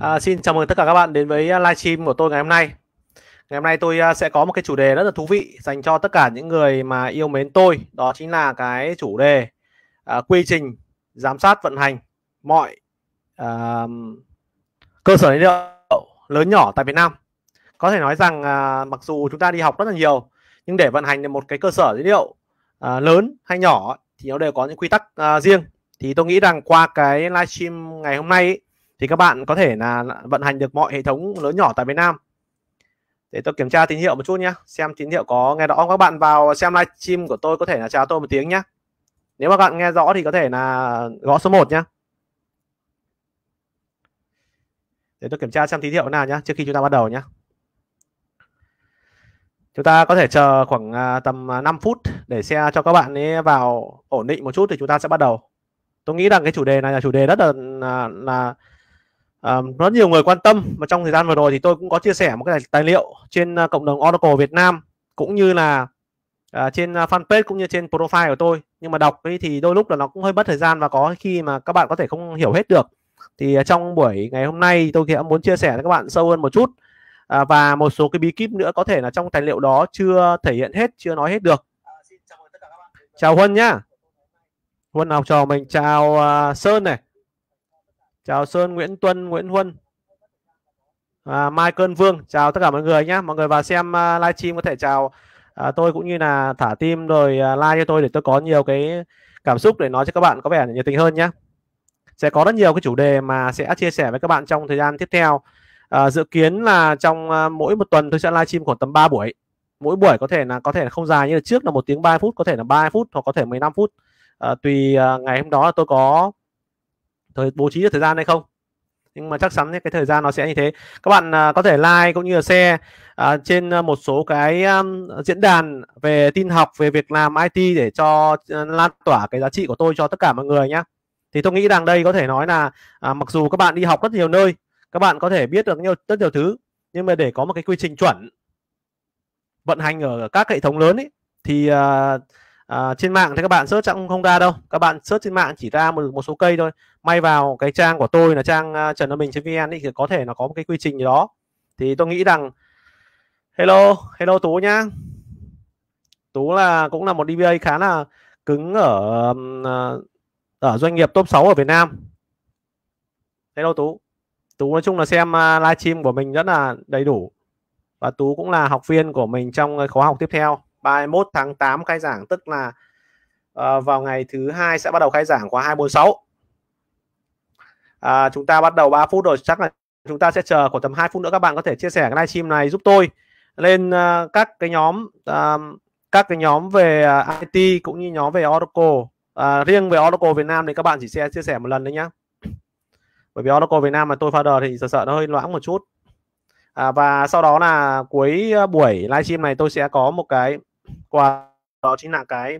À, xin chào mừng tất cả các bạn đến với à, livestream của tôi ngày hôm nay. Ngày hôm nay tôi à, sẽ có một cái chủ đề rất là thú vị dành cho tất cả những người mà yêu mến tôi. Đó chính là cái chủ đề à, quy trình giám sát vận hành mọi à, cơ sở dữ liệu lớn nhỏ tại Việt Nam. Có thể nói rằng à, mặc dù chúng ta đi học rất là nhiều, nhưng để vận hành được một cái cơ sở dữ liệu à, lớn hay nhỏ thì nó đều có những quy tắc à, riêng. Thì tôi nghĩ rằng qua cái livestream ngày hôm nay ấy, thì các bạn có thể là vận hành được mọi hệ thống lớn nhỏ tại Việt Nam để tôi kiểm tra tín hiệu một chút nhé xem tín hiệu có nghe rõ không các bạn vào xem livestream của tôi có thể là chào tôi một tiếng nhé nếu mà các bạn nghe rõ thì có thể là gõ số 1 nhé để tôi kiểm tra xem tín hiệu nào nhé trước khi chúng ta bắt đầu nhé chúng ta có thể chờ khoảng à, tầm 5 à, phút để xe cho các bạn ấy vào ổn định một chút thì chúng ta sẽ bắt đầu tôi nghĩ rằng cái chủ đề này là chủ đề rất là à, là, là um, rất nhiều người quan tâm và trong thời gian vừa rồi thì tôi cũng có chia sẻ một cái tài liệu trên uh, cộng đồng Oracle Việt Nam cũng như là uh, trên uh, fanpage cũng như trên profile của tôi nhưng mà đọc ấy thì đôi lúc là nó cũng hơi mất thời gian và có khi mà các bạn có thể không hiểu hết được thì uh, trong buổi ngày hôm nay tôi sẽ muốn chia sẻ với các bạn sâu hơn một chút uh, và một số cái bí kíp nữa có thể là trong tài liệu đó chưa thể hiện hết chưa nói hết được chào Huân nhá Huân học trò mình chào uh, Sơn này chào Sơn Nguyễn Tuân Nguyễn Huân à, Mai Cơn Vương chào tất cả mọi người nhé mọi người vào xem uh, livestream có thể chào uh, tôi cũng như là thả tim rồi uh, like cho tôi để tôi có nhiều cái cảm xúc để nói cho các bạn có vẻ nhiệt tình hơn nhé sẽ có rất nhiều cái chủ đề mà sẽ chia sẻ với các bạn trong thời gian tiếp theo à, dự kiến là trong uh, mỗi một tuần tôi sẽ livestream khoảng tầm 3 buổi mỗi buổi có thể là có thể là không dài như là trước là một tiếng 3 phút có thể là 3 phút hoặc có thể 15 phút à, tùy uh, ngày hôm đó là tôi có thời bố trí được thời gian hay không nhưng mà chắc chắn cái thời gian nó sẽ như thế các bạn uh, có thể like cũng như là share uh, trên à, một số cái um, diễn đàn về tin học về việc làm IT để cho uh, lan tỏa cái giá trị của tôi cho tất cả mọi người nhé thì tôi nghĩ rằng đây có thể nói là uh, mặc dù các bạn đi học rất nhiều nơi các bạn có thể biết được nhiều rất nhiều thứ nhưng mà để có một cái quy trình chuẩn vận hành ở các hệ thống lớn ấy thì uh, à, trên mạng thì các bạn search cũng không ra đâu các bạn search trên mạng chỉ ra một, một số cây thôi may vào cái trang của tôi là trang à, trần văn mình vn thì có thể nó có một cái quy trình gì đó thì tôi nghĩ rằng hello hello tú nhá tú là cũng là một dba khá là cứng ở à, ở doanh nghiệp top 6 ở việt nam hello tú tú nói chung là xem à, livestream của mình rất là đầy đủ và tú cũng là học viên của mình trong khóa học tiếp theo 31 tháng 8 khai giảng tức là uh, vào ngày thứ hai sẽ bắt đầu khai giảng khóa 246 à, chúng ta bắt đầu 3 phút rồi chắc là chúng ta sẽ chờ khoảng tầm 2 phút nữa các bạn có thể chia sẻ cái livestream này giúp tôi lên uh, các cái nhóm uh, các cái nhóm về uh, IT cũng như nhóm về Oracle uh, riêng về Oracle Việt Nam thì các bạn chỉ sẽ chia sẻ một lần đấy nhá bởi vì Oracle Việt Nam mà tôi founder thì sợ sợ nó hơi loãng một chút à, và sau đó là cuối buổi livestream này tôi sẽ có một cái qua đó chính là cái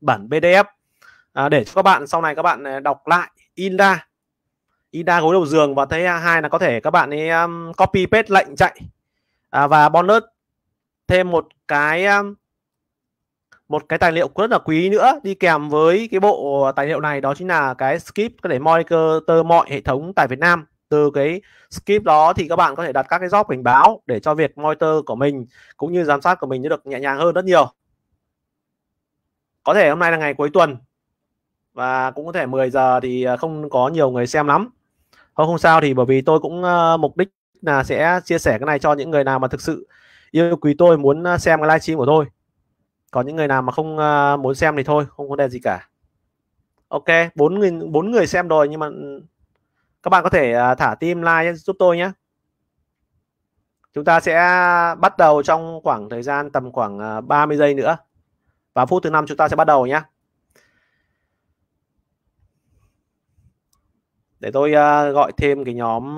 bản PDF à, để cho các bạn sau này các bạn à, đọc lại in ra in ra gối đầu giường và thấy à, hai là có thể các bạn ấy um, copy paste lệnh chạy à, và bonus thêm một cái um, một cái tài liệu rất là quý nữa đi kèm với cái bộ tài liệu này đó chính là cái skip có thể monitor mọi hệ thống tại Việt Nam từ cái skip đó thì các bạn có thể đặt các cái job cảnh báo để cho việc monitor của mình cũng như giám sát của mình được nhẹ nhàng hơn rất nhiều có thể hôm nay là ngày cuối tuần và cũng có thể 10 giờ thì à, không có nhiều người xem lắm không không sao thì bởi vì tôi cũng ờ, mục đích là sẽ chia sẻ cái này cho những người nào mà thực sự yêu quý tôi muốn ờ, xem cái livestream của tôi còn những người nào mà không ờ, muốn xem thì thôi không có đề gì cả ok bốn người bốn người xem rồi nhưng mà ừ, các bạn có thể à, thả tim like giúp tôi nhé chúng ta sẽ bắt đầu trong khoảng thời gian tầm khoảng 30 à, giây nữa và phút thứ năm chúng ta sẽ bắt đầu nhé để tôi à, gọi thêm cái nhóm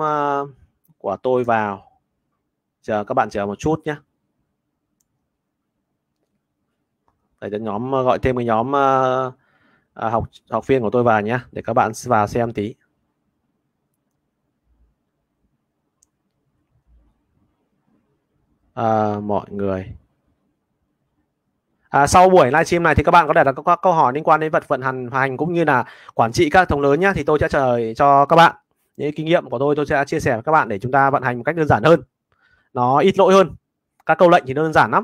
của tôi vào chờ các bạn chờ một chút nhé để cho nhóm gọi thêm cái nhóm học học viên của tôi vào nhé để các bạn vào xem tí uh, mọi người À, sau buổi livestream này thì các bạn có thể đặt các câu hỏi liên quan đến vật vận hành hành cũng như là quản trị các hệ thống lớn nhé thì tôi sẽ trời cho các bạn những kinh nghiệm của tôi tôi sẽ chia sẻ với các bạn để chúng ta vận hành một cách đơn giản hơn nó ít lỗi hơn các câu lệnh thì đơn giản lắm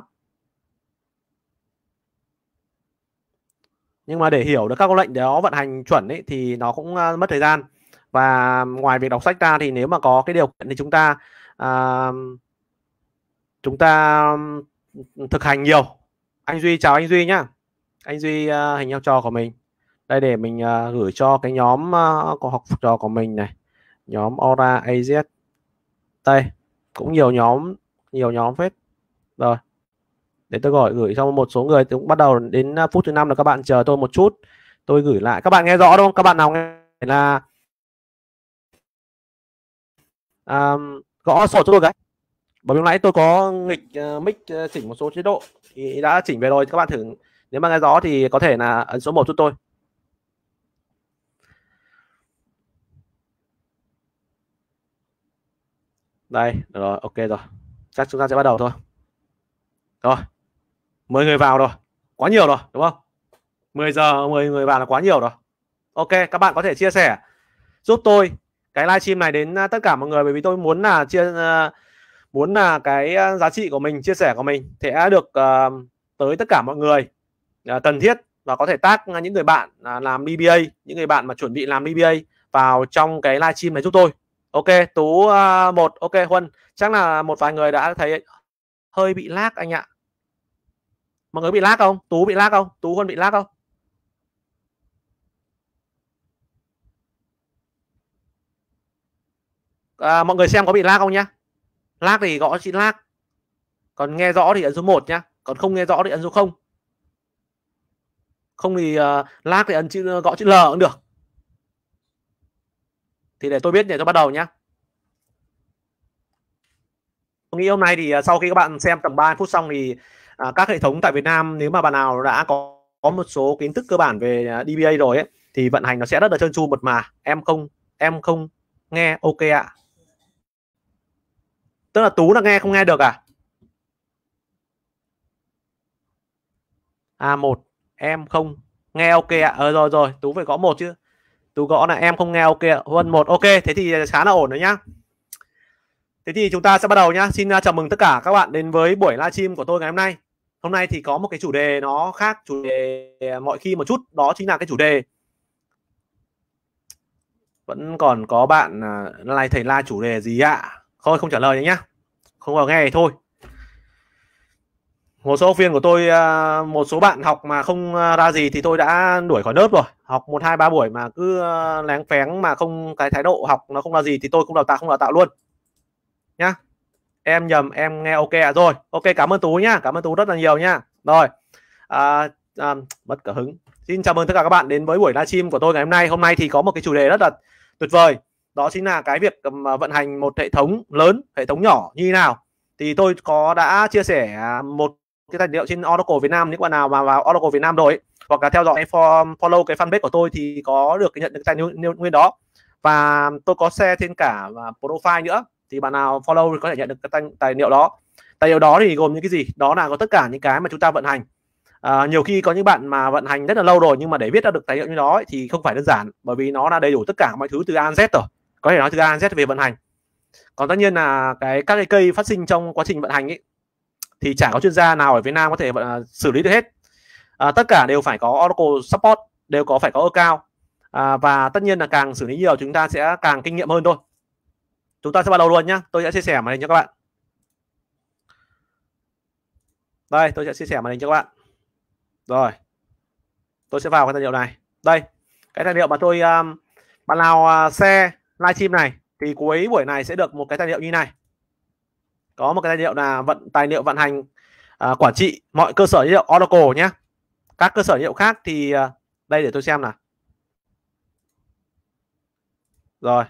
nhưng mà để hiểu được các câu lệnh đó vận hành chuẩn ấy, thì nó cũng à, mất thời gian và ngoài việc đọc sách ra thì nếu mà có cái điều kiện thì chúng ta uh, chúng ta thực hành nhiều anh duy chào anh duy nhá anh duy uh, hình học trò của mình đây để mình uh, gửi cho cái nhóm uh, ờ, của học trò của mình này nhóm Ora AZ đây cũng nhiều nhóm nhiều nhóm phết rồi để tôi gọi gửi cho một số người cũng bắt đầu đến phút thứ năm là các bạn chờ tôi một chút tôi gửi lại các bạn nghe rõ đúng không các bạn nào nghe là um, gõ sổ cho tôi cái bởi vì nãy tôi có nghịch uh, mic ờ, chỉnh một số chế độ thì đã chỉnh về rồi các bạn thử nếu mà nghe rõ thì có thể là ấn số 1 giúp tôi đây được rồi ok rồi chắc chúng ta sẽ bắt đầu thôi rồi mười người vào rồi quá nhiều rồi đúng không 10 giờ 10 người vào là quá nhiều rồi ok các bạn có thể chia sẻ giúp tôi cái livestream này đến à, tất cả mọi người bởi vì tôi muốn là chia uh, muốn là cái ờ, giá trị của mình chia sẻ của mình sẽ được uh, tới tất cả mọi người uh, cần thiết và có thể tác những người bạn uh, làm DBA những người bạn mà chuẩn bị làm DBA vào trong cái livestream này giúp tôi ok tú uh, một ok huân chắc là một vài người đã thấy hơi bị lag anh ạ mọi người bị lag không tú bị lag không tú huân bị lag không à, mọi người xem có bị lag không nhá lag thì gõ chữ lag còn nghe rõ thì ấn số 1 nhá còn không nghe rõ thì ấn số 0 không thì uh, ờ, lag thì ấn chữ gõ chữ L cũng được thì để tôi biết để tôi bắt đầu nhá tôi nghĩ hôm nay thì ờ, sau khi các bạn xem tầm 3 phút xong thì à, các hệ thống tại Việt Nam nếu mà bạn nào đã có có một số kiến thức cơ bản về ờ, DBA rồi ấy thì vận hành nó sẽ rất là trơn tru mượt mà em không em không nghe ok ạ à tức là tú là nghe không nghe được à a một em không nghe ok ạ à. ờ, rồi rồi tú phải gõ một chứ tú gõ là em không nghe ok ạ à. huân một ok thế thì khá là ổn rồi nhá thế thì chúng ta sẽ bắt đầu nhá xin à, chào mừng tất cả các bạn đến với buổi livestream của tôi ngày hôm nay hôm nay thì có một cái chủ đề nó khác chủ đề à, mọi khi một chút đó chính là cái chủ đề vẫn còn có bạn à, lai thầy la chủ đề gì ạ thôi không trả lời nhé không vào nghe thì thôi một số phiên của tôi à, một số bạn học mà không à, ra gì thì tôi đã đuổi khỏi lớp rồi học một hai ba buổi mà cứ à, lén phén mà không cái thái độ học nó không ra gì thì tôi không đào tạo không đào tạo luôn nhá em nhầm em nghe ok à rồi ok cảm ơn tú nhá cảm ơn tú rất là nhiều nhá rồi à, à, mất cả hứng xin chào mừng tất cả các bạn đến với buổi livestream của tôi ngày hôm nay hôm nay thì có một cái chủ đề rất là tuyệt vời đó chính là cái việc vận hành một hệ thống lớn hệ thống nhỏ như thế nào thì tôi có đã chia sẻ à, một cái tài liệu trên Oracle Việt Nam những bạn nào mà vào Oracle Việt Nam rồi ấy, hoặc là theo dõi follow cái fanpage của tôi thì có được cái nhận được tài liệu nguyên đó và tôi có share trên cả à, profile nữa thì bạn nào follow thì có thể nhận được cái tài, tài liệu đó tài liệu đó thì gồm những cái gì đó là có tất cả những cái mà chúng ta vận hành à, nhiều khi có những bạn mà vận hành rất là lâu rồi nhưng mà để viết ra được tài liệu như đó ấy, thì không phải đơn giản bởi vì nó là đầy đủ tất cả mọi thứ từ A đến Z rồi có thể nói từ A Z về vận hành còn tất nhiên là cái các cái cây phát sinh trong quá trình vận hành ấy thì chả có chuyên gia nào ở Việt Nam có thể uh, xử lý được hết à, tất cả đều phải có Oracle support đều có phải có cao à, và tất nhiên là càng xử lý nhiều chúng ta sẽ càng kinh nghiệm hơn thôi chúng ta sẽ bắt đầu luôn nhá tôi sẽ chia sẻ màn hình cho các bạn đây tôi sẽ chia sẻ màn hình cho các bạn rồi tôi sẽ vào cái tài liệu này đây cái tài liệu mà tôi um, bạn nào uh, share livestream này thì cuối buổi này sẽ được một cái tài liệu như này có một cái tài liệu là vận tài liệu vận hành uh, quản trị mọi cơ sở dữ liệu Oracle nhé các cơ sở dữ liệu khác thì uh, đây để tôi xem nào rồi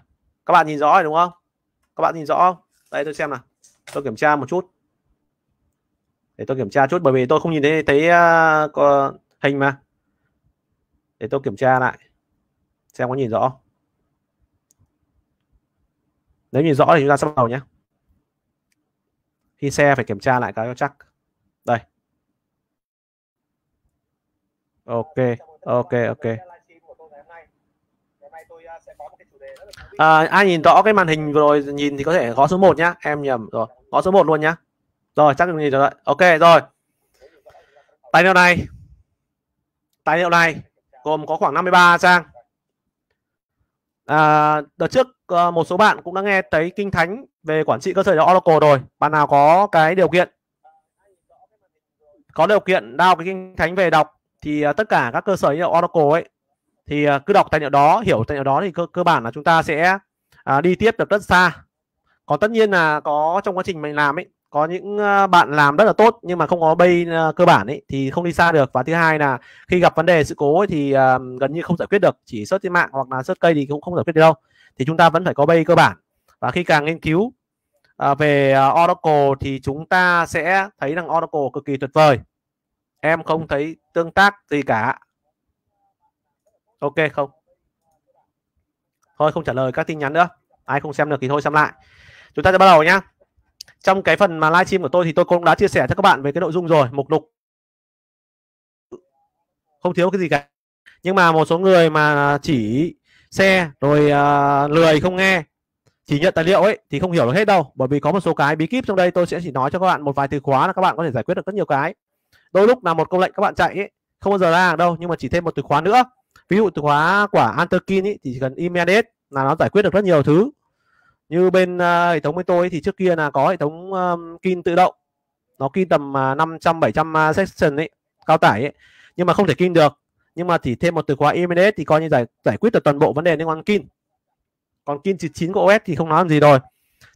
các bạn nhìn rõ rồi đúng không các bạn nhìn rõ không đây tôi xem nào tôi kiểm tra một chút để tôi kiểm tra chút bởi vì tôi không nhìn thấy thấy uh, hình mà để tôi kiểm tra lại xem có nhìn rõ không nếu nhìn rõ thì chúng ta sẽ bắt đầu nhé khi xe phải kiểm tra lại cái cho chắc đây ok ok ok à, ai nhìn rõ cái màn hình vừa rồi nhìn thì có thể gõ số 1 nhá em nhầm rồi gõ số 1 luôn nhá rồi chắc nhìn rồi ok rồi tài liệu này tài liệu này gồm có khoảng 53 trang à, đợt trước Ờ, một số bạn cũng đã nghe thấy kinh thánh về quản trị cơ sở Oracle rồi. Bạn nào có cái điều kiện có điều kiện đào cái kinh thánh về đọc thì ờ, tất cả các cơ sở như Oracle ấy thì ờ, cứ đọc tài liệu đó, hiểu tài liệu đó thì cơ, cơ bản là chúng ta sẽ uh, đi tiếp được rất xa. Còn tất nhiên là có trong quá trình mình làm ấy có những bạn làm rất là tốt nhưng mà không có bay cơ bản ấy thì không đi xa được và thứ hai là khi gặp vấn đề sự cố ấy, thì uh, gần như không giải quyết được chỉ search trên mạng hoặc là search cây thì cũng không giải quyết được đâu thì chúng ta vẫn phải có base cơ bản và khi càng nghiên cứu à, về à, Oracle thì chúng ta sẽ thấy rằng Oracle cực kỳ tuyệt vời em không thấy tương tác gì cả ok không thôi không trả lời các tin nhắn nữa ai không xem được thì thôi xem lại chúng ta sẽ bắt đầu nhá trong cái phần mà livestream của tôi thì tôi cũng đã chia sẻ cho các bạn về cái nội dung rồi mục lục không thiếu cái gì cả nhưng mà một số người mà chỉ xe rồi uh, lười không nghe chỉ nhận tài liệu ấy thì không hiểu được hết đâu bởi vì có một số cái bí kíp trong đây tôi sẽ chỉ nói cho các bạn một vài từ khóa là các bạn có thể giải quyết được rất nhiều cái đôi lúc là một câu lệnh các bạn chạy ấy, không bao giờ ra hàng đâu nhưng mà chỉ thêm một từ khóa nữa ví dụ từ khóa quả Anterkin ấy, thì chỉ cần email immediate là nó giải quyết được rất nhiều thứ như bên uh, hệ thống bên tôi ấy, thì trước kia là có hệ thống um, kin tự động nó kin tầm uh, 500 700 uh, section ấy cao tải ấy nhưng mà không thể kin được nhưng mà chỉ thêm một từ khóa Ibanez thì coi như giải giải quyết được toàn bộ vấn đề liên quan kin còn kin 99 của OS thì không nói làm gì rồi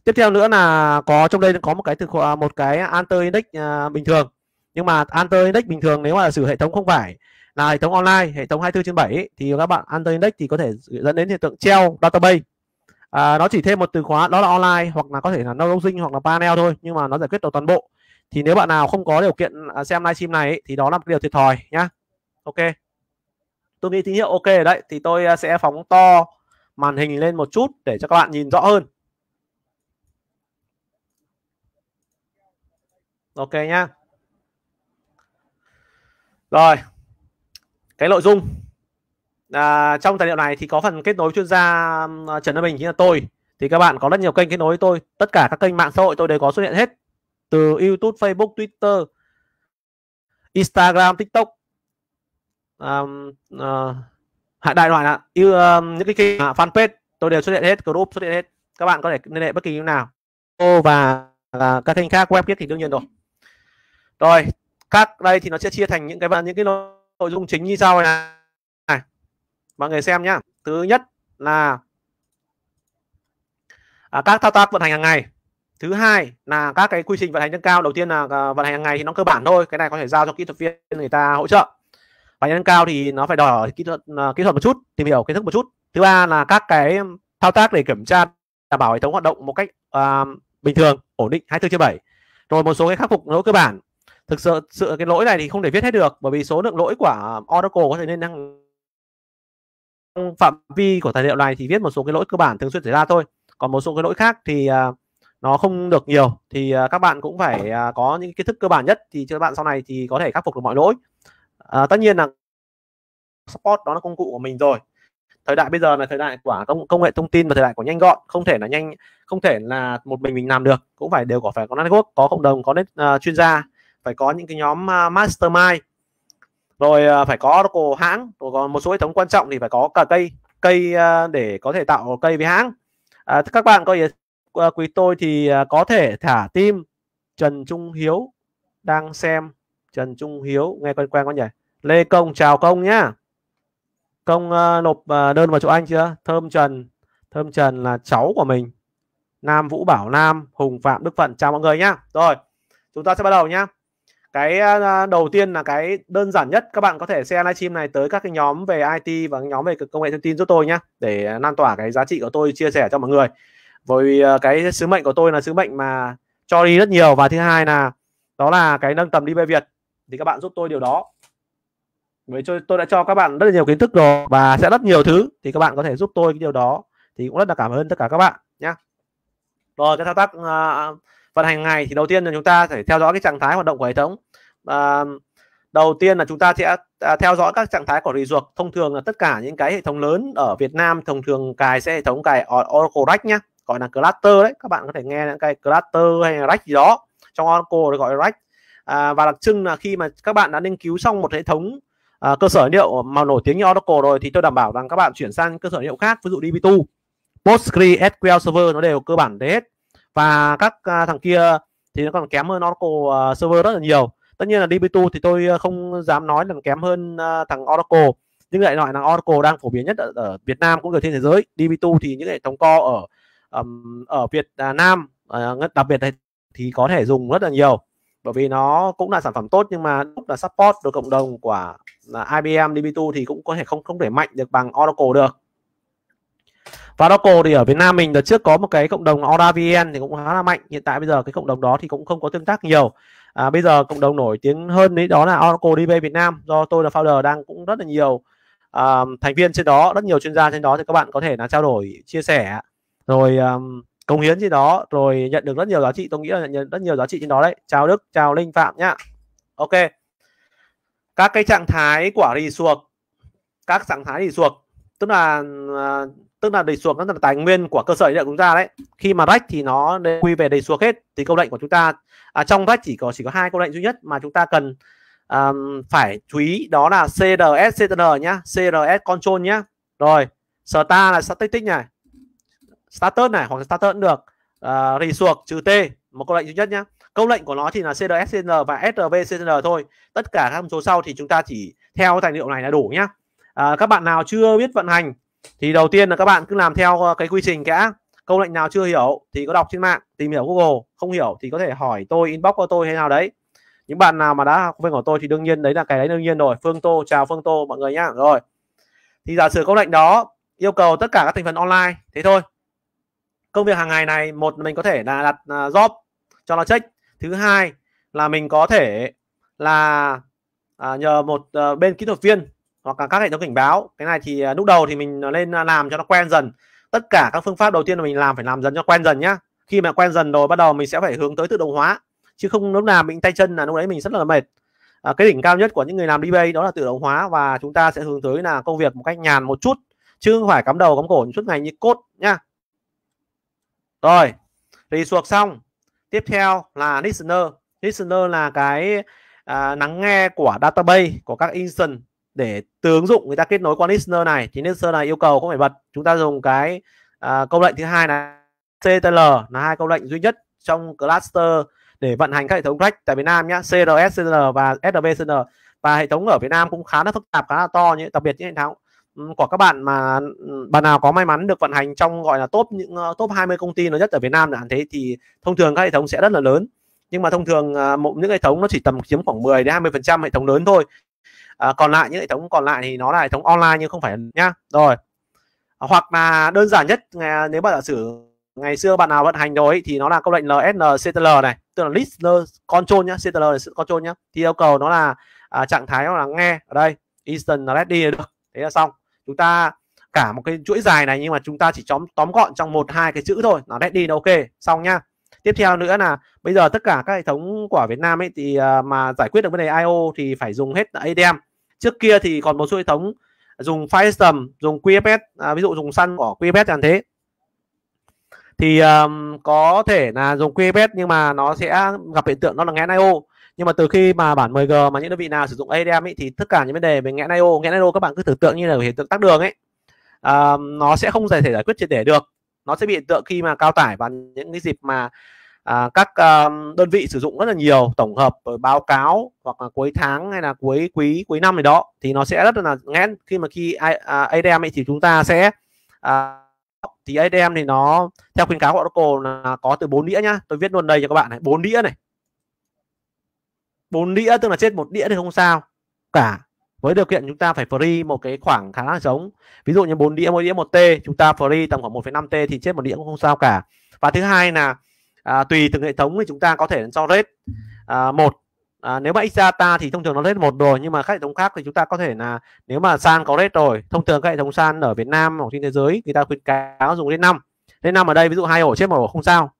tiếp theo nữa là có trong đây có một cái từ khóa một cái alter index à, bình thường nhưng mà alter index bình thường nếu mà sử hệ thống không phải là hệ thống online hệ thống 24 trên 7 thì các bạn alter index thì có thể dẫn đến hiện tượng treo database à, nó chỉ thêm một từ khóa đó là online hoặc là có thể là no browsing hoặc là panel thôi nhưng mà nó giải quyết được toàn bộ thì nếu bạn nào không có điều kiện à, xem livestream này thì đó là một điều thiệt thòi nhá ok tôi nghĩ tín hiệu ok ở đấy thì tôi à, sẽ phóng to màn hình lên một chút để cho các bạn nhìn rõ hơn ok nhá rồi cái nội dung à, trong tài liệu này thì có phần kết nối chuyên gia à, trần văn bình chính là tôi thì các bạn có rất nhiều kênh kết nối với tôi tất cả các kênh mạng xã hội tôi đều có xuất hiện hết từ youtube facebook twitter instagram tiktok um, uh, ờ, hạ đại loại là như um, những cái kênh fanpage tôi đều xuất hiện hết group xuất hiện hết các bạn có thể liên hệ bất kỳ như nào ô và uh, các kênh khác web viết thì đương nhiên rồi rồi các đây thì nó sẽ chia thành những cái những cái nội dung chính như sau này, này. mọi người xem nhá thứ nhất là à, các thao tác vận hành hàng ngày thứ hai là các cái quy trình vận hành nâng cao đầu tiên là à, vận hành hàng ngày thì nó cơ bản thôi cái này có thể giao cho kỹ thuật viên người ta hỗ trợ đánh nâng cao thì nó phải đòi hỏi kỹ thuật ờ, kỹ thuật một chút tìm hiểu kiến thức một chút thứ ba là các cái thao tác để kiểm tra đảm bảo hệ thống hoạt động một cách uh, bình thường ổn định 24 trên 7 rồi một số cái khắc phục lỗi cơ bản thực sự sự cái lỗi này thì không thể viết hết được bởi vì số lượng lỗi của Oracle có thể nên năng phạm vi của tài liệu này thì viết một số cái lỗi cơ bản thường xuyên xảy ra thôi còn một số cái lỗi khác thì uh, nó không được nhiều thì uh, các bạn cũng phải uh, có những kiến thức cơ bản nhất thì cho các bạn sau này thì có thể khắc phục được mọi lỗi à, tất nhiên là support đó là công cụ của mình rồi thời đại bây giờ là thời đại của công công nghệ thông tin và thời đại của nhanh gọn không thể là nhanh không thể là một mình mình làm được cũng phải đều có phải có network có cộng đồng có net, uh, chuyên gia phải có những cái nhóm uh, mastermind rồi uh, phải có cổ hãng rồi còn một số hệ thống quan trọng thì phải có cả cây cây uh, để có thể tạo cây với hãng uh, các bạn có ý uh, quý tôi thì uh, có thể thả tim Trần Trung Hiếu đang xem Trần Trung Hiếu nghe quen quen có nhỉ Lê Công chào Công nhá Công uh, nộp uh, đơn vào chỗ anh chưa Thơm Trần Thơm Trần là cháu của mình Nam Vũ Bảo Nam Hùng Phạm Đức Phận chào mọi người nhá rồi chúng ta sẽ bắt đầu nhá cái uh, đầu tiên là cái đơn giản nhất các bạn có thể share livestream này tới các cái nhóm về IT và nhóm về công nghệ thông tin giúp tôi nhé, để lan tỏa cái giá trị của tôi chia sẻ cho mọi người với uh, cái sứ mệnh của tôi là sứ mệnh mà cho đi rất nhiều và thứ hai là đó là cái nâng tầm đi về Việt thì các bạn giúp tôi điều đó với tôi, tôi đã cho các bạn rất là nhiều kiến thức rồi và sẽ rất nhiều thứ thì các bạn có thể giúp tôi cái điều đó thì cũng rất là cảm ơn tất cả các bạn nhé rồi cái thao tác uh, vận hành ngày thì đầu tiên là chúng ta phải theo dõi cái trạng thái hoạt động của hệ thống uh, đầu tiên là chúng ta sẽ à, theo dõi các trạng thái của ruột thông thường là tất cả những cái hệ thống lớn ở Việt Nam thông thường cài sẽ hệ thống cài Oracle Rack nhé gọi là cluster đấy các bạn có thể nghe những cái cluster hay là rack gì đó trong Oracle gọi là rack à, và đặc trưng là khi mà các bạn đã nghiên cứu xong một hệ thống à, cơ sở liệu mà nổi tiếng như Oracle rồi thì tôi đảm bảo rằng các bạn chuyển sang cơ sở liệu khác ví dụ DB2 PostgreSQL Server nó đều cơ bản thế hết và các à, thằng kia thì nó còn kém hơn Oracle uh, Server rất là nhiều tất nhiên là DB2 thì tôi à, không dám nói là kém hơn uh, thằng Oracle nhưng lại loại là Oracle đang phổ biến nhất ở, ở Việt Nam cũng như trên thế giới DB2 thì những hệ thống co ở um, ở Việt Nam uh, đặc biệt thì có thể dùng rất là nhiều bởi vì nó cũng là sản phẩm tốt nhưng mà lúc là support được cộng đồng của IBM DB2 thì cũng có thể không không thể mạnh được bằng Oracle được và Oracle thì ở Việt Nam mình đợt trước có một cái cộng đồng OraVN thì cũng khá là mạnh hiện tại bây giờ cái cộng đồng đó thì cũng không có tương tác nhiều à, bây giờ cộng đồng nổi tiếng hơn đấy đó là Oracle DB Việt Nam do tôi là founder đang cũng rất là nhiều uh, thành viên trên đó rất nhiều chuyên gia trên đó thì các bạn có thể là trao đổi chia sẻ rồi um, cống hiến trên đó rồi nhận được rất nhiều giá trị tôi nghĩ là nhận rất nhiều giá trị trên đó đấy chào Đức chào Linh Phạm nhá ok các cái trạng thái của rì suộc các trạng thái rì suộc tức là à, tức là đầy suộc nó là tài nguyên của cơ sở dữ liệu chúng ta đấy khi mà rách thì nó quy về đầy suộc hết thì câu lệnh của chúng ta à, trong rách chỉ có chỉ có hai câu lệnh duy nhất mà chúng ta cần um, phải chú ý đó là crs ctn nhá crs control nhá rồi star là static này starter này hoặc starter cũng được uh, rì trừ t một câu lệnh duy nhất nhá câu lệnh của nó thì là CRSCN và SRVCN thôi tất cả các hàm số sau thì chúng ta chỉ theo tài liệu này là đủ nhá à, các bạn nào chưa biết vận hành thì đầu tiên là các bạn cứ làm theo ờ, cái quy trình kẽ câu lệnh nào chưa hiểu thì có đọc trên mạng tìm hiểu Google không hiểu thì có thể hỏi tôi inbox của tôi hay nào đấy những bạn nào mà đã học viên của tôi thì đương nhiên đấy là cái đấy đương nhiên rồi Phương Tô chào Phương Tô mọi người nhá rồi thì giả sử câu lệnh đó yêu cầu tất cả các thành phần online thế thôi công việc hàng ngày này một mình có thể là đặt à, job cho nó check thứ hai là mình có thể là à, nhờ một à, bên kỹ thuật viên hoặc là các hệ thống cảnh báo cái này thì à, lúc đầu thì mình à, lên à, làm cho nó quen dần tất cả các phương pháp đầu tiên là mình làm phải làm dần cho quen dần nhá khi mà quen dần rồi bắt đầu mình sẽ phải hướng tới tự động hóa chứ không lúc nào mình tay chân là lúc đấy mình rất là mệt à, cái đỉnh cao nhất của những người làm DBA đó là tự động hóa và chúng ta sẽ hướng tới là công việc một cách nhàn một chút chứ không phải cắm đầu cắm cổ suốt ngày như cốt nhá rồi thì suộc xong tiếp theo là listener listener là cái à, lắng nghe của database của các instance để từ ứng dụng người ta kết nối qua listener này thì listener này yêu cầu không phải bật chúng ta dùng cái à, câu lệnh thứ hai là ctl là hai câu lệnh duy nhất trong cluster để vận hành các hệ thống khách tại Việt Nam nhé CRS CL và SDB và hệ thống ở Việt Nam cũng khá là phức tạp khá là to như đặc biệt những hệ thống của các bạn mà ừ, bạn nào có may mắn được vận hành trong gọi là top những ờ, top 20 công ty lớn nhất ở Việt Nam là thế thì thông thường các hệ thống sẽ rất là lớn nhưng mà thông thường ờ, một những hệ thống nó chỉ tầm chiếm khoảng 10 đến 20 phần trăm hệ thống lớn thôi à, còn lại những hệ thống còn lại thì nó là hệ thống online nhưng không phải nhá rồi hoặc là đơn giản nhất nếu bạn giả sử ngày xưa bạn nào vận hành rồi thì nó là câu lệnh LSL CTL này tức là listener control nhá CTL là control nhá thì yêu cầu nó là à, trạng thái nó là nghe ở đây instant ready được thế là xong chúng ta cả một cái chuỗi dài này nhưng mà chúng ta chỉ tóm tóm gọn trong một hai cái chữ thôi nó đã đi ok xong nhá tiếp theo nữa là bây giờ tất cả các hệ thống của Việt Nam ấy thì à, mà giải quyết được vấn đề IO thì phải dùng hết ADM e trước kia thì còn một số hệ thống dùng Firestorm dùng QFS à, ví dụ dùng săn của QFS chẳng thế thì um, có thể là dùng QFS nhưng mà nó sẽ gặp hiện tượng nó là nghẽn IO nhưng mà từ khi mà bản 10G mà những đơn vị nào sử dụng ADM ấy, thì tất cả những vấn đề về nghẽn I/O nghẽn i các bạn cứ tưởng tượng như là hiện tượng tắc đường ấy à, nó sẽ không giải thể giải quyết triệt để được nó sẽ bị hiện tượng khi mà cao tải và những cái dịp mà à, các um, đơn vị sử dụng rất là nhiều tổng hợp báo cáo hoặc là cuối tháng hay là cuối quý cuối năm này đó thì nó sẽ rất là nghẽn khi mà khi à, ADM ấy thì chúng ta sẽ à, thì ADM thì nó theo khuyến cáo của Oracle là có từ bốn đĩa nhá tôi viết luôn đây cho các bạn này bốn đĩa này bốn đĩa tức là chết một đĩa thì không sao cả với điều kiện chúng ta phải free một cái khoảng khá là giống ví dụ như bốn đĩa mỗi đĩa một t chúng ta free tầm khoảng 1,5 t thì chết một đĩa cũng không sao cả và thứ hai là à, tùy từng hệ thống thì chúng ta có thể cho rate à, một à, nếu mà xata thì thông thường nó rate một rồi nhưng mà các hệ thống khác thì chúng ta có thể là nếu mà san có rate rồi thông thường các hệ thống san ở việt nam hoặc trên thế giới người ta khuyến cáo dùng đến năm đến năm ở đây ví dụ hai ổ chết một ổ không sao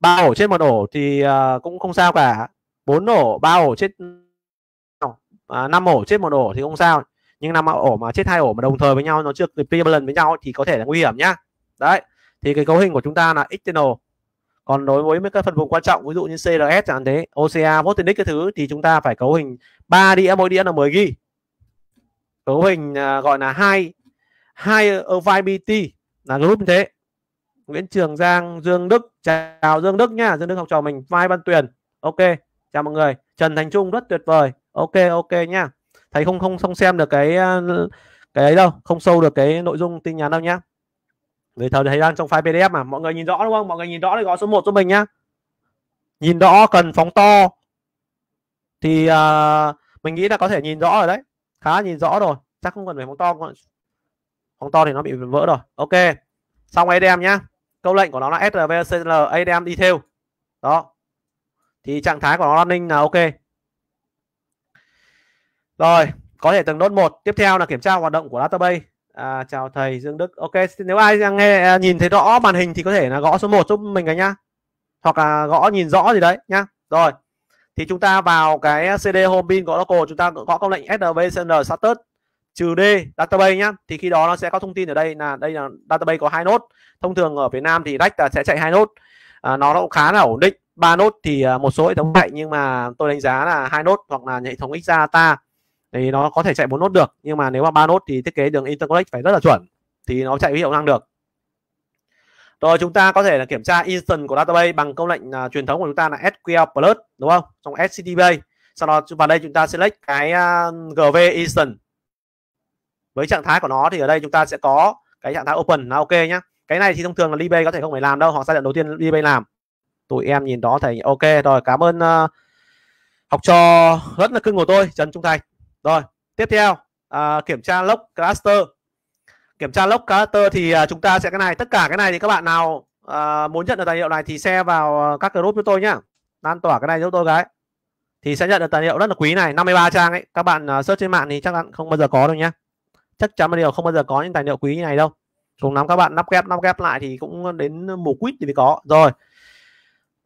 ba ổ chết một ổ thì uh, cũng không sao cả bốn ổ ba ổ chết à, 5 ổ chết một ổ thì không sao nhưng năm ổ mà chết hai ổ mà đồng thời với nhau nó chưa kịp lần với nhau thì có thể là nguy hiểm nhá đấy thì cái cấu hình của chúng ta là external còn đối với mấy cái phần vùng quan trọng ví dụ như CRS chẳng thế OCA Votinix cái thứ thì chúng ta phải cấu hình 3 đĩa mỗi đĩa là 10 ghi cấu hình à, gọi là hai hai file là group như thế Nguyễn Trường Giang Dương Đức chào Dương Đức nhá Dương Đức học trò mình Mai Văn Tuyền ok chào mọi người trần thành trung rất tuyệt vời ok ok nhá thầy không không không xem được cái ờ, cái ấy đâu không sâu được cái nội dung tin nhắn đâu nhá người thầy thấy đang trong file pdf mà mọi người nhìn rõ đúng không mọi người nhìn rõ thì gọi số 1 cho mình nhá nhìn rõ cần phóng to thì uh, mình nghĩ là có thể nhìn rõ rồi đấy khá nhìn rõ rồi chắc không cần phải phóng to phóng to thì nó bị vỡ rồi ok xong adm e nhá câu lệnh của nó là srvcl adm e detail đó thì trạng thái của nó running là ok rồi có thể từng nốt một tiếp theo là kiểm tra hoạt động của database à, chào thầy dương đức ok nếu ai đang nghe à, nhìn thấy rõ màn hình thì có thể là gõ số 1 giúp mình cái nhá hoặc là gõ nhìn rõ gì đấy nhá rồi thì chúng ta vào cái cd home bin của local chúng ta gõ công lệnh sdbcn status trừ d database nhá thì khi đó nó sẽ có thông tin ở đây là đây là database có hai nốt thông thường ở việt nam thì rách sẽ chạy hai nốt à, nó cũng khá là ổn định ba nốt thì à, một số hệ thống chạy nhưng mà tôi đánh giá là hai nốt hoặc là hệ thống Xdata thì nó có thể chạy bốn nốt được nhưng mà nếu mà ba nốt thì thiết kế đường interconnect phải rất là chuẩn thì nó chạy với hiệu năng được rồi chúng ta có thể là kiểm tra instant của database bằng câu lệnh uh, truyền thống của chúng ta là SQL plus đúng không trong SCTV sau đó vào đây chúng ta select cái uh, à, GV instant với trạng thái của nó thì ở đây chúng ta sẽ có cái trạng thái open là ok nhá cái này thì thông thường là db có thể không phải làm đâu hoặc giai đoạn đầu tiên db làm tụi em nhìn đó thầy ok rồi cảm ơn uh, học trò rất là cưng của tôi Trần Trung Thành rồi tiếp theo uh, kiểm tra lốc cluster kiểm tra lốc cluster thì uh, chúng ta sẽ cái này tất cả cái này thì các bạn nào uh, muốn nhận được tài liệu này thì share vào các group với tôi nhá lan tỏa cái này giúp tôi cái thì sẽ nhận được tài liệu rất là quý này 53 trang ấy các bạn uh, search trên mạng thì chắc chắn không bao giờ có đâu nhá chắc chắn là điều không bao giờ có những tài liệu quý như này đâu cùng lắm các bạn lắp ghép lắp ghép lại thì cũng đến mùa quýt thì mới có rồi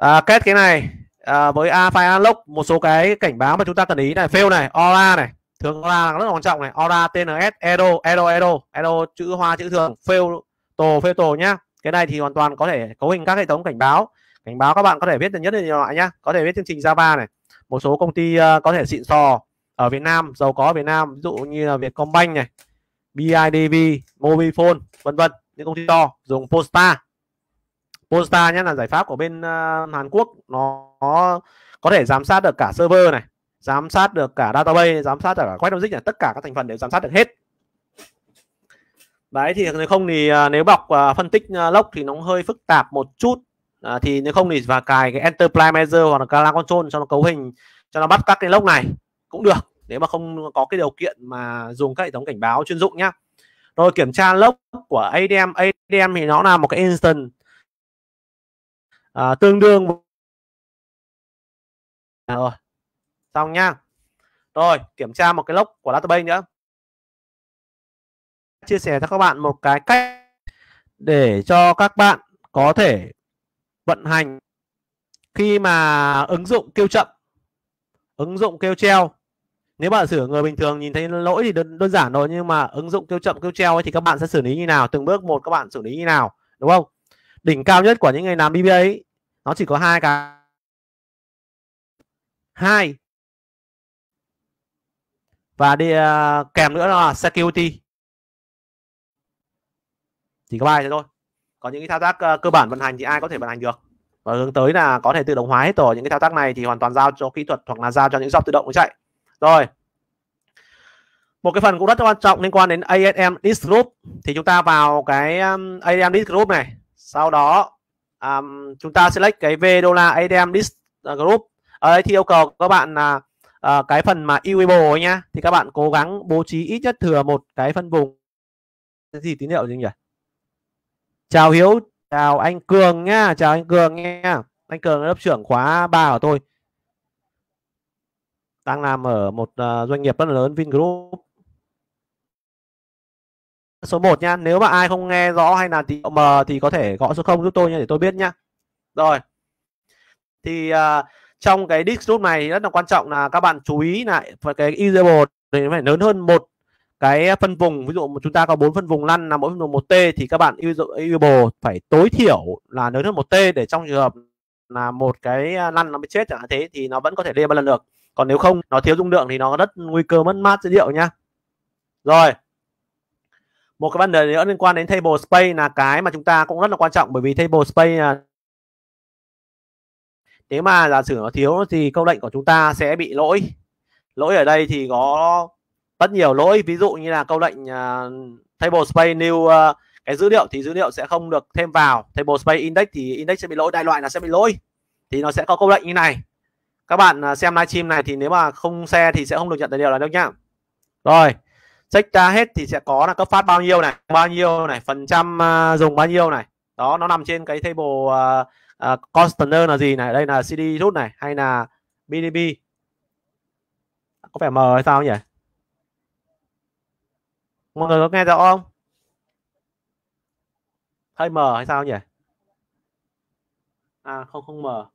à, kết cái này à, với Alpha file một số cái cảnh báo mà chúng ta cần ý này fail này aura này thường aura rất là quan trọng này aura tns edo edo edo edo chữ hoa chữ thường fail tổ fail tổ nhá cái này thì hoàn toàn có thể cấu hình các hệ thống cảnh báo cảnh báo các bạn có thể viết được nhất là nhiều loại nhá có thể viết chương trình java này một số công ty uh, có thể xịn sò ở Việt Nam giàu có ở Việt Nam ví dụ như là Vietcombank này BIDV Mobifone vân vân những công ty to dùng Posta Polestar nhé là giải pháp của bên uh, Hàn Quốc nó, nó có thể giám sát được cả server này giám sát được cả database giám sát được cả quét logic này tất cả các thành phần đều giám sát được hết đấy thì nếu không thì uh, nếu bọc uh, phân tích uh, lốc thì nó hơi phức tạp một chút à, thì nếu không thì và cài cái enterprise manager hoặc là color control cho nó cấu hình cho nó bắt các cái lốc này cũng được nếu mà không có cái điều kiện mà dùng các hệ thống cảnh báo chuyên dụng nhá rồi kiểm tra lốc của ADM ADM thì nó là một cái instant à, tương đương à, rồi xong nha rồi kiểm tra một cái lốc của database nữa chia sẻ cho các bạn một cái cách để cho các bạn có thể vận hành khi mà ứng dụng kêu chậm ứng dụng kêu treo nếu bạn sửa người bình thường nhìn thấy lỗi thì đơn, đơn giản rồi nhưng mà ứng dụng kêu chậm kêu treo ấy thì các bạn sẽ xử lý như nào từng bước một các bạn xử lý như nào đúng không đỉnh cao nhất của những người làm BBA ấy, nó chỉ có hai cái hai và đi uh, kèm nữa là security chỉ có ba thế thôi Có những cái thao tác uh, cơ bản vận hành thì ai có thể vận hành được và hướng tới là có thể tự động hóa hết rồi những cái thao tác này thì hoàn toàn giao cho kỹ thuật hoặc là giao cho những job tự động chạy rồi một cái phần cũng rất quan trọng liên quan đến ASM Disk Group thì chúng ta vào cái ASM Disk Group này sau đó um, chúng ta select cái v đô la adm list uh, group ở đây thì yêu cầu các bạn là uh, cái phần mà usable nhá thì các bạn cố gắng bố trí ít nhất thừa một cái phân vùng cái gì tín hiệu gì nhỉ chào hiếu chào anh cường nhá chào anh cường nha anh cường lớp trưởng khóa 3 của tôi đang làm ở một uh, doanh nghiệp rất là lớn vingroup số 1 nha nếu mà ai không nghe rõ hay là tín hiệu mờ thì có thể gõ số 0 giúp tôi nha để tôi biết nhá rồi thì uh, trong cái disroot này rất là quan trọng là các bạn chú ý lại cái usable thì phải lớn hơn một cái phân vùng ví dụ chúng ta có bốn phân vùng lăn là mỗi phân vùng một t thì các bạn usable phải tối thiểu là lớn hơn một t để trong trường hợp là một cái lăn nó bị chết chẳng hạn thế thì nó vẫn có thể lên ba lần được còn nếu không nó thiếu dung lượng thì nó rất nguy cơ mất mát dữ liệu nhá. rồi một cái vấn đề nữa liên quan đến table space là cái mà chúng ta cũng rất là quan trọng bởi vì table space à, nếu mà giả sử nó thiếu thì câu lệnh của chúng ta sẽ bị lỗi lỗi ở đây thì có rất nhiều lỗi ví dụ như là câu lệnh uh, table space new uh, cái dữ liệu thì dữ liệu sẽ không được thêm vào table space index thì index sẽ bị lỗi đại loại là sẽ bị lỗi thì nó sẽ có câu lệnh như này các bạn xem livestream này thì nếu mà không xe thì sẽ không được nhận tài liệu là đâu nhá rồi check ra hết thì sẽ có là cấp phát bao nhiêu này bao nhiêu này phần trăm uh, dùng bao nhiêu này đó nó nằm trên cái table uh, uh, container là gì này đây là cd rút này hay là bdb có vẻ mờ hay sao nhỉ mọi người có nghe rõ không hơi mờ hay sao nhỉ à không không mờ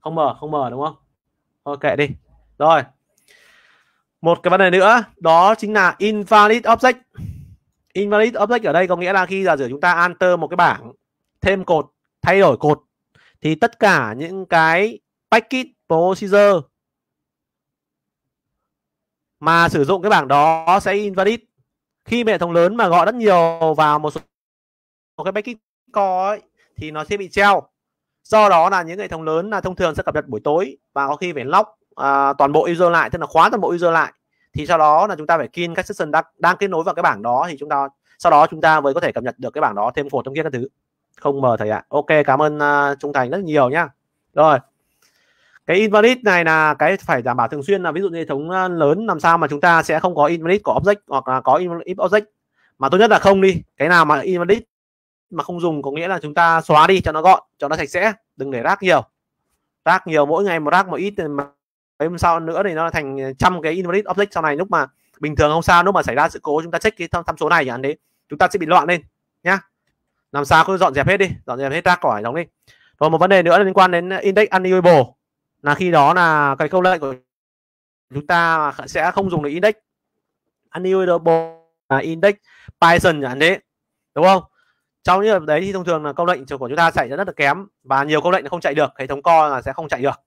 không mờ không mờ đúng không thôi kệ đi rồi một cái vấn đề nữa đó chính là invalid object invalid object ở đây có nghĩa là khi giả sử chúng ta enter một cái bảng thêm cột thay đổi cột thì tất cả những cái packet procedure mà sử dụng cái bảng đó sẽ invalid khi hệ thống lớn mà gọi rất nhiều vào một số một cái packet core ấy, thì nó sẽ bị treo do đó là những hệ thống lớn là thông thường sẽ cập nhật buổi tối và có khi phải lóc à, toàn bộ user lại tức là khóa toàn bộ user lại thì sau đó là chúng ta phải kin các session đang, đang kết nối vào cái bảng đó thì chúng ta sau đó chúng ta mới có thể cập nhật được cái bảng đó thêm cột trong kia các thứ không mờ thầy ạ à. ok cảm ơn uh, trung thành rất nhiều nhá rồi cái invalid này là cái phải đảm bảo thường xuyên là ví dụ như hệ thống à, lớn làm sao mà chúng ta sẽ không có invalid của object hoặc là có invalid object mà tốt nhất là không đi cái nào mà invalid mà không dùng có nghĩa là chúng ta xóa đi cho nó gọn cho nó sạch sẽ đừng để rác nhiều rác nhiều mỗi ngày một rác một ít mà mấy hôm sau nữa thì nó thành ờ, trăm cái invalid object sau này lúc mà bình thường không sao lúc mà xảy ra sự cố chúng ta check cái tham số này chẳng đấy chúng ta sẽ bị loạn lên nhá làm sao cứ dọn dẹp hết đi dọn dẹp hết ra cỏi đóng đi rồi một vấn đề nữa liên quan đến index unusable là khi đó là cái câu lệnh của chúng ta sẽ không dùng được index unusable là index python chẳng đấy đúng không trong những đấy thì thông thường là câu lệnh của chúng ta chạy rất là kém và nhiều câu lệnh nó không chạy được hệ thống co là sẽ không chạy được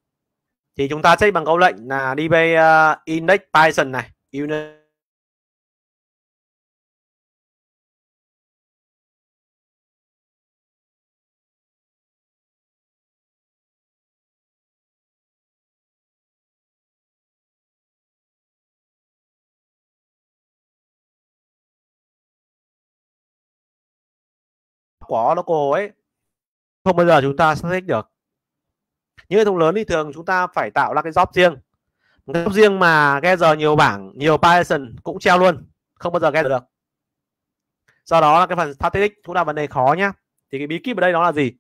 thì chúng ta check bằng câu lệnh là đi về uh, index Python này unit của nó cô ấy không bao giờ chúng ta sẽ thích được những hệ thống lớn thì thường chúng ta phải tạo ra cái job riêng cái job riêng mà ghe giờ nhiều bảng nhiều Python cũng treo luôn không bao giờ ghe được do đó là cái phần static cũng là vấn đề khó nhá thì cái bí kíp ở đây đó là gì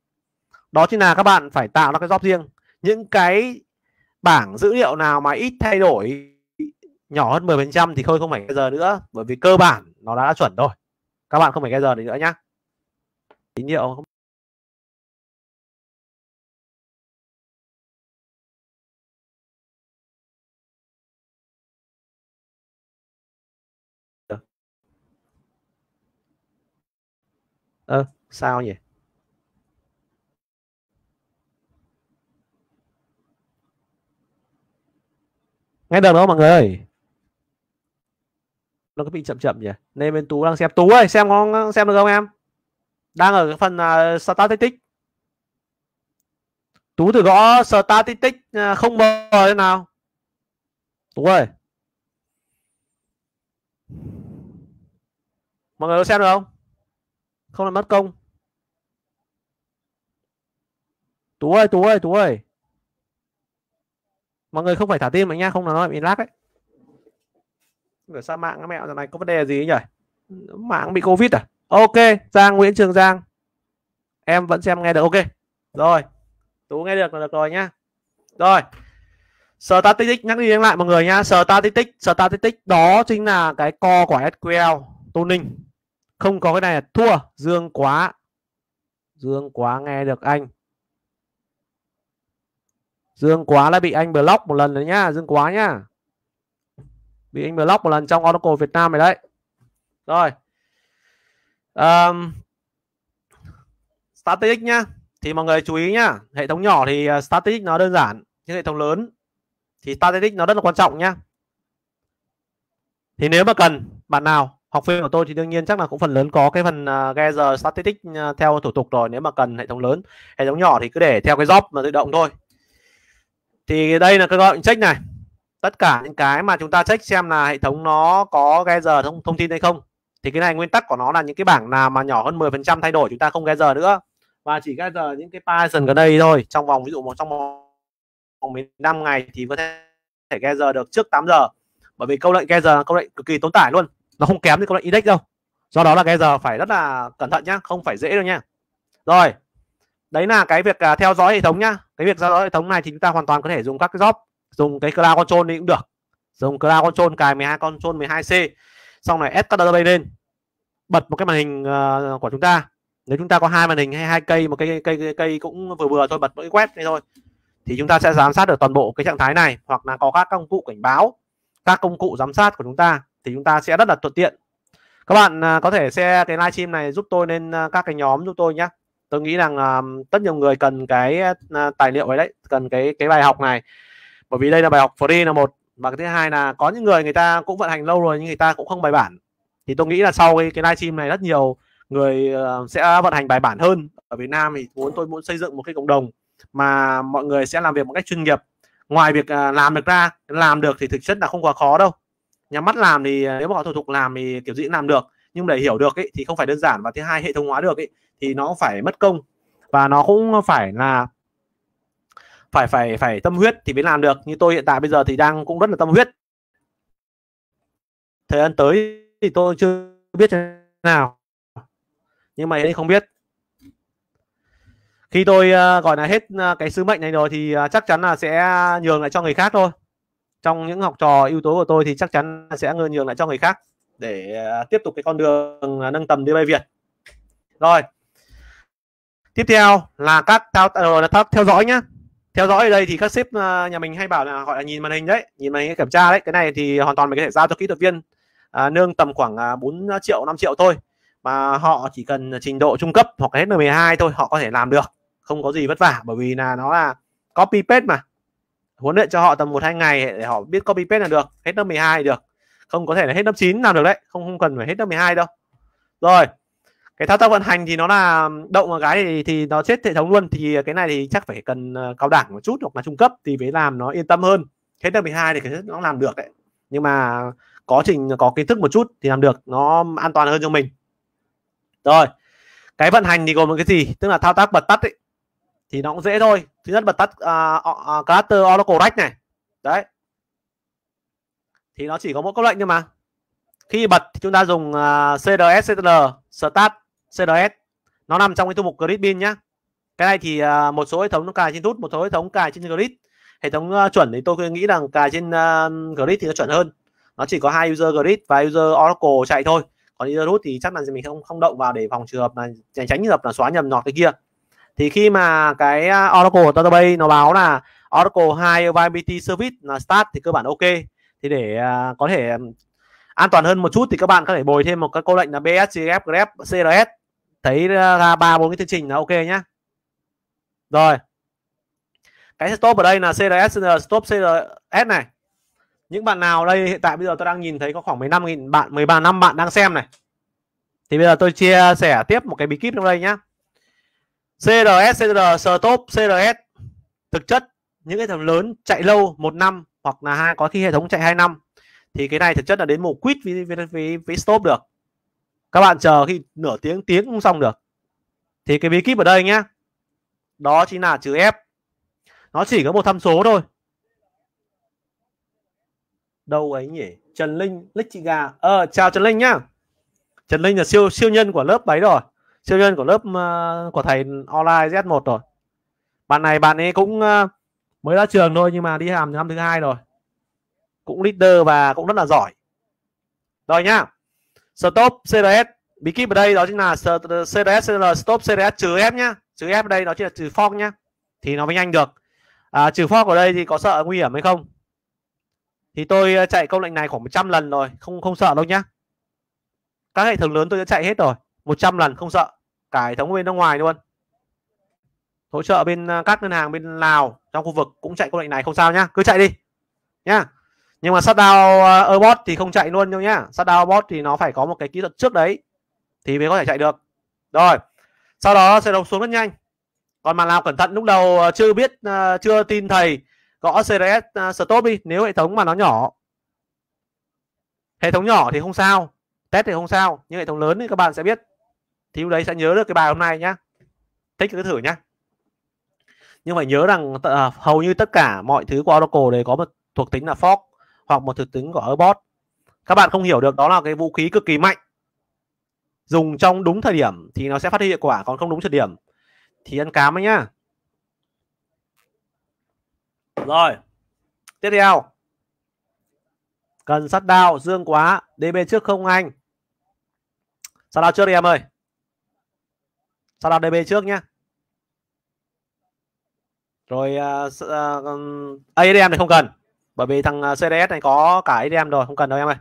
đó chính là các bạn phải tạo ra cái job riêng những cái bảng dữ liệu nào mà ít thay đổi nhỏ hơn 10% thì thôi không phải ghe giờ nữa bởi vì cơ bản nó đã, đã chuẩn rồi các bạn không phải ghe giờ nữa nhá tín hiệu ơ à, sao nhỉ nghe được không mọi người nó cứ bị chậm chậm nhỉ nên bên tú đang xem tú ơi xem có xem được không em đang ở cái phần uh, à, statistic tú thử gõ statistic à, không bờ thế nào tú ơi mọi người có xem được không không làm mất công tú ơi tú ơi tú ơi mọi người không phải thả tim anh nha không là nó bị lag đấy người sao mạng các mẹo giờ này có vấn đề gì nhỉ mạng bị covid à ok giang nguyễn trường giang em vẫn xem nghe được ok rồi tú nghe được là được rồi nhá rồi statistic nhắc đi nhắc lại mọi người nhá statistic statistic đó chính là cái co của sql tuning không có cái này là thua dương quá dương quá nghe được anh dương quá đã bị anh block một lần rồi nhá dương quá nhá bị anh block một lần trong oracle việt nam này đấy rồi um, static nhá thì mọi người chú ý nhá hệ thống nhỏ thì ờ, static nó đơn giản nhưng hệ thống lớn thì static nó rất là quan trọng nhá thì nếu mà cần bạn nào học viên của tôi thì đương nhiên chắc là cũng phần lớn có cái phần uh, à, gather statistic à, theo thủ tục rồi nếu mà cần hệ thống lớn hệ thống nhỏ thì cứ để theo cái job mà tự động thôi thì đây là cái gọi check này tất cả những cái mà chúng ta check xem là hệ thống nó có gather thông, thông tin hay không thì cái này nguyên tắc của nó là những cái bảng nào mà nhỏ hơn 10% thay đổi chúng ta không gather nữa và chỉ gather những cái Python gần đây thôi trong vòng ví dụ một trong vòng 15 ngày thì có thể gather được trước 8 giờ bởi vì câu lệnh gather là câu lệnh cực kỳ tốn tải luôn nó không kém như con index đâu do đó là cái giờ phải rất là cẩn thận nhá không phải dễ đâu nhá rồi đấy là cái việc à, theo dõi hệ thống nhá cái việc theo dõi hệ thống này thì chúng ta hoàn toàn có thể dùng các cái job dùng cái cloud control thì cũng được dùng cloud control cài 12 control 12c xong này ép các database lên bật một cái màn hình ờ, của chúng ta nếu chúng ta có hai màn hình hay hai cây một cây cây cây cũng vừa vừa thôi bật mỗi quét này thôi thì chúng ta sẽ giám sát được toàn bộ cái trạng thái này hoặc là có các công cụ cảnh báo các công cụ giám sát của chúng ta thì chúng ta sẽ rất là thuận tiện các bạn à, có thể share cái livestream này giúp tôi lên à, các cái nhóm giúp tôi nhé tôi nghĩ rằng uh, rất nhiều người cần cái tài liệu ấy đấy cần cái cái bài học này bởi vì đây là bài học free là một và thứ hai là có những người người ta cũng vận hành lâu rồi nhưng người ta cũng không bài bản thì tôi nghĩ là sau cái, cái livestream này rất nhiều người ờ, sẽ vận hành bài bản hơn ở Việt Nam thì muốn tôi muốn xây dựng một cái cộng đồng mà mọi người sẽ làm việc một cách chuyên nghiệp ngoài việc làm được ra làm được thì thực chất là không quá khó đâu nhắm mắt làm thì à, nếu mà họ thủ tục làm thì kiểu gì cũng làm được nhưng để hiểu được ấy, thì không phải đơn giản và thứ hai hệ thống hóa được ấy, thì nó phải mất công và nó cũng phải là phải phải phải tâm huyết thì mới làm được như tôi hiện tại bây giờ thì đang cũng rất là tâm huyết thời gian tới thì tôi chưa biết thế nào nhưng mà ấy không biết khi tôi uh, gọi là hết uh, cái sứ mệnh này rồi thì uh, chắc chắn là sẽ nhường lại cho người khác thôi trong những học trò ưu tố của tôi thì chắc chắn sẽ nhường lại cho người khác để à, tiếp tục cái con đường à, nâng tầm đi bay Việt rồi tiếp theo là các thao, ờ, là thao theo dõi nhá theo dõi ở đây thì các sếp à, nhà mình hay bảo là gọi là nhìn màn hình đấy nhìn màn hình kiểm tra đấy cái này thì hoàn toàn mình có thể giao cho kỹ thuật viên à, nương tầm khoảng 4 triệu 5 triệu thôi mà họ chỉ cần trình độ trung cấp hoặc hết N12 thôi họ có thể làm được không có gì vất vả bởi vì là nó là copy paste mà huấn luyện cho họ tầm một hai ngày để họ biết copy paste là được hết lớp 12 được không có thể là hết lớp 9 làm được đấy không không cần phải hết lớp 12 đâu rồi cái thao tác vận hành thì nó là động một cái thì, thì nó chết hệ thống luôn thì cái này thì chắc phải cần ờ, cao đẳng một chút hoặc là trung cấp thì mới làm nó yên tâm hơn hết lớp 12 thì cái nó làm được đấy nhưng mà có trình có kiến thức một chút thì làm được nó an toàn hơn cho mình rồi cái vận hành thì gồm cái gì tức là thao tác bật tắt ấy thì nó cũng dễ thôi thứ nhất bật tắt uh, à, uh, à, character oracle rack này đấy thì nó chỉ có mỗi câu lệnh nhưng mà khi bật thì chúng ta dùng uh, à, cds ctl start cds nó nằm trong cái thư mục grid bin nhá cái này thì uh, một số hệ thống nó cài trên tút một số hệ thống cài trên grid hệ thống uh, chuẩn thì tôi nghĩ rằng cài trên uh, grid thì nó chuẩn hơn nó chỉ có hai user grid và user oracle chạy thôi còn user root thì chắc là mình không không động vào để phòng trường hợp là tránh trường hợp là xóa nhầm nhọt cái kia thì khi mà cái à, Oracle database nó báo là Oracle 2 availability service là start thì cơ bản ok thì để à, có thể an toàn hơn một chút thì các bạn có thể bồi thêm một các câu lệnh là BS, GF, CRS thấy à, ra ba bốn cái chương trình là ok nhá rồi cái stop ở đây là CRS stop CRS này những bạn nào đây hiện tại bây giờ tôi đang nhìn thấy có khoảng 15 nghìn bạn 13 năm bạn đang xem này thì bây giờ tôi chia sẻ tiếp một cái bí kíp trong đây nhá CRS, CR, stop, CRS thực chất những cái thằng lớn chạy lâu một năm hoặc là hai có khi hệ thống chạy 2 năm thì cái này thực chất là đến một quýt với, với, với, với stop được các bạn chờ khi nửa tiếng tiếng cũng xong được thì cái bí kíp ở đây nhé, đó chính là chữ F nó chỉ có một tham số thôi đâu ấy nhỉ Trần Linh lích chị gà ờ chào Trần Linh nhá Trần Linh là siêu siêu nhân của lớp đấy rồi siêu nhân của lớp uh, của thầy online Z1 rồi bạn này bạn ấy cũng uh, mới ra trường thôi nhưng mà đi làm năm thứ hai rồi cũng leader và cũng rất là giỏi rồi nhá stop CRS bí kíp ở đây đó chính là CRS CR stop CRS trừ F nhá trừ F ở đây đó chính là trừ fork nhá thì nó mới nhanh được à, trừ fork ở đây thì có sợ nguy hiểm hay không thì tôi ờ, chạy câu lệnh này khoảng 100 lần rồi không không sợ đâu nhá các hệ thống lớn tôi đã chạy hết rồi 100 lần không sợ cả hệ thống bên nước ngoài luôn hỗ trợ bên à, các ngân hàng bên Lào trong khu vực cũng chạy công lệnh này không sao nhá cứ chạy đi nhá nhưng mà shutdown à, robot thì không chạy luôn đâu nhá shutdown robot thì nó phải có một cái kỹ thuật trước đấy thì mới có thể chạy được rồi sau đó sẽ đọc xuống rất nhanh còn mà nào cẩn thận lúc đầu à, chưa biết chưa tin thầy gõ crs stop đi nếu hệ thống mà nó nhỏ hệ thống nhỏ thì không sao test thì không sao nhưng hệ thống lớn thì các bạn sẽ biết thì lúc đấy sẽ nhớ được cái bài hôm nay nhá thích cứ thử nhá nhưng phải nhớ rằng uh, hầu như tất cả mọi thứ của Oracle đều có một thuộc tính là fork hoặc một thuộc tính của airbot các bạn không hiểu được đó là cái vũ khí cực kỳ mạnh dùng trong đúng thời điểm thì nó sẽ phát huy hiệu quả còn không đúng thời điểm thì ăn cám ấy nhá rồi tiếp theo cần sắt đao dương quá db trước không anh sao đao trước đi em ơi setup db trước nhá rồi uh, uh, adm này không cần bởi vì thằng à, cds này có cả adm rồi không cần đâu em ơi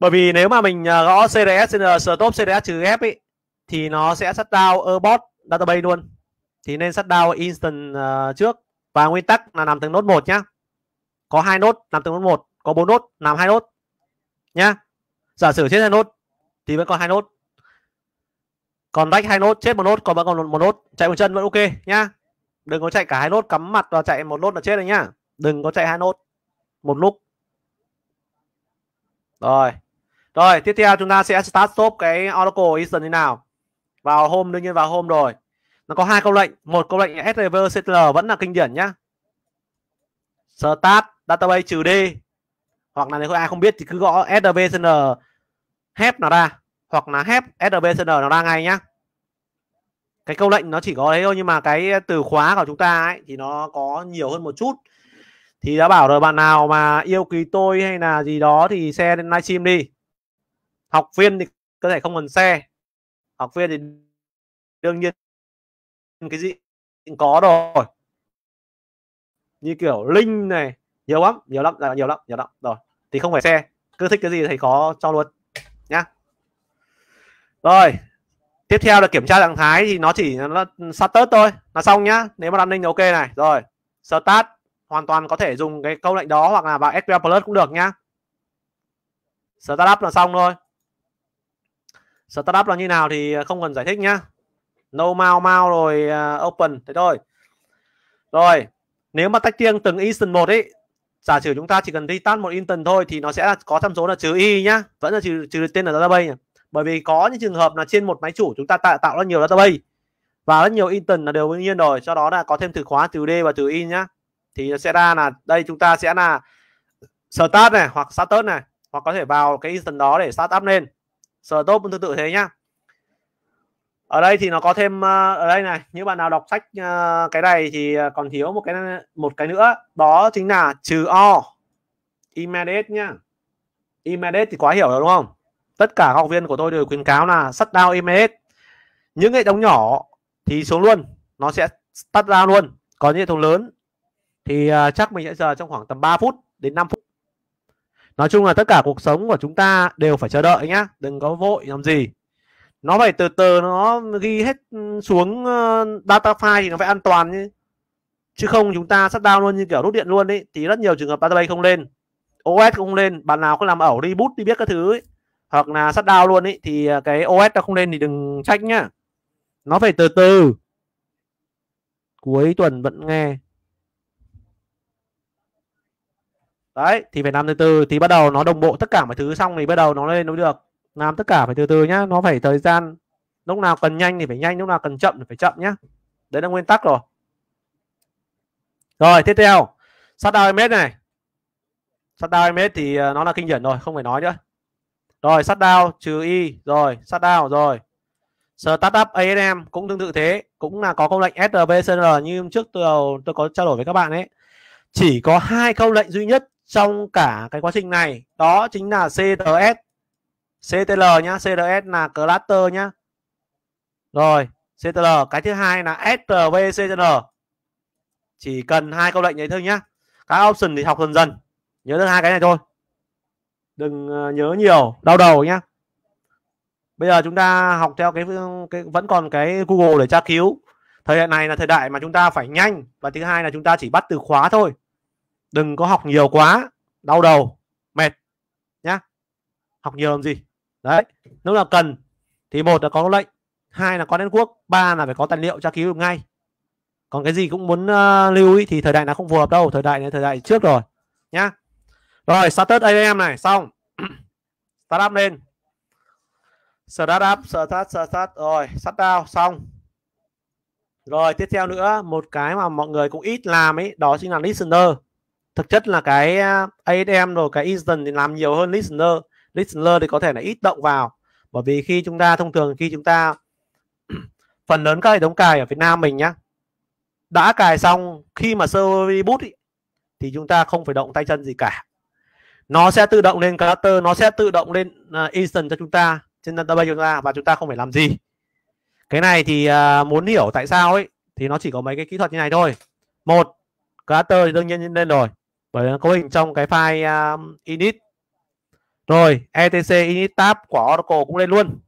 bởi vì nếu mà mình à, gõ cds à, stop cds trừ f ấy, thì nó sẽ shutdown airbot database luôn thì nên shutdown instant uh, trước và nguyên tắc là làm từng nốt một nhá có hai nốt làm từng nốt một có bốn nốt làm hai nốt nhá giả sử trên hai nốt thì vẫn còn hai nốt còn rách hai nốt chết một nốt còn vẫn còn một nốt chạy một chân vẫn ok nhá đừng có chạy cả hai nốt cắm mặt và chạy một nốt là chết rồi nhá đừng có chạy hai nốt một lúc rồi rồi tiếp theo chúng ta sẽ start stop cái oracle instant như nào vào hôm đương nhiên vào hôm rồi nó có hai câu lệnh một câu lệnh srv ctl vẫn là kinh điển nhá start database trừ d hoặc là nếu ai không biết thì cứ gõ svcn ctl hép nó ra hoặc là hép SRBCN nó ra ngay nhá cái câu lệnh nó chỉ có đấy thôi nhưng mà cái từ khóa của chúng ta ấy thì nó có nhiều hơn một chút thì đã bảo rồi bạn nào mà yêu quý tôi hay là gì đó thì xe lên livestream đi học viên thì có thể không cần xe học viên thì đương nhiên cái gì cũng có rồi như kiểu linh này nhiều lắm nhiều lắm là nhiều lắm nhiều lắm rồi thì không phải xe cứ thích cái gì thì có cho luôn nhá rồi tiếp theo là kiểm tra trạng thái thì nó chỉ nó status thôi là xong nhá nếu mà an ninh ok này rồi start hoàn toàn có thể dùng cái câu lệnh đó hoặc là vào SQL Plus cũng được nhá startup là xong thôi startup là như nào thì không cần giải thích nhá no mau mau rồi à, open thế thôi rồi nếu mà tách riêng từng instant một ấy giả sử chúng ta chỉ cần đi tắt một instant thôi thì nó sẽ có tham số là trừ y nhá vẫn là trừ trừ tên ở database nhỉ? bởi vì có những trường hợp là trên một máy chủ chúng ta tạo tạo ra nhiều database và rất nhiều instance là đều đương nhiên rồi sau đó là có thêm từ khóa từ d và từ in nhá thì sẽ ra là đây chúng ta sẽ là start này hoặc start này hoặc có thể vào cái instance đó để start up lên start cũng tương tự thế nhá ở đây thì nó có thêm ờ, ở đây này những bạn nào đọc sách ờ, cái này thì ờ, còn thiếu một cái một cái nữa đó chính là trừ o immediate nhá immediate thì quá hiểu rồi đúng không tất cả học viên của tôi đều khuyến cáo là sắt down EMS những hệ thống nhỏ thì xuống luôn nó sẽ tắt ra luôn còn những hệ thống lớn thì à, chắc mình sẽ chờ trong khoảng tầm 3 phút đến 5 phút nói chung là tất cả cuộc sống của chúng ta đều phải chờ đợi nhá đừng có vội làm gì nó phải từ từ nó ghi hết xuống ờ, data file thì nó phải an toàn chứ chứ không chúng ta sắt shutdown luôn như kiểu rút điện luôn ấy thì rất nhiều trường hợp database không lên OS không lên bạn nào cũng làm ẩu reboot đi biết các thứ ấy hoặc là sắt đao luôn ấy thì à, cái OS nó không lên thì đừng trách nhá nó phải từ từ cuối tuần vẫn nghe đấy thì phải làm từ từ thì bắt đầu nó đồng bộ tất cả mọi thứ xong thì bắt đầu nó lên nó được làm tất cả phải từ từ nhá nó phải thời gian lúc nào cần nhanh thì phải nhanh lúc nào cần chậm thì phải chậm nhá đấy là nguyên tắc rồi rồi tiếp theo sắt đao ms này sắt đao ms thì à, nó là kinh điển rồi không phải nói nữa rồi sắt down trừ y rồi sắt down rồi startup asm cũng tương tự thế cũng là có câu lệnh srbcr như trước tôi tôi có trao đổi với các bạn ấy chỉ có hai câu lệnh duy nhất trong cả cái quá trình này đó chính là cts ctl nhá cts là cluster nhá rồi ctl cái thứ hai là srbcr chỉ cần hai câu lệnh đấy thôi nhá các option thì học dần dần nhớ được hai cái này thôi đừng ờ, nhớ nhiều đau đầu nhá bây giờ chúng ta học theo cái cái vẫn còn cái Google để tra cứu thời đại này là thời đại mà chúng ta phải nhanh và thứ hai là chúng ta chỉ bắt từ khóa thôi đừng có học nhiều quá đau đầu mệt nhá học nhiều làm gì đấy lúc nào cần thì một là có lệnh hai là có network ba là phải có tài liệu tra cứu được ngay còn cái gì cũng muốn uh, lưu ý thì thời đại nó không phù hợp đâu thời đại này thời đại trước rồi nhá rồi status am này xong startup lên startup startup startup rồi shutdown xong rồi tiếp theo nữa một cái mà mọi người cũng ít làm ấy đó chính là listener thực chất là cái à, adm rồi cái instant thì làm nhiều hơn listener listener thì có thể là ít động vào bởi vì khi chúng ta thông thường khi chúng ta phần lớn các hệ thống cài ở Việt Nam mình nhá đã cài xong khi mà server reboot ý, thì chúng ta không phải động tay chân gì cả nó sẽ tự động lên cluster nó sẽ tự động lên uh, instant cho chúng ta trên database chúng ta và chúng ta không phải làm gì cái này thì uh, muốn hiểu tại sao ấy thì nó chỉ có mấy cái kỹ thuật như này thôi một cluster thì đương nhiên lên rồi bởi nó có hình trong cái file um, init rồi etc init tab của oracle cũng lên luôn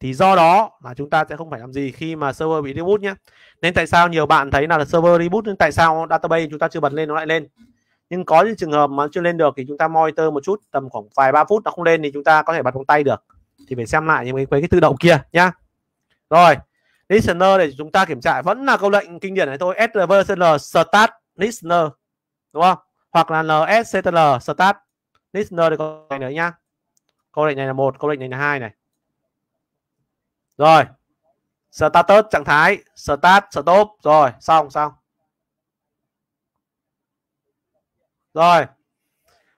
thì do đó là chúng ta sẽ không phải làm gì khi mà server bị reboot nhé nên tại sao nhiều bạn thấy là server reboot nhưng tại sao database chúng ta chưa bật lên nó lại lên nhưng có những trường hợp mà chưa lên được thì chúng ta monitor một chút tầm khoảng vài ba phút nó không lên thì chúng ta có thể bật vòng tay được thì phải xem lại những cái, cái tự động kia nhá rồi listener để chúng ta kiểm tra vẫn là câu lệnh kinh điển này thôi srvcl start listener đúng không hoặc là lsctl start listener để câu này nữa nhá câu lệnh này là một câu lệnh này là hai này rồi status trạng thái start stop rồi xong xong rồi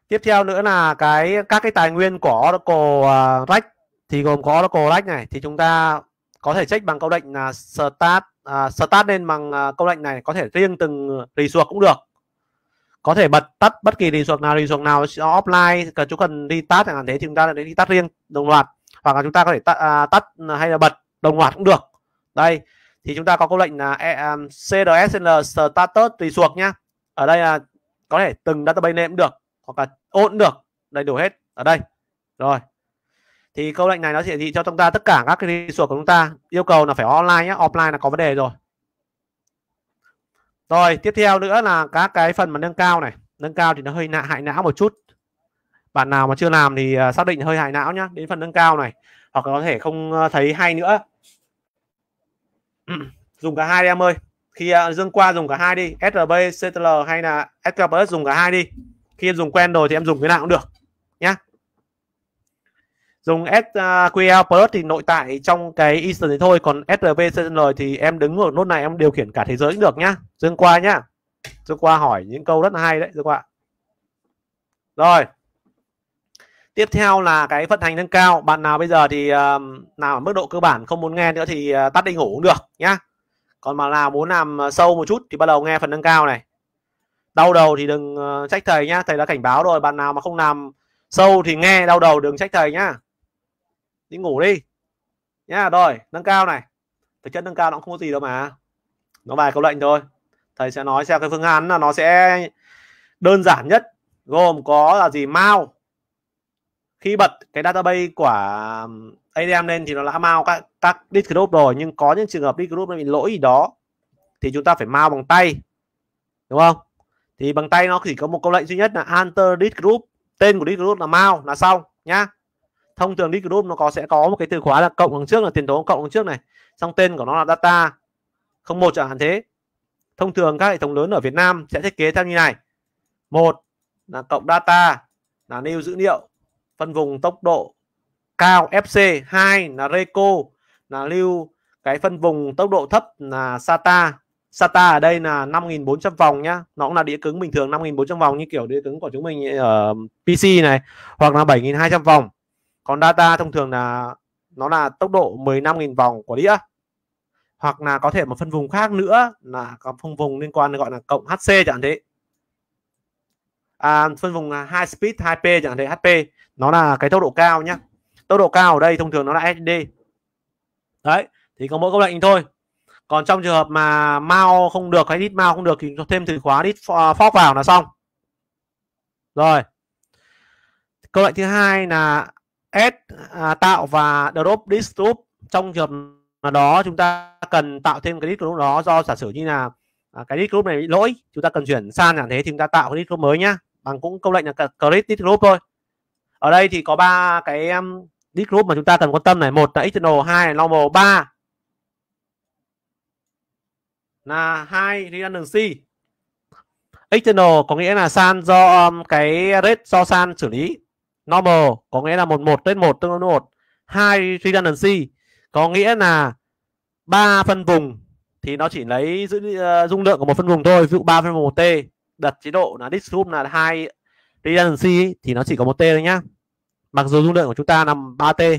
tiếp theo nữa là cái các cái tài nguyên của Oracle uh, Rack thì gồm có Oracle Rack này thì chúng ta có thể check bằng câu lệnh là start uh, start lên bằng uh, câu lệnh này có thể riêng từng resource cũng được có thể bật tắt bất kỳ resource nào resource nào offline cần chúng cần đi tắt chẳng hạn thế thì chúng ta đến đi tắt riêng đồng loạt hoặc là chúng ta có thể tắt, uh, tắt hay là bật đồng loạt cũng được đây thì chúng ta có câu lệnh là e, um, crsl status tùy thuộc nhá ở đây là có thể từng database name cũng được hoặc là ổn được đầy đủ hết ở đây rồi thì câu lệnh này nó sẽ hiển thị cho chúng ta tất cả các cái resource của chúng ta yêu cầu là phải online nhé offline là có vấn đề rồi rồi tiếp theo nữa là các cái phần mà nâng cao này nâng cao thì nó hơi hại não một chút bạn nào mà chưa làm thì à, xác định hơi hại não nhá đến phần nâng cao này hoặc có thể không à, thấy hay nữa dùng cả hai em ơi khi à, dương qua dùng cả hai đi srb ctl hay là skps dùng cả hai đi khi em dùng quen rồi thì em dùng cái nào cũng được nhé. dùng SQL à, Plus thì nội tại trong cái instance thì thôi còn SRV CNL thì em đứng ở nốt này em điều khiển cả thế giới cũng được nhá Dương qua nhá Dương qua hỏi những câu rất là hay đấy Dương qua rồi tiếp theo là cái vận hành nâng cao bạn nào bây giờ thì uh, nào ở mức độ cơ bản không muốn nghe nữa thì uh, tắt đi ngủ cũng được nhá còn mà nào muốn làm ờ, sâu một chút thì bắt đầu nghe phần nâng cao này đau đầu thì đừng ờ, trách thầy nhá thầy đã cảnh báo rồi bạn nào mà không làm sâu thì nghe đau đầu đừng trách thầy nhá đi ngủ đi nhá rồi nâng cao này thực chất nâng cao nó cũng không có gì đâu mà nó vài câu lệnh thôi thầy sẽ nói xem cái phương án là nó sẽ đơn giản nhất gồm có là gì mau khi bật cái database quả ADM lên thì nó đã mau các các disk group rồi nhưng có những trường hợp disk group nó bị lỗi gì đó thì chúng ta phải mau bằng tay đúng không thì bằng tay nó chỉ có một câu lệnh duy nhất là enter disk group tên của disk group là mau là xong nhá thông thường disk group nó có sẽ có một cái từ khóa là cộng đằng trước là tiền tố cộng đằng trước này xong tên của nó là data không một chẳng hạn thế thông thường các hệ thống lớn ở Việt Nam sẽ thiết kế theo như này một là cộng data là lưu dữ liệu phân vùng tốc độ cao FC 2 là Reco là lưu cái phân vùng tốc độ thấp là SATA SATA ở đây là 5.400 vòng nhá nó cũng là đĩa cứng bình thường 5.400 vòng như kiểu đĩa cứng của chúng mình ở PC này hoặc là 7.200 vòng còn data thông thường là nó là tốc độ 15.000 vòng của đĩa hoặc là có thể một phân vùng khác nữa là có phân vùng liên quan gọi là cộng HC chẳng thế à, phân vùng high speed 2P chẳng thế HP nó là cái tốc độ cao nhá tốc độ cao ở đây thông thường nó là sd đấy thì có mỗi câu lệnh thôi còn trong trường hợp mà mau không được hay đít mau không được thì thêm từ khóa đít fork vào là xong rồi câu lệnh thứ hai là s à, tạo và drop disrupt trong trường hợp mà đó chúng ta cần tạo thêm cái disrupt đó do giả sử như là à, cái disrupt này bị lỗi chúng ta cần chuyển sang chẳng thế thì chúng ta tạo cái disrupt mới nhá bằng cũng câu lệnh là create disrupt thôi ở đây thì có ba cái um, this group mà chúng ta cần quan tâm này một là external hai là normal ba là hai redundancy external có nghĩa là san do um, cái rate do san xử lý normal có nghĩa là một một rate một tương đối một hai redundancy có nghĩa là ba phân vùng thì nó chỉ lấy giữ uh, dung lượng của một phân vùng thôi ví dụ ba phân vùng một t đặt chế độ là this group là hai redundancy thì nó chỉ có một t thôi nhá mặc dù dung lượng của chúng ta nằm 3T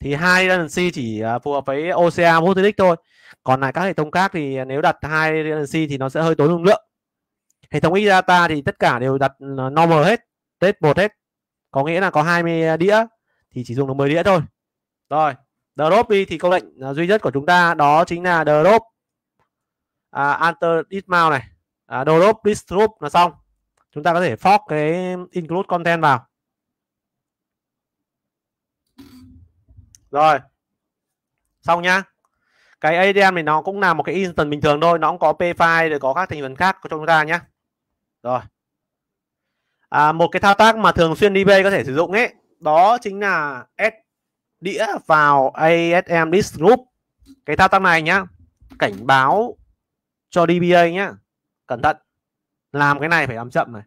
thì hai latency chỉ à, phù hợp với OCA Multilink thôi còn lại các hệ thống khác thì nếu đặt hai latency thì nó sẽ hơi tốn dung lượng hệ thống Xdata thì tất cả đều đặt à, normal hết test một hết có nghĩa là có 20 đĩa thì chỉ dùng được 10 đĩa thôi rồi drop đi thì câu lệnh à, duy nhất của chúng ta đó chính là drop à, alter dismount này à, drop distrop là xong chúng ta có thể fork cái include content vào rồi xong nhá cái ADN này nó cũng là một cái instance bình thường thôi nó cũng có p file rồi có các thành phần khác cho chúng ta nhá, rồi à, một cái thao tác mà thường xuyên DB có thể sử dụng ấy đó chính là S đĩa vào ASM list group cái thao tác này nhá cảnh báo cho DBA nhá cẩn thận làm cái này phải làm chậm này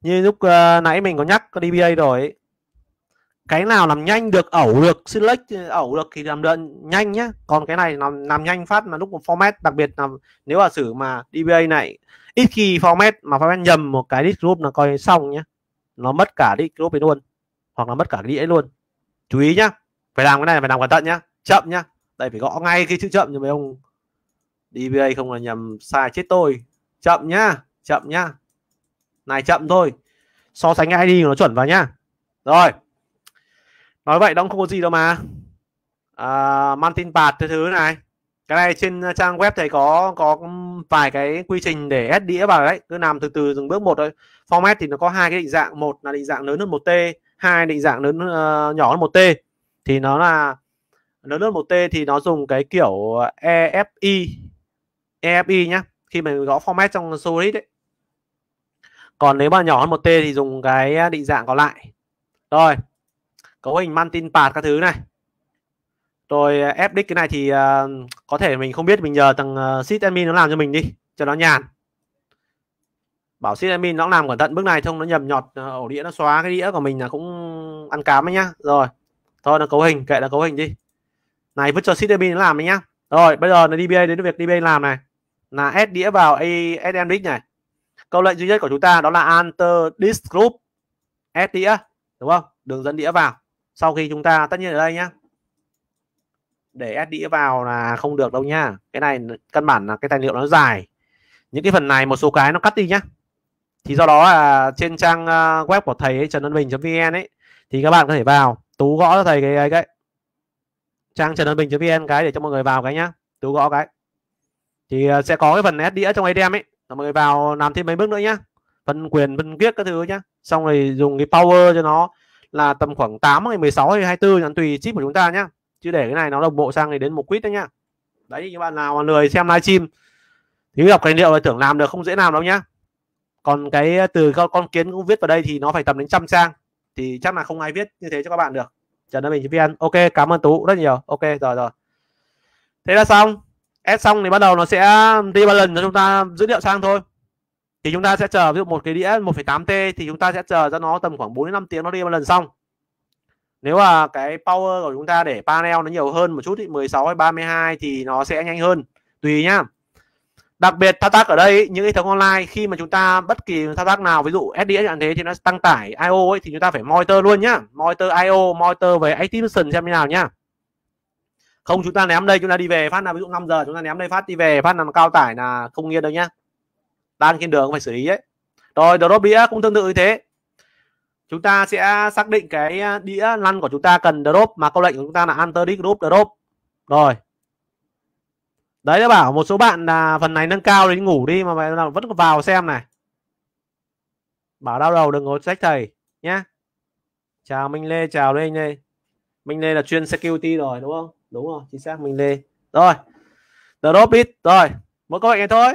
như lúc uh, nãy mình có nhắc có DBA rồi ấy, cái nào làm nhanh được ẩu được select ẩu được thì làm đơn nhanh nhá còn cái này làm làm nhanh phát mà lúc một format đặc biệt là nếu là sử mà DBA này ít khi format mà format nhầm một cái disk group là coi xong nhá nó mất cả disk group ấy luôn hoặc là mất cả đĩa luôn chú ý nhá phải làm cái này phải làm cẩn thận nhá chậm nhá đây phải gõ ngay cái chữ chậm như mấy ông DBA không là nhầm sai chết tôi chậm nhá chậm nhá này chậm thôi so sánh ID của nó chuẩn vào nhá rồi nói vậy nó không có gì đâu mà à, Martin bạt thứ thứ này cái này trên trang web thầy có có vài cái quy trình để ép đĩa vào đấy cứ làm từ từ từng bước một thôi format thì nó có hai cái định dạng một là định dạng lớn hơn một t hai định dạng lớn uh, nhỏ hơn một t thì nó là lớn hơn một t thì nó dùng cái kiểu efi efi nhá khi mình gõ format trong solid đấy còn nếu mà nhỏ hơn một t thì dùng cái định dạng còn lại rồi cấu hình mantin Pad các thứ này rồi FDIC ờ, cái này thì uh, có thể mình không biết mình nhờ thằng uh, admin nó làm cho mình đi cho nó nhàn bảo admin nó làm cẩn thận bước này thông nó nhầm nhọt ổ đĩa nó xóa cái đĩa của mình là cũng ăn cám ấy nhá rồi thôi nó cấu hình kệ là cấu hình đi này vứt cho admin nó làm ấy nhá rồi bây giờ nó DBA đến việc DBA làm này là ép đĩa vào SMDIC này câu lệnh duy nhất của chúng ta đó là alter disk group ép đĩa đúng không đường dẫn đĩa vào sau khi chúng ta tất nhiên ở đây nhá để ép đĩa vào là không được đâu nhá cái này căn bản là cái tài liệu nó dài những cái phần này một số cái nó cắt đi nhá thì do đó là trên trang ờ, web của thầy trần văn bình vn ấy thì các bạn có thể vào tú gõ cho thầy cái cái, cái. trang trần văn bình vn cái để cho mọi người vào cái nhá tú gõ cái thì ờ, sẽ có cái phần ép đĩa trong ADM ấy là mọi người vào làm thêm mấy bước nữa nhá phần quyền phân kiết các thứ nhá xong rồi dùng cái power cho nó là tầm khoảng 8 ngày 16 hay 24 nhắn tùy chip của chúng ta nhé chứ để cái này nó đồng bộ sang thì đến một quýt đấy nhá đấy những bạn nào mà lười xem livestream thì đọc cái liệu là tưởng làm được không dễ làm đâu nhá còn cái ờ, từ con kiến cũng viết vào đây thì nó phải tầm đến trăm trang thì chắc là không ai viết như thế cho các bạn được trần mình bình vn ok cảm ơn tú rất nhiều ok rồi rồi thế là xong ép xong thì bắt đầu nó sẽ um, đi ba lần cho chúng ta dữ liệu sang thôi thì chúng ta sẽ chờ ví dụ một cái đĩa 1.8T thì chúng ta sẽ chờ ra nó tầm khoảng 4 đến 5 tiếng nó đi một lần xong nếu mà cái power của chúng ta để panel nó nhiều hơn một chút thì 16 hay 32 thì nó sẽ nhanh hơn tùy nhá đặc biệt thao tác ở đây những hệ thống online khi mà chúng ta bất kỳ thao tác nào ví dụ SDX chẳng thế thì nó tăng tải IO ấy thì chúng ta phải monitor luôn nhá monitor IO monitor về activation xem như nào nhá không chúng ta ném đây chúng ta đi về phát là ví dụ 5 giờ chúng ta ném đây phát đi về phát là cao tải là không nghiêng đâu nhá đang trên đường phải xử lý đấy rồi drop đĩa cũng tương tự như thế chúng ta sẽ xác định cái à, đĩa lăn của chúng ta cần drop mà câu lệnh của chúng ta là enter group drop rồi đấy đã bảo một số bạn là phần này nâng cao đi ngủ đi mà vẫn vào xem này bảo đau đầu đừng ngồi sách thầy nhé chào minh lê chào lê anh lê minh lê là chuyên security rồi đúng không đúng rồi chính xác minh lê rồi drop it rồi mỗi câu lệnh này thôi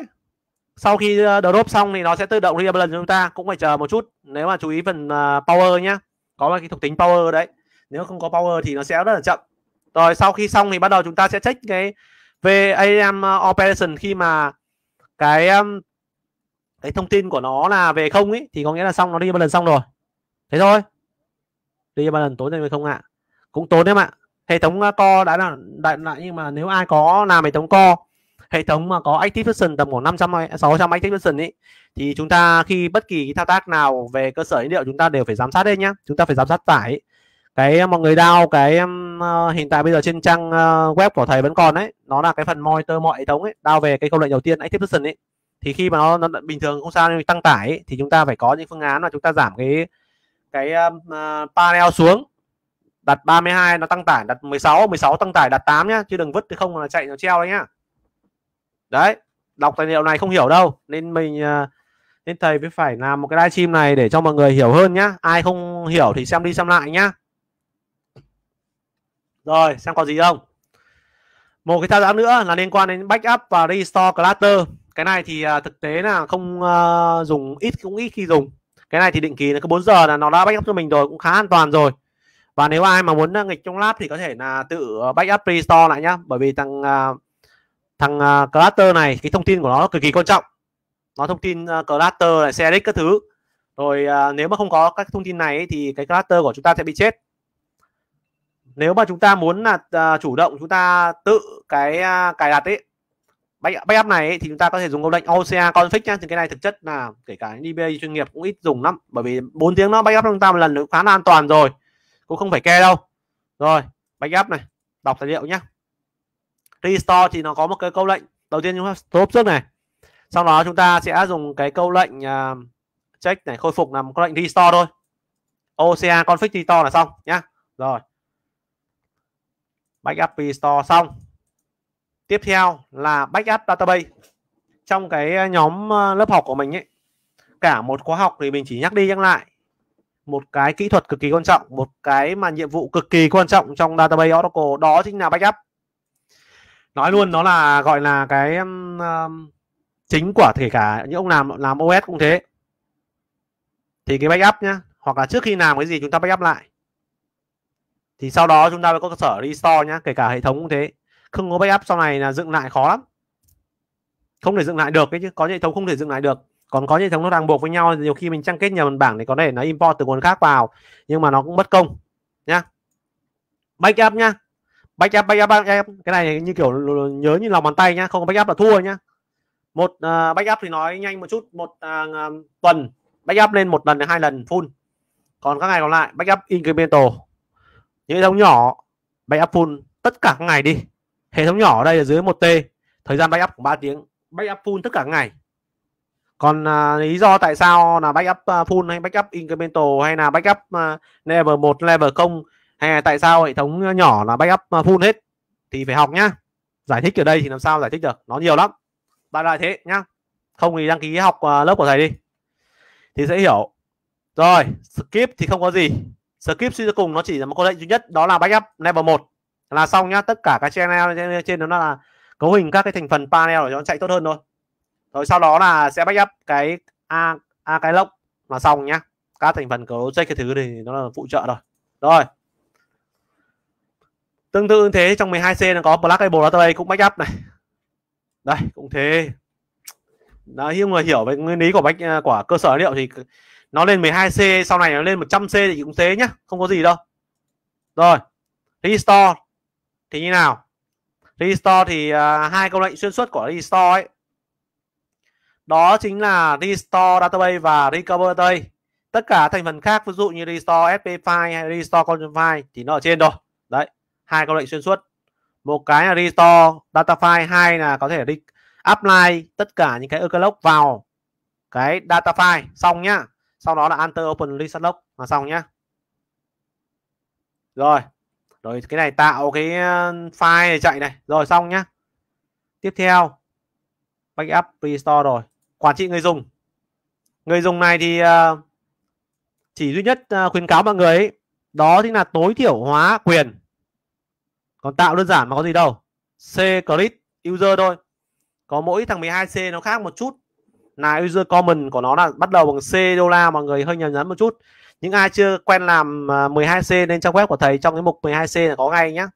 sau khi ờ, drop xong thì nó sẽ tự động rebalance cho chúng ta cũng phải chờ một chút nếu mà chú ý phần ờ, power nhé có cái thuộc tính power đấy nếu không có power thì nó sẽ rất là chậm rồi sau khi xong thì bắt đầu chúng ta sẽ check cái VAM ờ, operation khi mà cái cái thông tin của nó là về không ấy thì có nghĩa là xong nó đi một lần xong rồi thế thôi đi một lần tốn thêm không ạ à? cũng tốn đấy ạ hệ thống co đã là đại lại nhưng mà nếu ai có làm hệ thống co hệ thống mà có activation tầm khoảng 500 600 active person ấy thì chúng ta khi bất kỳ thao tác nào về cơ sở dữ liệu chúng ta đều phải giám sát đây nhá chúng ta phải giám sát tải cái ờ, mọi người đau cái uh, hiện tại bây giờ trên trang uh, web của thầy vẫn còn đấy nó là cái phần monitor mọi hệ thống ấy đau về cái câu lệnh đầu tiên activation ấy thì khi mà nó, nó bình thường không sao nhưng tăng tải ấy, thì chúng ta phải có những phương án là chúng ta giảm cái cái uh, panel xuống đặt 32 nó tăng tải đặt 16 16 tăng tải đặt 8 nhá chứ đừng vứt thì không là chạy nó treo đấy nhá đấy đọc tài liệu này không hiểu đâu nên mình à, nên thầy mới phải làm một cái live stream này để cho mọi người hiểu hơn nhá ai không hiểu thì xem đi xem lại nhá rồi xem có gì không một cái thao tác nữa là liên quan đến backup và restore cluster cái này thì à, thực tế là không uh, dùng ít cũng ít khi dùng cái này thì định kỳ là cứ 4 giờ là nó đã backup cho mình rồi cũng khá an toàn rồi và nếu ai mà muốn nghịch trong lab thì có thể là tự backup restore lại nhá bởi vì thằng uh, thằng uh, à, cluster này cái thông tin của nó cực kỳ quan trọng nó thông tin uh, à, cluster này xe các thứ rồi uh, nếu mà không có các thông tin này thì cái cluster của chúng ta sẽ bị chết nếu mà chúng ta muốn là uh, chủ động chúng ta tự cái uh, cài đặt ấy backup này ấy, thì chúng ta có thể dùng câu lệnh OCA config nhá thì cái này thực chất là kể cả những DBA chuyên nghiệp cũng ít dùng lắm bởi vì bốn tiếng nó backup chúng ta một lần nữa khá là an toàn rồi cũng không phải kê đâu rồi backup này đọc tài liệu nhé restore thì nó có một cái câu lệnh đầu tiên chúng ta stop trước này sau đó chúng ta sẽ dùng cái câu lệnh uh, check này khôi phục làm câu lệnh restore thôi OCA config restore là xong nhá rồi backup restore xong tiếp theo là backup database trong cái à, nhóm à, lớp học của mình ấy cả một khóa học thì mình chỉ nhắc đi nhắc lại một cái kỹ thuật cực kỳ quan trọng một cái mà nhiệm vụ cực kỳ quan trọng trong database Oracle đó chính là backup nói luôn nó là gọi là cái um, chính của thể cả những ông làm làm os cũng thế thì cái backup nhá hoặc là trước khi làm cái gì chúng ta backup lại thì sau đó chúng ta mới có cơ sở restore nhá kể cả hệ thống cũng thế không có backup sau này là dựng lại khó lắm không thể dựng lại được cái chứ có hệ thống không thể dựng lại được còn có hệ thống nó ràng buộc với nhau nhiều khi mình trang kết nhầm văn bảng thì có thể nó import từ nguồn khác vào nhưng mà nó cũng bất công nhá backup nhá back up back up anh em cái này như kiểu nhớ như lòng bàn tay nhá không có back up là thua nhá một uh, à, back up thì nói nhanh một chút một uh, tuần back up lên một lần đến hai lần full còn các ngày còn lại back up incremental những hệ thống nhỏ back up full tất cả các ngày đi hệ thống nhỏ ở đây là dưới 1 t thời gian back up khoảng 3 tiếng back up full tất cả các ngày còn uh, lý do tại sao là back up uh, full hay back up incremental hay là back up uh, level 1 level 0 hay là tại sao hệ thống nhỏ là backup à, full hết thì phải học nhá giải thích ở đây thì làm sao giải thích được nó nhiều lắm bạn loại thế nhá không thì đăng ký học à, lớp của thầy đi thì sẽ hiểu rồi skip thì không có gì skip suy ra cùng nó chỉ là một câu lệnh duy nhất đó là backup level 1 là xong nhá tất cả các channel trên nó là cấu hình các cái thành phần panel để cho nó chạy tốt hơn thôi rồi sau đó là sẽ backup cái a, a cái lốc là xong nhá các thành phần cấu trúc cái thứ thì nó là phụ trợ rồi rồi tương tự thế trong 12C nó có black pluggable database cũng backup này đây cũng thế đó khi người hiểu về nguyên lý của bách quả à, cơ sở liệu thì nó lên 12C sau này nó lên 100C thì cũng thế nhá không có gì đâu rồi restore thì như nào restore thì uh, hai câu lệnh xuyên suốt của restore ấy đó chính là restore database và recover database tất cả thành phần khác ví dụ như restore sp file hay restore content file thì nó ở trên rồi đấy hai câu lệnh xuyên suốt một cái là restore data file hai là có thể apply tất cả những cái overlock vào cái data file xong nhá sau đó là enter open list lock là xong nhá rồi rồi cái này tạo cái ờ, file này chạy này rồi xong nhá tiếp theo backup restore rồi quản trị người dùng người dùng này thì ờ, chỉ duy nhất ờ, khuyến cáo mọi người ấy, đó chính là tối thiểu hóa quyền còn tạo đơn giản mà có gì đâu secret user thôi có mỗi thằng 12c nó khác một chút là user common của nó là bắt đầu bằng c đô la mọi người hơi nhầm nhấn một chút những ai chưa quen làm 12c à, nên trang web của thầy trong cái mục 12c là có ngay nhá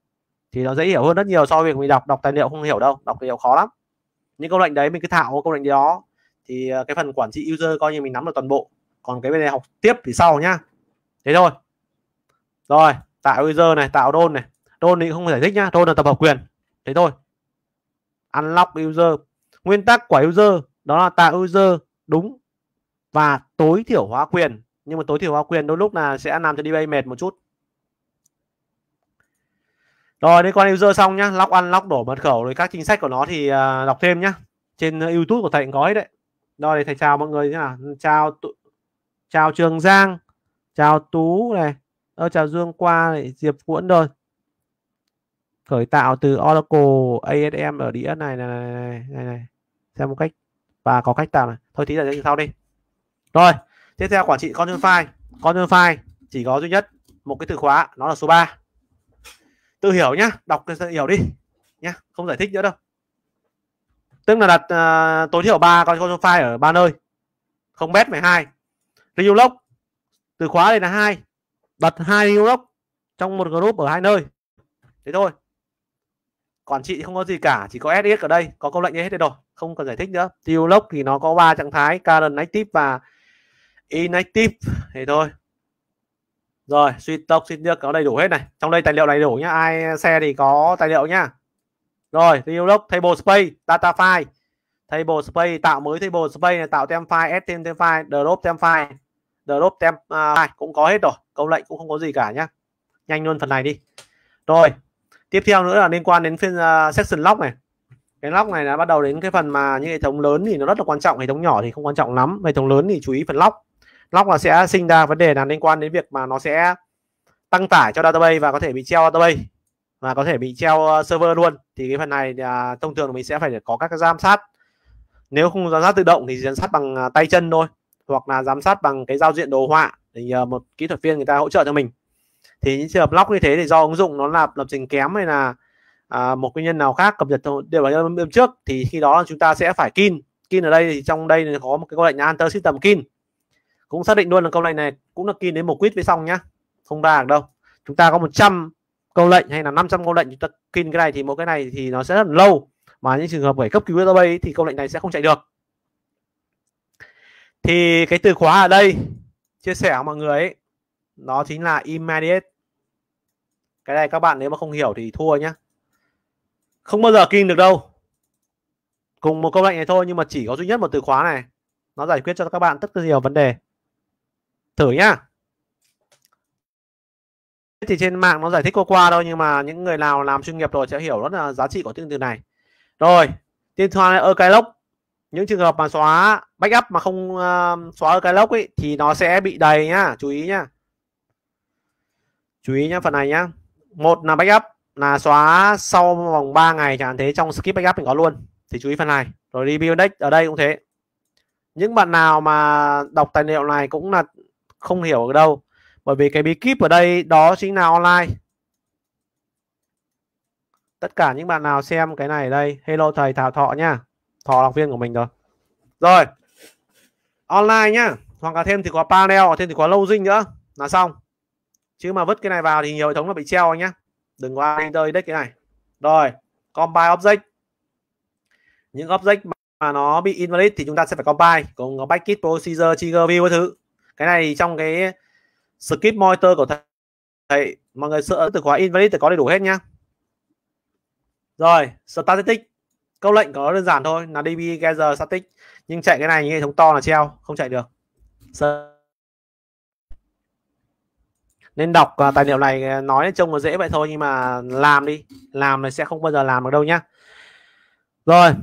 thì nó dễ hiểu hơn rất nhiều so với việc mình đọc đọc tài liệu không hiểu đâu đọc tài liệu khó lắm những câu lệnh đấy mình cứ thạo câu lệnh đó thì à, cái phần quản trị user coi như mình nắm được toàn bộ còn cái bên này học tiếp thì sau nhá thế thôi rồi tạo user này tạo đôn này Tôi thì không giải thích nhá Tôi là tập hợp quyền thế thôi unlock user nguyên tắc của user đó là tạo user đúng và tối thiểu hóa quyền nhưng mà tối thiểu hóa quyền đôi lúc là sẽ làm cho debate mệt một chút rồi đến con user xong nhá lock unlock đổ mật khẩu rồi các chính sách của nó thì à, đọc thêm nhá trên youtube của thầy cũng có hết đấy rồi thì thầy chào mọi người nhá nào chào chào trường giang chào tú này ơ chào dương qua này diệp cuỗn rồi khởi tạo từ Oracle ASM ở đĩa này này này này, này, này. xem một cách và có cách tạo này thôi tí là sau đi rồi tiếp theo quản trị con file con file chỉ có duy nhất một cái từ khóa nó là số 3 tự hiểu nhá đọc tự hiểu đi nhá không giải thích nữa đâu tức là đặt uh, tối thiểu ba con con file ở ba nơi không bet 12 review log từ khóa đây là hai đặt hai review trong một group ở hai nơi thế thôi còn chị không có gì cả chỉ có SX ở đây có câu lệnh như hết đây rồi không cần giải thích nữa tiêu lốc thì nó có ba trạng thái current active và inactive thế thôi rồi suy tốc suy nước có đầy đủ hết này trong đây tài liệu đầy đủ nhá ai xe thì có tài liệu nhá rồi tiêu lốc table space data file table space tạo mới table space này tạo tem file add thêm tem file drop tem file drop tem uh, file cũng có hết rồi câu lệnh cũng không có gì cả nhá nhanh luôn phần này đi rồi tiếp theo nữa là liên quan đến phiên uh, section lock này cái lock này là bắt đầu đến cái phần mà những hệ thống lớn thì nó rất là quan trọng hệ thống nhỏ thì không quan trọng lắm hệ thống lớn thì chú ý phần lock lock là sẽ sinh ra vấn đề là liên quan đến việc mà nó sẽ tăng tải cho database và có thể bị treo database và có thể bị treo à, server luôn thì cái phần này à, thông thường mình sẽ phải có các giám sát nếu không giám sát tự động thì giám sát bằng à, tay chân thôi hoặc là giám sát bằng cái giao diện đồ họa thì à, một kỹ thuật viên người ta hỗ trợ cho mình thì những trường hợp lock như thế thì do ứng dụng nó làm lập trình kém hay là à, một nguyên nhân nào khác cập nhật điều bản nhân trước thì khi đó chúng ta sẽ phải kin kin ở đây thì trong đây có một cái câu lệnh là system kin cũng xác định luôn là câu lệnh này cũng là kin đến một quýt với xong nhá không ra được đâu chúng ta có 100 câu lệnh hay là 500 câu lệnh chúng ta kin cái này thì một cái này thì nó sẽ rất là lâu mà những trường hợp phải cấp cứu database thì câu lệnh này sẽ không chạy được thì cái từ khóa ở đây chia sẻ với mọi người ấy, nó chính là immediate cái này các bạn nếu mà không hiểu thì thua nhá không bao giờ kinh được đâu cùng một câu lệnh này thôi nhưng mà chỉ có duy nhất một từ khóa này nó giải quyết cho các bạn rất nhiều vấn đề thử nhá thì trên mạng nó giải thích qua qua đâu nhưng mà những người nào làm chuyên nghiệp rồi sẽ hiểu rất là giá trị của những từ này rồi tiên thoa ở cái lốc những trường hợp mà xóa backup mà không uh, xóa ở cái lốc ấy thì nó sẽ bị đầy nhá chú ý nhá chú ý nhá phần này nhá một là backup là xóa sau vòng 3 ngày chẳng hạn thế trong skip backup mình có luôn thì chú ý phần này rồi review index ở đây cũng thế những bạn nào mà đọc tài liệu này cũng là không hiểu ở đâu bởi vì cái bí kíp ở đây đó chính là online tất cả những bạn nào xem cái này ở đây hello thầy thảo thọ nha thọ học viên của mình rồi rồi online nhá hoặc là thêm thì có panel thêm thì có lâu dinh nữa là xong chứ mà vứt cái này vào thì nhiều hệ thống nó bị treo anh nhé đừng qua ai rơi đấy cái này rồi compile object những object mà nó bị invalid thì chúng ta sẽ phải compile còn có backit procedure trigger view các thứ cái này trong cái skip monitor của thầy, thầy mọi người sợ từ khóa invalid thì có đầy đủ hết nhá rồi static câu lệnh có đơn giản thôi là db gather static nhưng chạy cái này những hệ thống to là treo không chạy được nên đọc uh, tài liệu này à, nói trông nó dễ vậy thôi nhưng mà làm đi làm này sẽ không bao giờ làm được đâu nhá rồi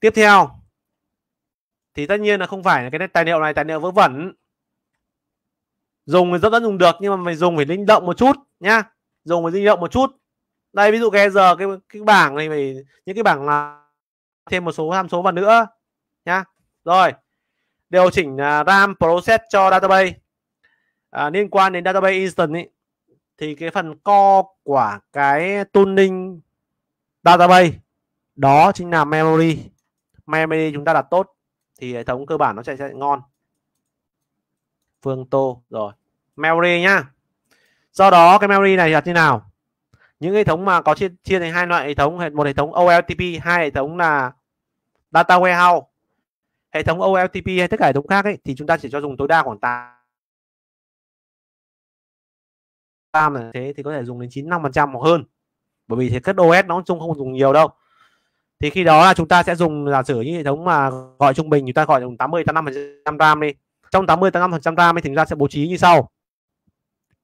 tiếp theo thì tất nhiên là không phải là cái tài liệu này tài liệu vớ vẩn dùng thì rất vẫn dùng được nhưng mà mình dùng phải linh động một chút nhá dùng phải linh động một chút đây ví dụ cái giờ cái cái bảng này mình những cái bảng là thêm một số tham số vào nữa nhá rồi điều chỉnh à, RAM process cho database à, liên quan đến database instant ấy thì cái phần co quả cái tuning database đó chính là memory memory chúng ta đặt tốt thì hệ thống cơ bản nó chạy chạy ngon phương tô rồi memory nhá do đó cái memory này đặt như nào những hệ thống mà có chia chia thành hai loại hệ thống một hệ thống OLTP hai hệ thống là data warehouse hệ thống OLTP hay tất cả hệ thống khác ấy, thì chúng ta chỉ cho dùng tối đa khoảng 8 RAM là thế thì có thể dùng đến 95% hoặc hơn bởi vì thì cất OS nó chung không dùng nhiều đâu thì khi đó là chúng ta sẽ dùng giả sử như hệ thống mà gọi trung bình chúng ta gọi dùng 80 85% RAM đi trong 80 85% RAM thì chúng ta sẽ bố trí như sau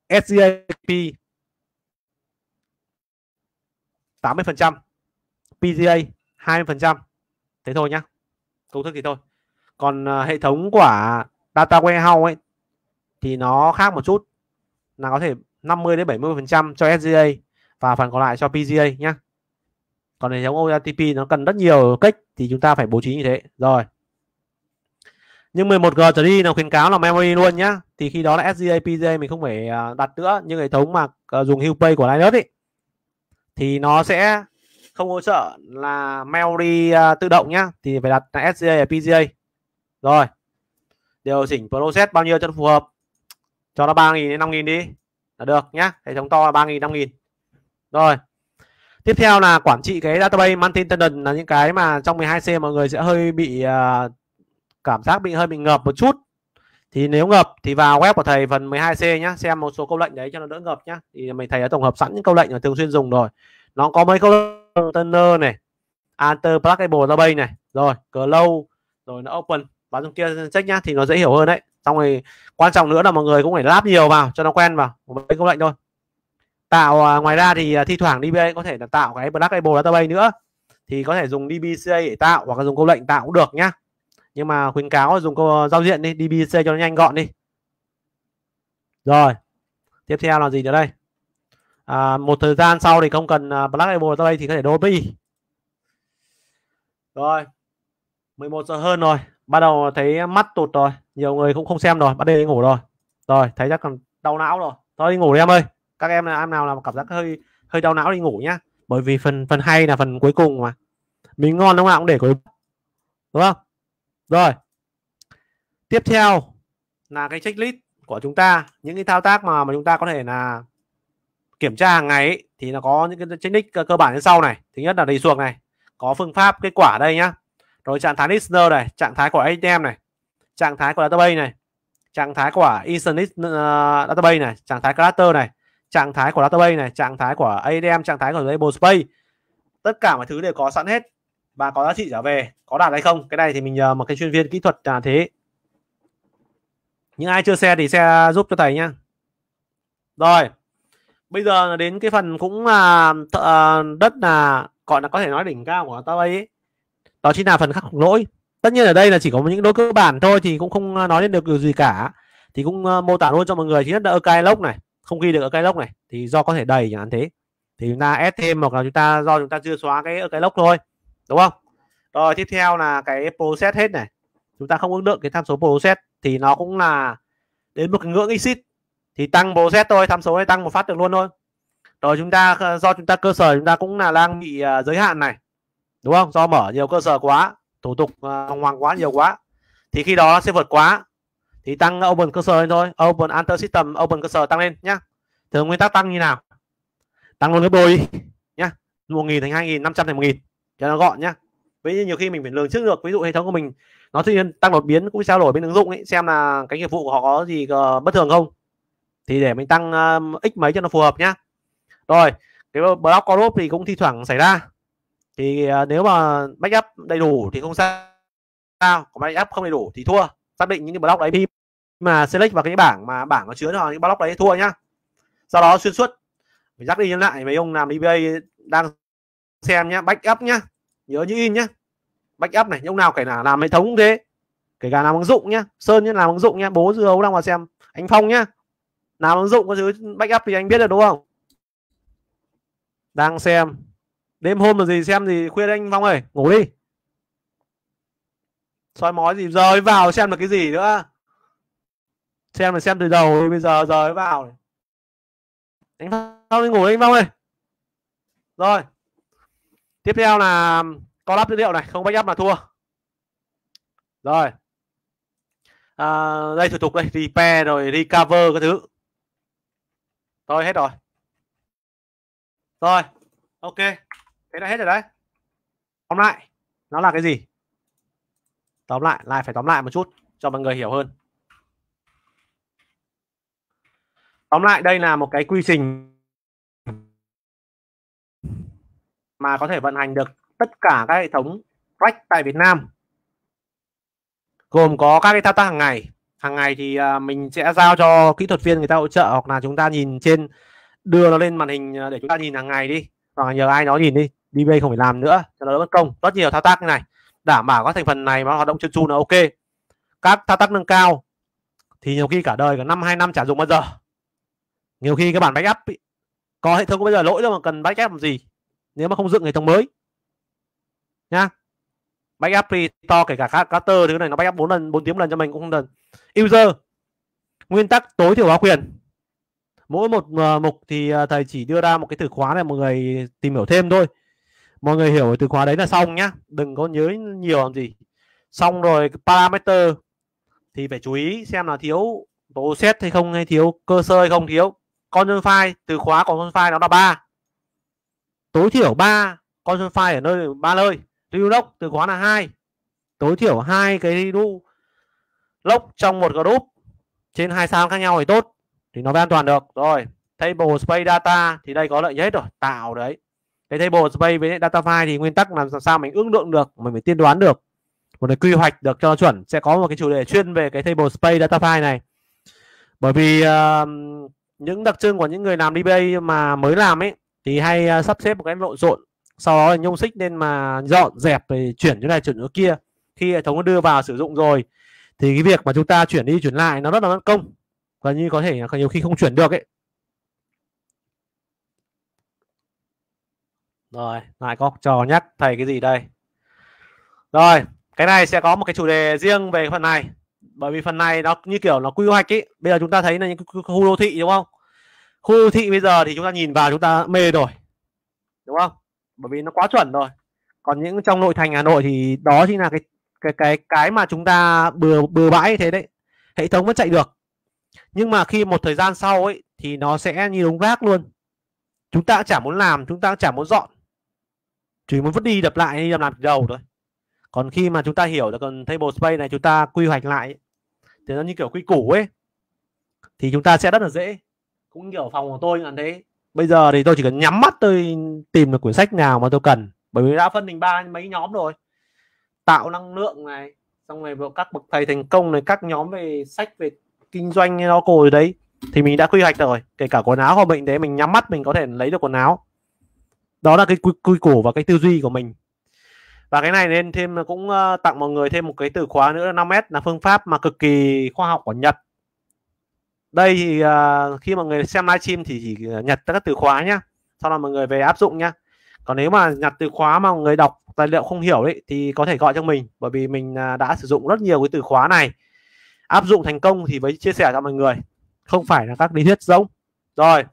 SGAP 80% PGA 20% thế thôi nhá công thức thì thôi còn ờ, hệ thống của data warehouse ấy thì nó khác một chút là có thể 50 đến 70% cho SGA và phần còn lại cho PGA nhé còn hệ thống OTP nó cần rất nhiều cách thì chúng ta phải bố trí như thế rồi nhưng 11G trở đi là khuyến cáo là memory luôn nhá thì khi đó là SGA PGA mình không phải à, đặt nữa nhưng hệ thống mà à, dùng HuPay của Linus ấy thì nó sẽ không hỗ trợ là memory à, tự động nhá thì phải đặt là SGA và PGA rồi điều chỉnh process bao nhiêu cho phù hợp cho nó 3.000 đến 5.000 đi là được nhá hệ thống to là ba nghìn năm nghìn rồi tiếp theo là quản trị cái database mountain tenant là những cái mà trong 12c mọi người sẽ hơi bị à, cảm giác bị hơi bị ngập một chút thì nếu ngập thì vào web của thầy phần 12c nhá xem một số câu lệnh đấy cho nó đỡ ngập nhá thì mình thầy đã tổng hợp sẵn những câu lệnh mà thường xuyên dùng rồi nó có mấy câu container này alter plugable database này rồi cờ lâu rồi nó open vào trong kia check nhá thì nó dễ hiểu hơn đấy xong rồi quan trọng nữa là mọi người cũng phải lắp nhiều vào cho nó quen vào mấy công lệnh thôi tạo à, ngoài ra thì à, thi thoảng DBA có thể là tạo cái Black Label Database nữa thì có thể dùng DBCA để tạo hoặc là dùng câu lệnh tạo cũng được nhá nhưng mà khuyến cáo dùng câu à, giao diện đi DBCA cho nó nhanh gọn đi rồi tiếp theo là gì nữa đây à, một thời gian sau thì không cần Black Label Database thì có thể Dolby rồi 11 giờ hơn rồi bắt đầu thấy mắt tụt rồi nhiều người cũng không xem rồi bắt đầu đi ngủ rồi rồi thấy chắc còn đau não rồi thôi đi ngủ đi em ơi các em là em nào làm cảm giác hơi hơi đau não đi ngủ nhá bởi vì phần phần hay là phần cuối cùng mà mình ngon lúc nào cũng để cuối đúng không rồi tiếp theo là cái checklist của chúng ta những cái thao tác mà mà chúng ta có thể là kiểm tra hàng ngày ấy, thì nó có những cái checklist cơ bản như sau này thứ nhất là đầy xuống này có phương pháp kết quả đây nhá rồi trạng thái listener này trạng thái của ATM này trạng thái của database này trạng thái của instant uh, database này trạng thái cluster này trạng thái của database này trạng thái của ADM trạng thái của label space tất cả mọi thứ đều có sẵn hết và có giá trị trở về có đạt hay không cái này thì mình nhờ một cái chuyên viên kỹ thuật là thế những ai chưa xe thì xe giúp cho thầy nhá rồi bây giờ đến cái phần cũng là uh, à, đất là gọi là có thể nói đỉnh cao của database ấy đó chính là phần khắc phục lỗi tất nhiên ở đây là chỉ có những lỗi cơ bản thôi thì cũng không à, nói lên được điều gì cả thì cũng à, mô tả luôn cho mọi người chính là ở cái lốc này không ghi được ở cái lốc này thì do có thể đầy chẳng hạn thế thì chúng ta ép thêm hoặc là chúng ta do chúng ta chưa xóa cái ở cái lốc thôi đúng không rồi tiếp theo là cái process hết này chúng ta không ước lượng cái tham số process thì nó cũng là đến một cái ngưỡng exit thì tăng process thôi tham số này tăng một phát được luôn thôi rồi chúng ta do chúng ta cơ sở chúng ta cũng là đang bị à, giới hạn này đúng không do mở nhiều cơ sở quá thủ tục à, hoang hoàng quá nhiều quá thì khi đó nó sẽ vượt quá thì tăng open cơ sở lên thôi open alter system open cơ sở tăng lên nhá thường nguyên tắc tăng như nào tăng luôn gấp đôi nhá một nghìn thành hai nghìn năm trăm thành một nghìn cho nó gọn nhá ví dụ nhiều khi mình phải lường trước được ví dụ hệ thống của mình nó tự nhiên tăng đột biến cũng trao đổi bên ứng dụng ấy xem là cái nghiệp vụ của họ có gì ờ, bất thường không thì để mình tăng um, x mấy cho nó phù hợp nhá rồi cái block co thì cũng thi thoảng xảy ra thì uh, nếu mà backup đầy đủ thì không sao còn backup không đầy đủ thì thua xác định những cái block đấy đi mà select vào cái bảng mà bảng nó chứa vào những block đấy thua nhá sau đó xuyên suốt phải dắt đi nhân lại mấy ông làm DBA e đang xem nhá backup nhá nhớ như in nhá backup này những ông nào kể là làm hệ thống cũng thế kể cả làm ứng dụng nhá sơn nhá làm ứng dụng nhá bố dưa hấu đang vào xem anh phong nhá làm ứng dụng có thứ backup thì anh biết được đúng không đang xem đêm hôm là gì xem gì khuyên anh phong ơi ngủ đi soi mói gì giờ vào xem là cái gì nữa xem là xem từ đầu bây giờ giờ vào anh phong đi ngủ đi anh phong ơi rồi tiếp theo là con lắp dữ liệu này không backup mà thua rồi à, đây thủ tục đây repair rồi recover các thứ rồi hết rồi rồi ok thế là hết rồi đấy tóm lại nó là cái gì tóm lại lại phải tóm lại một chút cho mọi người hiểu hơn tóm lại đây là một cái quy trình mà có thể vận hành được tất cả các hệ thống rack tại Việt Nam gồm có các cái thao tác hàng ngày hàng ngày thì à, mình sẽ giao cho kỹ thuật viên người ta hỗ trợ hoặc là chúng ta nhìn trên đưa nó lên màn hình à, để chúng ta nhìn hàng ngày đi hoặc là nhờ ai đó nhìn đi DBA không phải làm nữa cho nó đỡ mất công rất nhiều thao tác như này đảm bảo các thành phần này mà hoạt động chân chu là ok các thao tác nâng cao thì nhiều khi cả đời cả năm hai năm chả dùng bao giờ nhiều khi các bản backup có hệ thống bây giờ lỗi đâu mà cần backup làm gì nếu mà không dựng hệ thống mới nhá backup thì to kể cả các cutter thứ này nó backup bốn lần bốn tiếng lần cho mình cũng không lần user nguyên tắc tối thiểu hóa quyền mỗi một ờ, mục thì ờ, thầy chỉ đưa ra một cái từ khóa này mọi người tìm hiểu thêm thôi mọi người hiểu từ khóa đấy là xong nhá đừng có nhớ nhiều làm gì xong rồi parameter thì phải chú ý xem là thiếu tố xét hay không hay thiếu cơ sơ hay không thiếu con nhân file từ khóa con nhân file nó là ba tối thiểu ba con nhân file ở nơi ba nơi tuy từ khóa là hai tối thiểu hai cái đu lốc trong một group trên hai sao khác nhau thì tốt thì nó mới an toàn được rồi table space data thì đây có lợi nhất rồi tạo đấy cái table space với data file thì nguyên tắc là làm sao mình ước lượng được mình phải tiên đoán được một cái quy hoạch được cho chuẩn sẽ có một cái chủ đề chuyên về cái table space data file này bởi vì uh, những đặc trưng của những người làm DBA mà mới làm ấy thì hay uh, sắp xếp một cái lộn xộn sau đó là nhông xích nên mà dọn dẹp rồi chuyển chỗ này chuyển chỗ kia khi hệ thống đưa vào sử dụng rồi thì cái việc mà chúng ta chuyển đi chuyển lại nó rất là mất công và như có thể là nhiều khi không chuyển được ấy rồi lại có trò nhắc thầy cái gì đây rồi cái này sẽ có một cái chủ đề riêng về phần này bởi vì phần này nó như kiểu nó quy hoạch ý bây giờ chúng ta thấy là những khu đô thị đúng không khu đô thị bây giờ thì chúng ta nhìn vào chúng ta mê rồi đúng không bởi vì nó quá chuẩn rồi còn những trong nội thành hà nội thì đó chính là cái cái cái cái mà chúng ta bừa bừa bãi như thế đấy hệ thống vẫn chạy được nhưng mà khi một thời gian sau ấy thì nó sẽ như đống rác luôn chúng ta chả muốn làm chúng ta chả muốn dọn chỉ muốn vứt đi đập lại làm lại đầu thôi còn khi mà chúng ta hiểu là còn table space này chúng ta quy hoạch lại thì nó như kiểu quy củ ấy thì chúng ta sẽ rất là dễ cũng kiểu phòng của tôi là thế bây giờ thì tôi chỉ cần nhắm mắt tôi tìm được quyển sách nào mà tôi cần bởi vì đã phân thành ba mấy nhóm rồi tạo năng lượng này xong rồi các bậc thầy thành công này các nhóm về sách về kinh doanh nó cổ rồi đấy thì mình đã quy hoạch rồi kể cả quần áo hoặc bệnh đấy mình nhắm mắt mình có thể lấy được quần áo đó là cái quy, quy củ và cái tư duy của mình và cái này nên thêm cũng ờ, tặng mọi người thêm một cái từ khóa nữa là 5S là phương pháp mà cực kỳ khoa học của Nhật đây thì uh, khi mọi người xem livestream thì chỉ ờ, nhặt các từ khóa nhá sau đó mọi người về áp dụng nhá còn nếu mà nhặt từ khóa mà người đọc tài liệu không hiểu đấy thì có thể gọi cho mình bởi vì mình à, đã sử dụng rất nhiều cái từ khóa này áp dụng thành công thì mới chia sẻ cho mọi người không phải là các lý thuyết rỗng rồi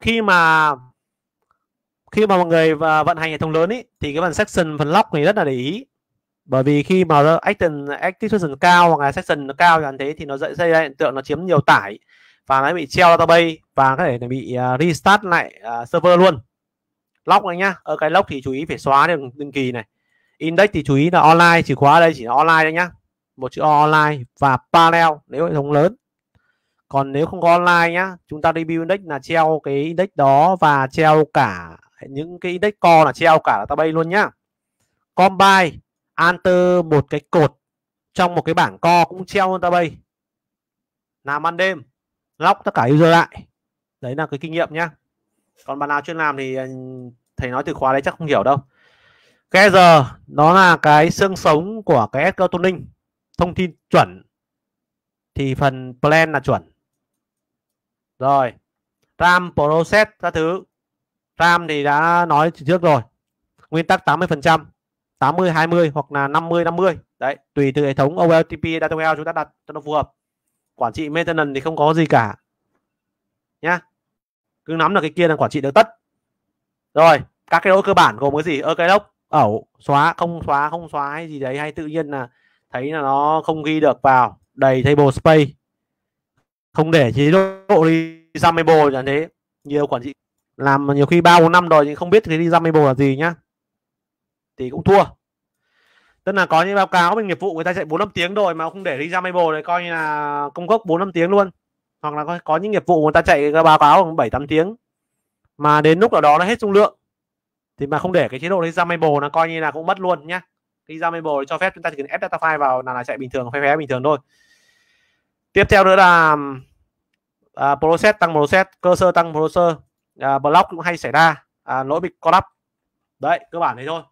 khi mà khi mà mọi người và vận hành hệ thống lớn ý, thì cái phần section phần lock này rất là để ý bởi vì khi mà action activation cao hoặc là section nó cao như thế thì nó dễ xây ra hiện tượng nó chiếm nhiều tải và nó bị treo database và có thể bị à, restart lại à, server luôn lock này nhá ở cái lock thì chú ý phải xóa được định kỳ này index thì chú ý là online chìa khóa đây chỉ là online đấy nhá một chữ online và parallel nếu hệ thống lớn còn nếu không có online nhá chúng ta review index là treo cái index đó và treo cả những cái index co là treo cả là ta bay luôn nhá combine alter một cái cột trong một cái bảng co cũng treo luôn bay, làm ăn đêm lóc tất cả user lại đấy là cái kinh nghiệm nhá còn bạn nào chuyên làm thì ừ, thầy nói từ khóa đấy chắc không hiểu đâu cái giờ nó là cái xương sống của cái SQL tuning thông tin chuẩn thì phần plan là chuẩn rồi ram process ra thứ RAM thì đã nói trước rồi nguyên tắc 80 phần trăm 80 20 hoặc là 50 50 đấy tùy từ hệ thống OLTP DataWell chúng ta đặt cho nó phù hợp quản trị maintenance thì không có gì cả nhá cứ nắm là cái kia là quản trị được tất rồi các cái lỗi cơ bản gồm cái gì ơ cái lốc ẩu xóa không xóa không xóa hay gì đấy hay tự nhiên là thấy là nó không ghi được vào đầy table space không để chế độ đi ra là thế nhiều quản trị làm nhiều khi ba bốn năm rồi nhưng không biết thì đi ra mây bồ là gì nhá thì cũng thua tức là có những báo cáo mình nghiệp vụ người ta chạy bốn năm tiếng rồi mà không để đi ra mây bồ này coi như là công gốc bốn năm tiếng luôn hoặc là có, có những nghiệp vụ người ta chạy báo cáo bảy tám tiếng mà đến lúc nào đó nó hết dung lượng thì mà không để cái chế độ đi ra mây bồ nó coi như là cũng mất luôn nhá đi ra mây bồ cho phép chúng ta chỉ cần ép data file vào là, là chạy bình thường phép phép bình thường thôi tiếp theo nữa là à, process tăng process cơ sơ tăng process à, block cũng hay xảy ra à, lỗi bị collapse đấy cơ bản thế thôi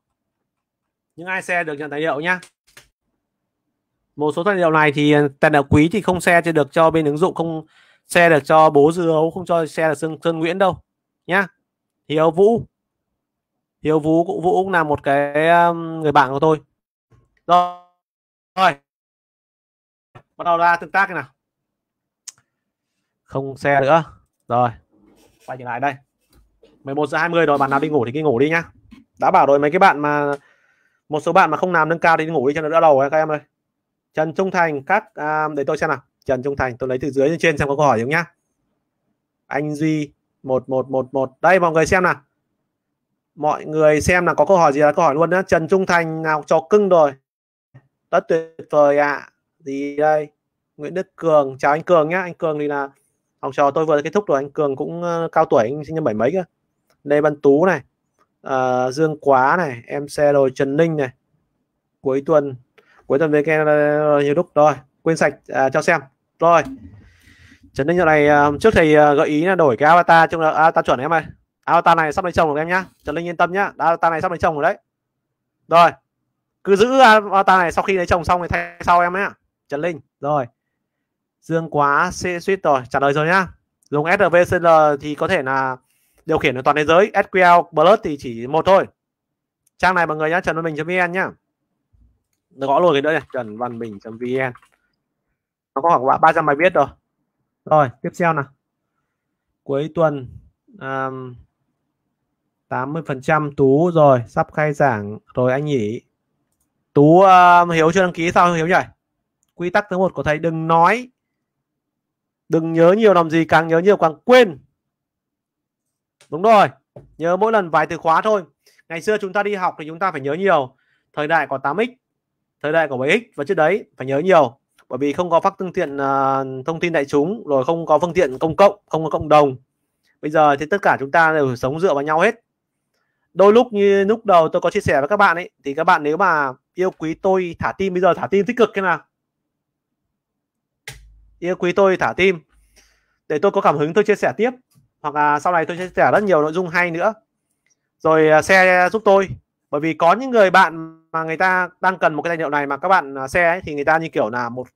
những ai xe được nhận tài liệu nhá một số tài liệu này thì tài liệu quý thì không xe thì được cho bên ứng dụng không xe được cho bố dư hấu không cho xe là sơn sơn nguyễn đâu nhá hiếu vũ hiếu vũ cũng vũ cũng là một cái um, người bạn của tôi rồi bắt đầu ra tương tác nào không xe nữa rồi quay trở lại đây 11 giờ 20 rồi bạn nào đi ngủ thì đi ngủ đi nhá đã bảo rồi mấy cái bạn mà một số bạn mà không làm nâng cao thì đi ngủ đi cho nó đỡ đầu các em ơi Trần Trung Thành các à, để tôi xem nào Trần Trung Thành tôi lấy từ dưới lên trên xem có câu hỏi không nhá anh Duy 1111 đây mọi người xem nào mọi người xem là có câu hỏi gì là câu hỏi luôn nhá Trần Trung Thành nào cho cưng rồi rất tuyệt vời ạ à. gì đây Nguyễn Đức Cường chào anh Cường nhá anh Cường thì là học trò tôi vừa kết thúc rồi anh cường cũng ờ, cao tuổi anh sinh năm bảy mấy cơ lê văn tú này uh, dương quá này em xe rồi trần ninh này cuối tuần cuối tuần về cái nhiều lúc rồi quên sạch à, cho xem rồi trần ninh giờ này ờ, trước thầy gợi ý là đổi cái avatar trong là avatar chuẩn em ơi avatar này sắp lấy chồng rồi em nhá trần ninh yên tâm nhá avatar này sắp lấy chồng rồi đấy rồi cứ giữ avatar này sau khi lấy chồng xong thì thay sau em nhé trần linh rồi Dương quá C suýt rồi trả lời rồi nhá dùng SRVCL thì có thể là điều khiển ở toàn thế giới SQL Plus thì chỉ một thôi trang này mọi người nhá trần văn bình vn nhá gõ luôn cái nữa này trần văn bình vn nó có khoảng ba trăm bài viết rồi rồi tiếp theo nào cuối tuần um, 80% Tú rồi sắp khai giảng rồi anh nhỉ Tú uh, Hiếu chưa đăng ký sao Hiếu nhỉ quy tắc thứ một của thầy đừng nói đừng nhớ nhiều làm gì càng nhớ nhiều càng quên đúng rồi nhớ mỗi lần vài từ khóa thôi ngày xưa chúng ta đi học thì chúng ta phải nhớ nhiều thời đại có 8x thời đại có 7x và trước đấy phải nhớ nhiều bởi vì không có phát phương tiện uh, thông tin đại chúng rồi không có phương tiện công cộng không có cộng đồng bây giờ thì tất cả chúng ta đều sống dựa vào nhau hết đôi lúc như lúc đầu tôi có chia sẻ với các bạn ấy thì các bạn nếu mà yêu quý tôi thả tim bây giờ thả tim tích cực thế nào yêu quý tôi thả tim để tôi có cảm hứng tôi chia sẻ tiếp hoặc là sau này tôi chia sẻ rất nhiều nội dung hay nữa rồi à, xe giúp tôi bởi vì có những người bạn mà người ta đang cần một cái tài liệu này mà các bạn à, xe ấy, thì người ta như kiểu là một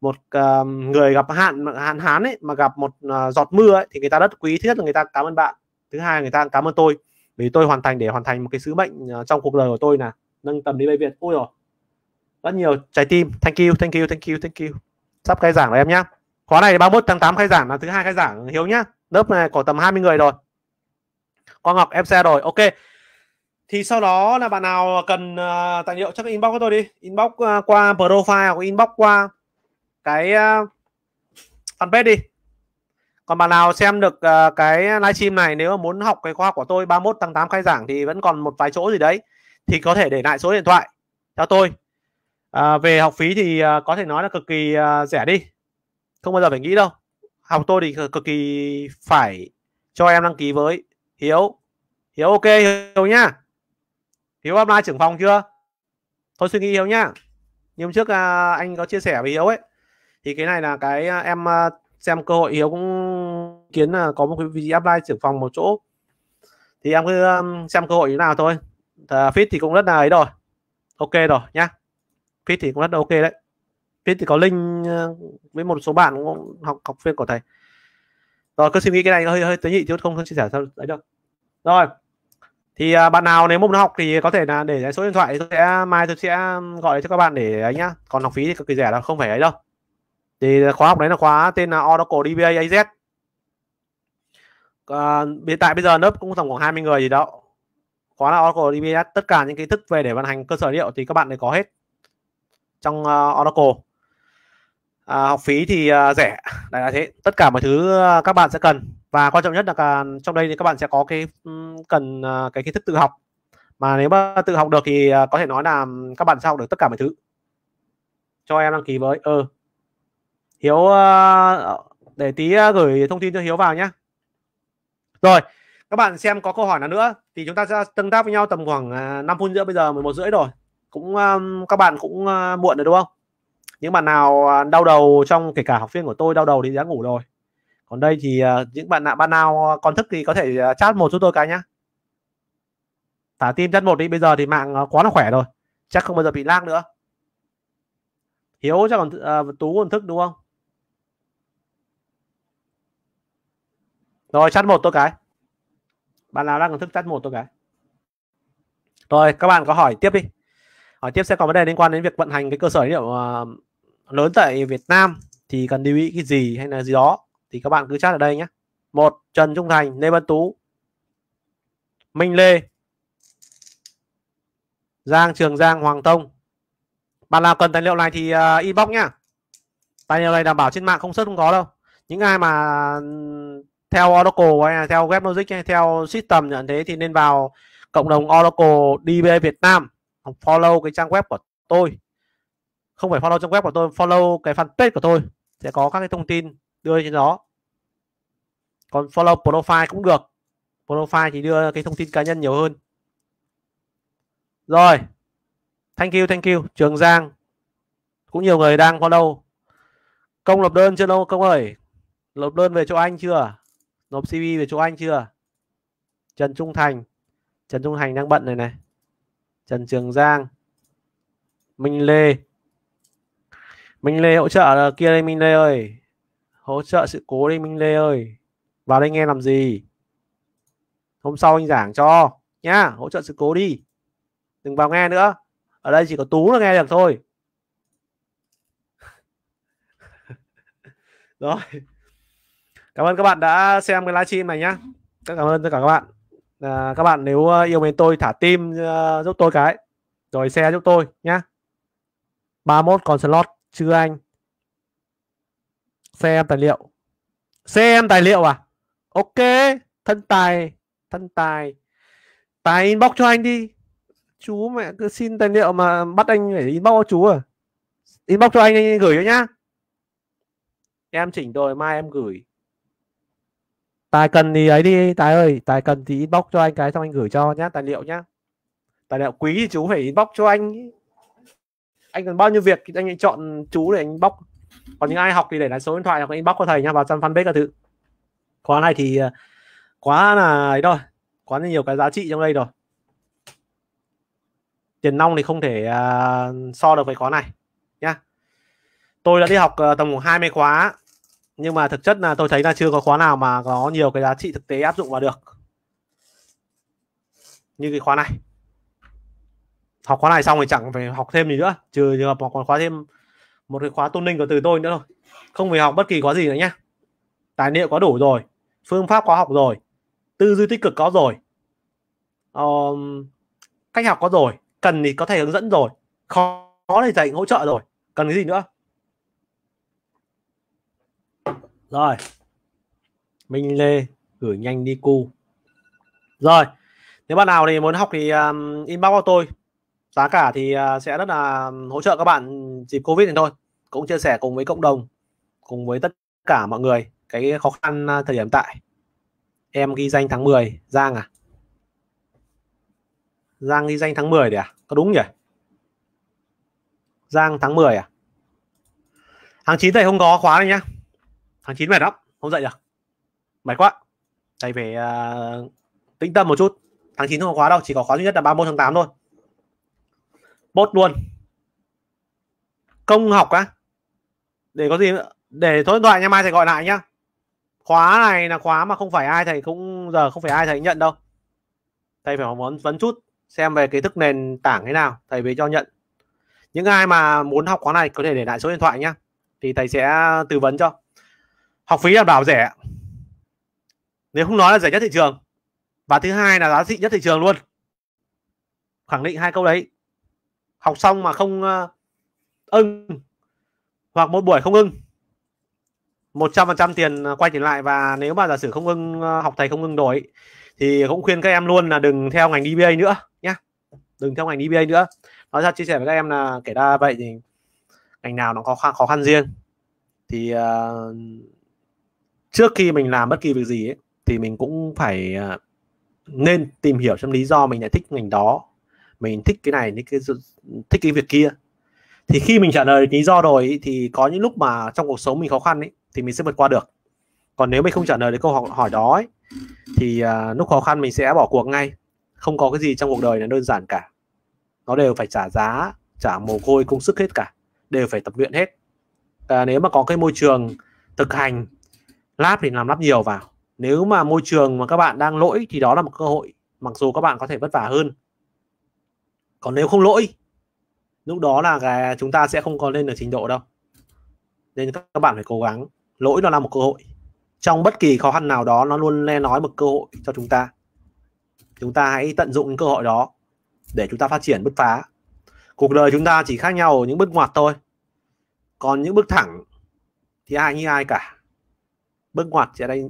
một uh, người gặp hạn hạn hán ấy mà gặp một uh, giọt mưa ấy, thì người ta rất quý thiết là người ta cảm ơn bạn thứ hai người ta cảm ơn tôi vì tôi hoàn thành để hoàn thành một cái sứ mệnh trong cuộc đời của tôi là nâng tầm đi bay việt ôi rồi rất nhiều trái tim thank you thank you thank you thank you sắp khai giảng rồi em nhé khóa này 31 tháng 8 khai giảng là thứ hai khai giảng hiếu nhá lớp này có tầm 20 người rồi con ngọc em xe rồi ok thì sau đó là bạn nào cần uh, tài liệu chắc inbox của tôi đi inbox uh, qua profile hoặc inbox qua cái uh, fanpage đi còn bạn nào xem được uh, cái livestream này nếu mà muốn học cái khóa của tôi 31 tháng 8 khai giảng thì vẫn còn một vài chỗ gì đấy thì có thể để lại số điện thoại cho tôi à, về học phí thì à, có thể nói là cực kỳ à, rẻ đi không bao giờ phải nghĩ đâu học tôi thì cực kỳ phải cho em đăng ký với hiếu hiếu ok hiếu nhá hiếu apply trưởng phòng chưa tôi suy nghĩ hiếu nhá Như hôm trước à, anh có chia sẻ với hiếu ấy thì cái này là cái à, em à, xem cơ hội hiếu cũng kiến là có một cái vị apply trưởng phòng một chỗ thì em cứ xem cơ hội như nào thôi à, fit thì cũng rất là ấy rồi ok rồi nhá Fit thì cũng rất là ok đấy Fit thì có link ờ, với một số bạn cũng học học viên của thầy rồi cứ suy nghĩ cái này hơi hơi tế nhị chứ không không chia sẻ sao đấy được rồi thì à, bạn nào nếu muốn học thì có thể là để số điện thoại tôi sẽ mai tôi sẽ gọi cho các bạn để ấy nhá còn học phí thì cực kỳ rẻ là không phải ấy đâu thì khóa học đấy là khóa tên là Oracle DBA AZ ờ, hiện tại bây giờ lớp cũng tổng khoảng 20 người gì đó khóa là Oracle DBA tất cả những kiến thức về để vận hành cơ sở liệu thì các bạn đều có hết trong uh, Oracle à, học phí thì uh, rẻ đấy là thế tất cả mọi thứ uh, các bạn sẽ cần và quan trọng nhất là cả, trong đây thì các bạn sẽ có cái cần uh, cái kiến thức tự học mà nếu mà tự học được thì uh, có thể nói là các bạn sẽ học được tất cả mọi thứ cho em đăng ký với ơ ừ. hiếu uh, để tí uh, gửi thông tin cho hiếu vào nhé rồi các bạn xem có câu hỏi nào nữa thì chúng ta sẽ tương tác với nhau tầm khoảng 5 phút nữa bây giờ 11 rưỡi rồi cũng um, các bạn cũng uh, muộn rồi đúng không những bạn nào à, đau đầu trong kể cả học viên của tôi đau đầu thì đã ngủ rồi còn đây thì à, những bạn nào bạn nào à, còn thức thì có thể chat một chút tôi cái nhá thả tim chat một đi bây giờ thì mạng quá là khỏe rồi chắc không bao giờ bị lag nữa hiếu chắc còn uh, tú còn thức đúng không rồi chat một tôi cái bạn nào đang còn thức chat một tôi cái rồi các bạn có hỏi tiếp đi ở ờ, tiếp sẽ có vấn đề liên quan đến việc vận hành cái cơ sở dữ liệu ờ, lớn tại Việt Nam thì cần lưu ý cái gì hay là gì đó thì các bạn cứ chat ở đây nhé một Trần Trung Thành Lê Văn Tú Minh Lê Giang Trường Giang Hoàng Tông bạn nào cần tài liệu này thì uh, inbox nhá tài liệu này đảm bảo trên mạng không xuất không có đâu những ai mà theo Oracle hay là theo WebLogic hay theo system nhận thế thì nên vào cộng đồng Oracle DBA Việt Nam follow cái trang web của tôi không phải follow trang web của tôi follow cái fanpage của tôi sẽ có các cái thông tin đưa trên đó còn follow profile cũng được profile thì đưa cái thông tin cá nhân nhiều hơn rồi thank you thank you trường giang cũng nhiều người đang follow công nộp đơn chưa đâu công ơi nộp đơn về chỗ anh chưa nộp cv về chỗ anh chưa trần trung thành trần trung thành đang bận này này Trần Trường Giang Minh Lê Minh Lê hỗ trợ là kia đây Minh Lê ơi hỗ trợ sự cố đi Minh Lê ơi vào đây nghe làm gì hôm sau anh giảng cho nhá hỗ trợ sự cố đi đừng vào nghe nữa ở đây chỉ có tú là nghe được thôi rồi cảm ơn các bạn đã xem cái livestream này nhá cảm ơn tất cả các bạn à, các bạn nếu ờ, yêu mến tôi thả tim uh, giúp tôi cái rồi xe giúp tôi nhá 31 còn slot chưa anh xem tài liệu xem tài liệu à ok thân tài thân tài tài inbox cho anh đi chú mẹ cứ xin tài liệu mà bắt anh phải inbox cho chú à inbox cho anh, anh gửi cho nhá em chỉnh rồi mai em gửi tài cần thì ấy đi tài ơi tài cần thì inbox cho anh cái xong anh gửi cho nhá tài liệu nhá tài liệu quý thì chú phải inbox cho anh anh cần bao nhiêu việc thì anh ấy chọn chú để anh inbox còn những ai học thì để lại số điện thoại hoặc inbox của thầy nha vào trong fanpage các thứ khóa này thì ờ, quá là ấy rồi quá là nhiều cái giá trị trong đây rồi tiền nong thì không thể uh, so được với khóa này nhá tôi đã đi học uh, tầm khoảng hai mươi khóa nhưng mà thực chất là tôi thấy là chưa có khóa nào mà có nhiều cái giá trị thực tế áp dụng vào được như cái khóa này học khóa này xong thì chẳng phải học thêm gì nữa trừ trường hợp còn khóa thêm một cái khóa tôn ninh của từ tôi nữa thôi không phải học bất kỳ khóa gì nữa nhé tài liệu có đủ rồi phương pháp có học rồi tư duy tích cực có rồi um, cách học có rồi cần thì có thể hướng dẫn rồi khó thì dạy hỗ trợ rồi cần cái gì nữa rồi Minh Lê gửi nhanh đi cu rồi nếu bạn nào thì muốn học thì um, inbox cho tôi giá cả thì uh, sẽ rất là um, hỗ trợ các bạn dịp covid này thôi cũng chia sẻ cùng với cộng đồng cùng với tất cả mọi người cái khó khăn à, thời điểm tại em ghi danh tháng 10 Giang à Giang ghi danh tháng 10để à có đúng nhỉ Giang tháng 10 à tháng 9 thầy không có khóa này nhá tháng 9 mệt lắm không dậy được mệt quá thầy phải uh, tĩnh tâm một chút tháng 9 không có khóa đâu chỉ có khóa duy nhất là 31 tháng 8 thôi bốt luôn công học á để có gì để thôi điện thoại nha mai thầy gọi lại nhá khóa này là khóa mà không phải ai thầy cũng giờ không phải ai thầy nhận đâu thầy phải muốn vấn chút xem về kiến thức nền tảng thế nào thầy mới cho nhận những ai mà muốn học khóa này có thể để lại số điện thoại nhá thì thầy sẽ tư vấn cho học phí đảm bảo rẻ nếu không nói là rẻ nhất thị trường và thứ hai là giá trị nhất thị trường luôn khẳng định hai câu đấy học xong mà không ờ, ưng hoặc một buổi không ưng một trăm phần trăm tiền ờ, quay trở lại và nếu mà giả sử không ưng ờ, học thầy không ưng đổi thì cũng khuyên các em luôn là đừng theo ngành DBA e nữa nhé đừng theo ngành DBA e nữa nói ra chia sẻ với các em là kể ra vậy thì ngành nào nó có khó khăn riêng thì uh, trước khi mình làm bất kỳ việc gì ấy, thì mình cũng phải à, nên tìm hiểu xem lý do mình lại thích ngành đó mình thích cái này thích cái thích cái việc kia thì khi mình trả lời lý do rồi thì có những lúc mà trong cuộc sống mình khó khăn ấy, thì mình sẽ vượt qua được còn nếu mình không trả lời được câu hỏi đó ấy, thì uh, lúc khó khăn mình sẽ bỏ cuộc ngay không có cái gì trong cuộc đời là đơn giản cả nó đều phải trả giá trả mồ côi công sức hết cả đều phải tập luyện hết à, nếu mà có cái môi trường thực hành lắp thì làm lắp nhiều vào nếu mà môi trường mà các bạn đang lỗi thì đó là một cơ hội mặc dù các bạn có thể vất vả hơn còn nếu không lỗi lúc đó là cái chúng ta sẽ không có lên được trình độ đâu nên các bạn phải cố gắng lỗi nó là một cơ hội trong bất kỳ khó khăn nào đó nó luôn le nói một cơ hội cho chúng ta chúng ta hãy tận dụng cơ hội đó để chúng ta phát triển bứt phá cuộc đời chúng ta chỉ khác nhau ở những bước ngoặt thôi còn những bước thẳng thì ai như ai cả bước ngoặt sẽ đánh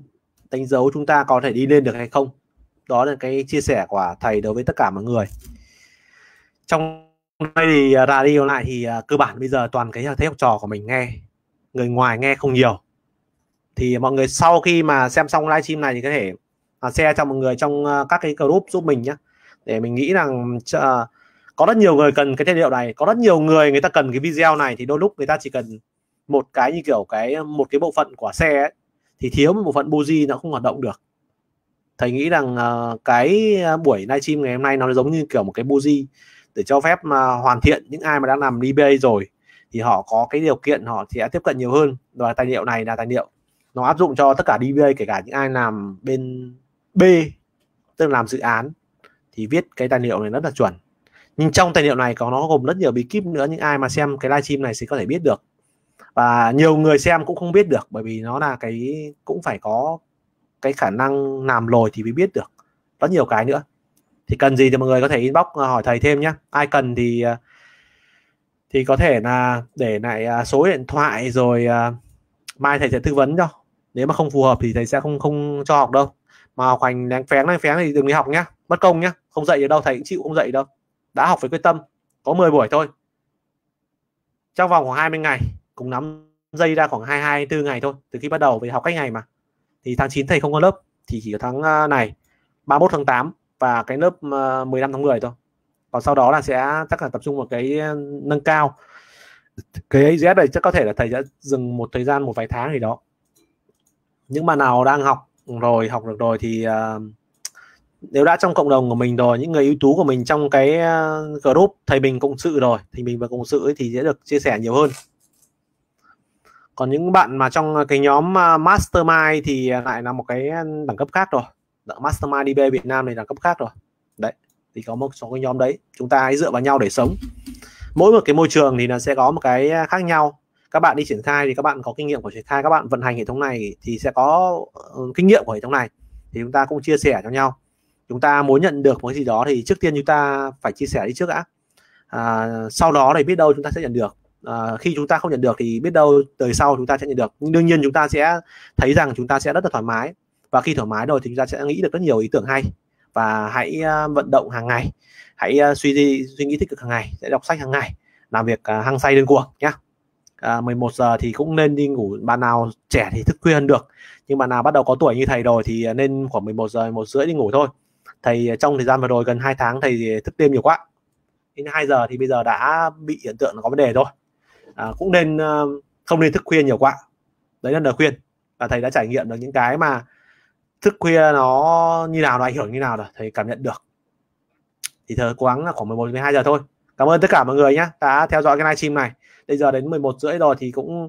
đánh dấu chúng ta có thể đi lên được hay không đó là cái chia sẻ của thầy đối với tất cả mọi người trong đây thì à, radio lại thì à, cơ bản bây giờ toàn cái thế học trò của mình nghe người ngoài nghe không nhiều thì mọi người sau khi mà xem xong livestream này thì có thể à, share cho mọi người trong các cái group giúp mình nhé để mình nghĩ rằng có rất nhiều người cần cái tài liệu này có rất nhiều người người ta cần cái video này thì đôi lúc người ta chỉ cần một cái như kiểu cái một cái bộ phận của xe ấy, thì thiếu một bộ phận buji nó không hoạt động được thầy nghĩ rằng uh, cái ờ, buổi livestream ngày hôm nay nó giống như kiểu một cái buji để cho phép mà hoàn thiện những ai mà đang làm DBA rồi thì họ có cái điều kiện họ sẽ tiếp cận nhiều hơn và tài liệu này là tài liệu nó áp dụng cho tất cả DBA kể cả những ai làm bên B tức là làm dự án thì viết cái tài liệu này rất là chuẩn nhưng trong tài liệu này có nó gồm rất nhiều bí kíp nữa những ai mà xem cái livestream này sẽ có thể biết được và nhiều người xem cũng không biết được bởi vì nó là cái cũng phải có cái khả năng làm lồi thì mới biết được rất nhiều cái nữa thì cần gì thì mọi người có thể inbox ờ, hỏi thầy thêm nhé ai cần thì ờ, thì có thể là để lại ờ, số điện thoại rồi mai thầy sẽ tư vấn cho nếu mà không phù hợp thì thầy sẽ không không cho học đâu mà học hành đáng phén đáng phén thì đừng đi học nhá mất công nhá không dạy được đâu thầy cũng chịu không dạy đâu đã học với quyết tâm có 10 buổi thôi trong vòng khoảng 20 ngày cũng nắm dây ra khoảng 22 4 ngày thôi từ khi bắt đầu về học cách ngày mà thì tháng 9 thầy không có lớp thì chỉ có tháng à, này 31 tháng 8 và cái lớp 15 à, tháng 10 thôi còn sau đó là sẽ chắc là tập trung vào cái à, nâng cao cái AZ này chắc có thể là thầy sẽ dừng một thời gian một vài tháng gì đó những bạn nào đang học rồi học được rồi thì uh, nếu đã trong cộng đồng của mình rồi những người ưu tú của mình trong cái uh, group thầy mình cộng sự rồi thì mình và cộng sự ấy thì sẽ được chia sẻ nhiều hơn còn những bạn mà trong ờ, cái nhóm ờ, mastermind thì ờ, lại là một cái đẳng cấp khác rồi đẳng mastermind DB Việt Nam này đẳng cấp khác rồi đấy thì có một số cái nhóm đấy chúng ta hãy dựa vào nhau để sống mỗi một cái môi trường thì nó sẽ có một cái khác nhau các bạn đi triển khai thì các bạn có kinh nghiệm của triển khai các bạn vận hành hệ thống này thì sẽ có kinh nghiệm của hệ thống này thì chúng ta cũng chia sẻ cho nhau chúng ta muốn nhận được một cái gì đó thì trước tiên chúng ta phải chia sẻ đi trước đã à, sau đó thì biết đâu chúng ta sẽ nhận được à, khi chúng ta không nhận được thì biết đâu đời sau chúng ta sẽ nhận được nhưng đương nhiên chúng ta sẽ thấy rằng chúng ta sẽ rất là thoải mái và khi thoải mái rồi thì chúng ta sẽ nghĩ được rất nhiều ý tưởng hay và hãy uh, vận động hàng ngày hãy uh, suy nghĩ suy nghĩ tích cực hàng ngày sẽ đọc sách hàng ngày làm việc uh, hăng say lên cuộc nhé à, 11 giờ thì cũng nên đi ngủ bạn nào trẻ thì thức khuya hơn được nhưng bạn nào bắt đầu có tuổi như thầy rồi thì nên khoảng 11 giờ một rưỡi đi ngủ thôi thầy trong thời gian vừa rồi gần 2 tháng thầy thức đêm nhiều quá đến 2 giờ thì bây giờ đã bị hiện tượng nó có vấn đề rồi à, cũng nên uh, không nên thức khuya nhiều quá đấy là lời khuyên và thầy đã trải nghiệm được những cái mà thức khuya nó như nào nó ảnh hưởng như nào rồi thầy cảm nhận được thì thờ cố gắng là khoảng 11 đến 12 giờ thôi cảm ơn tất cả mọi người nhé đã theo dõi cái livestream này bây giờ đến 11 rưỡi rồi thì cũng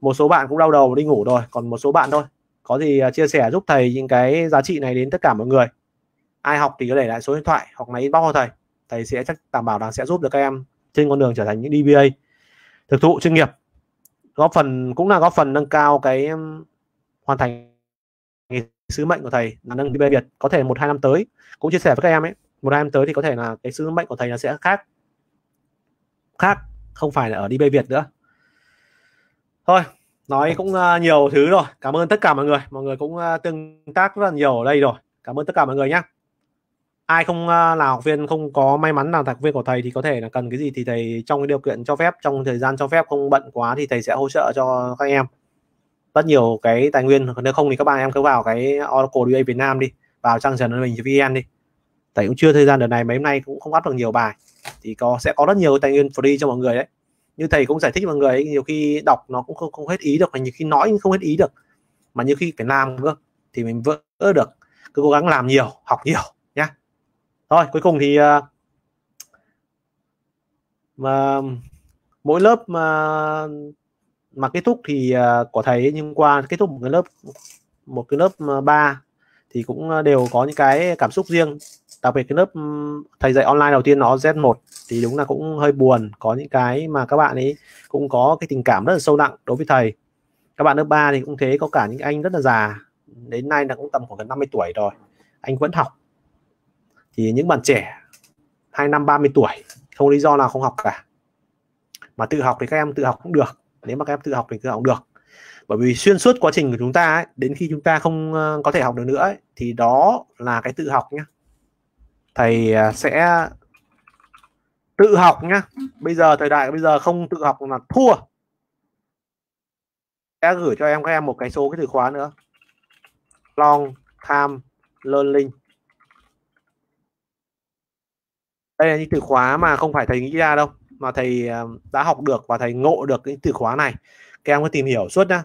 một số bạn cũng đau đầu đi ngủ rồi còn một số bạn thôi có gì à, chia sẻ giúp thầy những cái giá trị này đến tất cả mọi người ai học thì có để lại số điện thoại hoặc là inbox cho thầy thầy sẽ chắc đảm bảo là sẽ giúp được các em trên con đường trở thành những DBA thực thụ chuyên nghiệp góp phần cũng là góp phần nâng cao cái hoàn thành cái sứ mệnh của thầy là nâng tiếng Việt có thể một hai năm tới cũng chia sẻ với các em ấy một hai năm tới thì có thể là cái sứ mệnh của thầy là sẽ khác khác không phải là ở đi Việt nữa thôi nói cũng ờ, nhiều thứ rồi cảm ơn tất cả mọi người mọi người cũng ờ, tương tác rất là nhiều ở đây rồi cảm ơn tất cả mọi người nhé ai không ờ, là học viên không có may mắn là học viên của thầy thì có thể là cần cái gì thì thầy trong cái điều kiện cho phép trong thời gian cho phép không bận quá thì thầy sẽ hỗ trợ cho các em rất nhiều cái tài nguyên nếu không thì các bạn em cứ vào cái Oracle DA Việt Nam đi vào trang trần mình VN đi thầy cũng chưa thời gian đợt này mấy hôm nay cũng không áp được nhiều bài thì có sẽ có rất nhiều tài nguyên free cho mọi người đấy như thầy cũng giải thích mọi người ấy, nhiều khi đọc nó cũng không, không hết ý được và nhiều khi nói cũng không hết ý được mà nhiều khi phải làm cơ thì mình vỡ được cứ cố gắng làm nhiều học nhiều thôi cuối cùng thì uh, mà mỗi lớp mà mà kết thúc thì uh, có thấy nhưng qua kết thúc một cái lớp một cái lớp 3 à, thì cũng đều có những cái cảm xúc riêng đặc biệt cái lớp thầy dạy online đầu tiên nó Z1 thì đúng là cũng hơi buồn có những cái mà các bạn ấy cũng có cái tình cảm rất là sâu nặng đối với thầy các bạn lớp 3 thì cũng thế có cả những anh rất là già đến nay là cũng tầm khoảng gần 50 tuổi rồi anh vẫn học thì những bạn trẻ hai năm 30 tuổi không lý do nào không học cả mà tự học thì các em tự học cũng được nếu mà các em tự học thì tự học cũng được bởi vì xuyên suốt quá trình của chúng ta ấy, đến khi chúng ta không ờ, có thể học được nữa ấy, thì đó là cái tự học nhá thầy ờ, sẽ tự học nhá bây giờ thời đại bây giờ không tự học là thua sẽ gửi cho em các em một cái số cái từ khóa nữa long time learning đây là những từ khóa mà không phải thầy nghĩ ra đâu mà thầy ờ, đã học được và thầy ngộ được những từ khóa này các em có tìm hiểu suốt nhá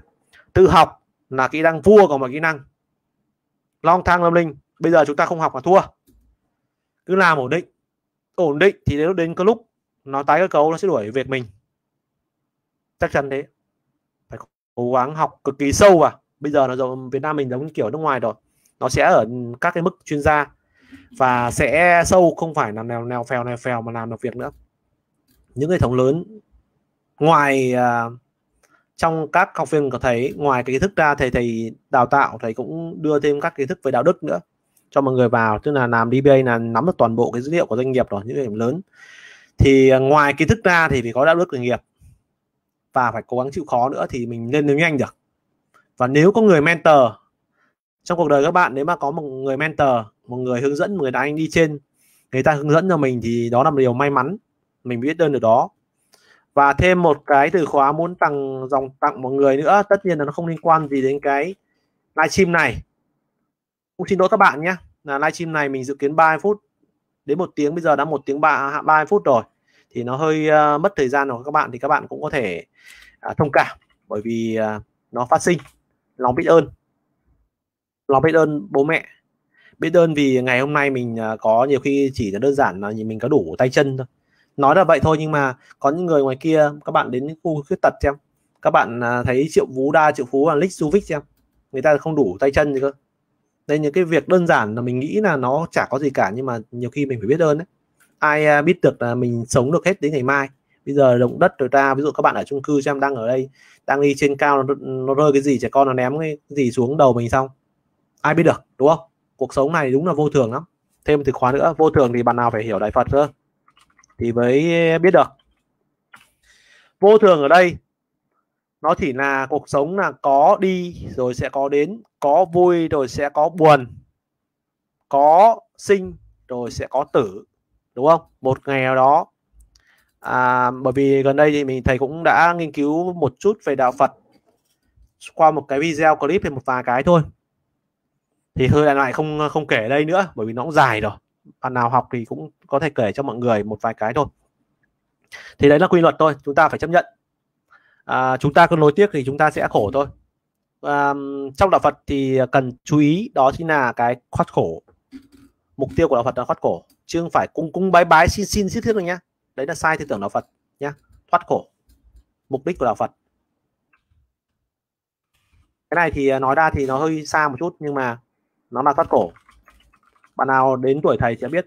tự học là kỹ năng vua của mọi kỹ năng long thang lâm linh bây giờ chúng ta không học mà thua cứ làm ổn định ổn định thì nếu đến cái lúc nó tái cơ cấu nó sẽ đuổi việc mình chắc chắn thế phải cố gắng học cực kỳ sâu vào bây giờ nó giống Việt Nam mình giống kiểu nước ngoài rồi nó sẽ ở các cái mức chuyên gia và sẽ sâu không phải làm nào nào phèo nào phèo mà làm được việc nữa những hệ thống lớn ngoài uh, trong các học viên có thấy ngoài cái kiến thức ra thầy thầy đào tạo thầy cũng đưa thêm các kiến thức về đạo đức nữa cho mọi người vào tức là làm DBA là nắm được toàn bộ cái dữ liệu của doanh nghiệp rồi những điểm lớn thì à, ngoài kiến thức ra thì phải có đạo đức nghề nghiệp và phải cố gắng chịu khó nữa thì mình lên đến nhanh được và nếu có người mentor trong cuộc đời các bạn nếu mà có một người mentor một người hướng dẫn một người đàn anh đi trên người ta hướng dẫn cho mình thì đó là một điều may mắn mình biết đơn được đó và thêm một cái từ khóa muốn tặng dòng tặng một người nữa tất nhiên là nó không liên quan gì đến cái livestream này cũng xin lỗi các bạn nhé là livestream này mình dự kiến 30 phút đến một tiếng bây giờ đã một tiếng ba 30 phút rồi thì nó hơi uh, mất thời gian của các bạn thì các bạn cũng có thể uh, thông cảm bởi vì uh, nó phát sinh lòng biết ơn lòng biết ơn bố mẹ biết ơn vì ngày hôm nay mình à, có nhiều khi chỉ là đơn giản là mình có đủ tay chân thôi nói là vậy thôi nhưng mà có những người ngoài kia các bạn đến khu khuyết tật xem các bạn à, thấy triệu phú đa triệu phú và lích suvic xem người ta không đủ tay chân gì cơ nên những cái việc đơn giản là mình nghĩ là nó chả có gì cả nhưng mà nhiều khi mình phải biết ơn đấy ai à, biết được là mình sống được hết đến ngày mai bây giờ động đất rồi ra ví dụ các bạn ở chung cư xem đang ở đây đang đi trên cao nó, nó rơi cái gì trẻ con nó ném cái gì xuống đầu mình xong ai biết được đúng không cuộc sống này đúng là vô thường lắm thêm từ khóa nữa vô thường thì bạn nào phải hiểu đại phật cơ thì mới biết được vô thường ở đây nó chỉ là cuộc sống là có đi rồi sẽ có đến có vui rồi sẽ có buồn có sinh rồi sẽ có tử đúng không một ngày nào đó à, bởi vì gần đây thì mình thầy cũng đã nghiên cứu một chút về đạo Phật qua một cái video clip hay một vài cái thôi thì hơi lại không không kể đây nữa bởi vì nó cũng dài rồi bạn nào học thì cũng có thể kể cho mọi người một vài cái thôi thì đấy là quy luật thôi chúng ta phải chấp nhận à, chúng ta cứ nối tiếc thì chúng ta sẽ khổ thôi à, trong đạo Phật thì cần chú ý đó chính là cái thoát khổ mục tiêu của đạo Phật là thoát khổ chứ không phải cung cung bái bái xin xin xít thiết rồi nhé đấy là sai tư tưởng đạo Phật nhé thoát khổ mục đích của đạo Phật cái này thì nói ra thì nó hơi xa một chút nhưng mà nó là thoát cổ bạn nào đến tuổi thầy sẽ biết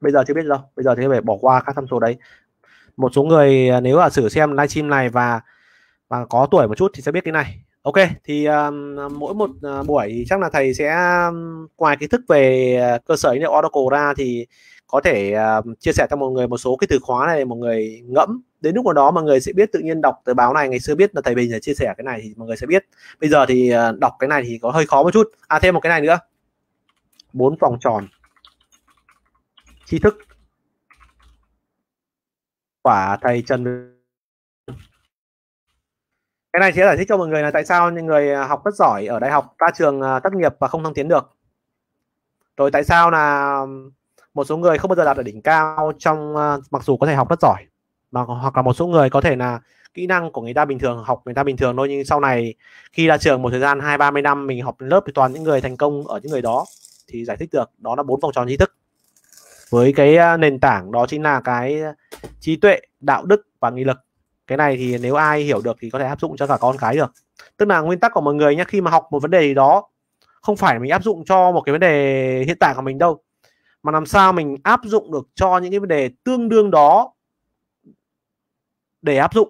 bây giờ chưa biết đâu bây giờ thì phải bỏ qua các tham số đấy một số người à, nếu là sử xem livestream này và và có tuổi một chút thì sẽ biết cái này ok thì um, mỗi một à, buổi chắc là thầy sẽ um, ngoài kiến thức về cơ sở dữ Oracle ra thì có thể uh, chia sẻ cho mọi người một số cái từ khóa này một người ngẫm đến lúc nào đó mọi người sẽ biết tự nhiên đọc tờ báo này ngày xưa biết là thầy bình là chia sẻ cái này thì mọi người sẽ biết bây giờ thì ờ, đọc cái này thì có hơi khó một chút à thêm một cái này nữa bốn vòng tròn tri thức quả thầy trần cái này sẽ giải thích cho mọi người là tại sao những người ờ, học rất giỏi ở đại học ra trường ờ, tốt nghiệp và không thăng tiến được rồi tại sao là một số người không bao giờ đạt được đỉnh cao trong mặc dù có thể học rất giỏi mà hoặc là một số người có thể là kỹ năng của người ta bình thường học người ta bình thường thôi nhưng sau này khi ra trường một thời gian hai ba mươi năm mình học lớp thì toàn những người thành công ở những người đó thì giải thích được đó là bốn vòng tròn tri thức với cái à, nền tảng đó chính là cái à, trí tuệ đạo đức và nghị lực cái này thì nếu ai hiểu được thì có thể áp dụng cho cả con cái được tức là nguyên tắc của mọi người nhé khi mà học một vấn đề gì đó không phải mình áp dụng cho một cái vấn đề hiện tại của mình đâu mà làm sao mình áp dụng được cho những cái vấn đề tương đương đó để áp dụng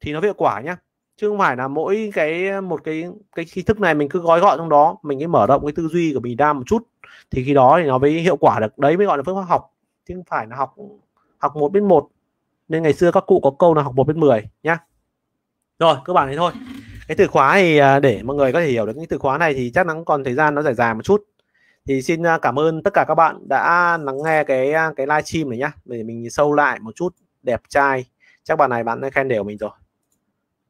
thì nó hiệu quả nhé chứ không phải là mỗi cái một cái cái khí thức này mình cứ gói gọn trong đó mình cái mở rộng cái tư duy của mình ra một chút thì khi đó thì nó mới hiệu quả được đấy mới gọi là phương pháp học chứ không phải là học học một bên một nên ngày xưa các cụ có câu là học một bên mười nhá rồi cơ bản thế thôi cái từ khóa thì à, để mọi người có thể hiểu được cái từ khóa này thì chắc nó còn thời gian nó dài dài một chút thì xin à, cảm ơn tất cả các bạn đã lắng nghe cái à, cái livestream này nhá để mình sâu lại một chút đẹp trai chắc bạn này bạn đã khen đều mình rồi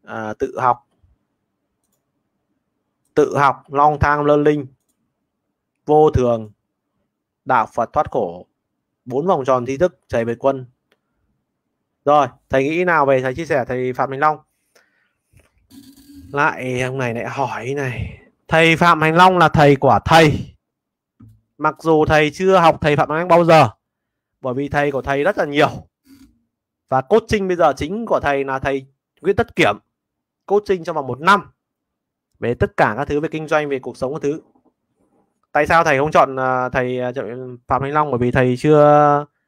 à, tự học tự học long thang lơ linh vô thường đạo phật thoát khổ bốn vòng tròn thi thức chảy về quân rồi thầy nghĩ nào về thầy chia sẻ thầy phạm minh long lại ông này lại hỏi này thầy phạm hành long là thầy của thầy mặc dù thầy chưa học thầy phạm hành long bao giờ bởi vì thầy của thầy rất là nhiều và coaching bây giờ chính của thầy là thầy Nguyễn Tất Kiểm coaching trong vòng một năm về tất cả các thứ về kinh doanh về cuộc sống các thứ tại sao thầy không chọn à, thầy à, Phạm Thanh Long bởi vì thầy chưa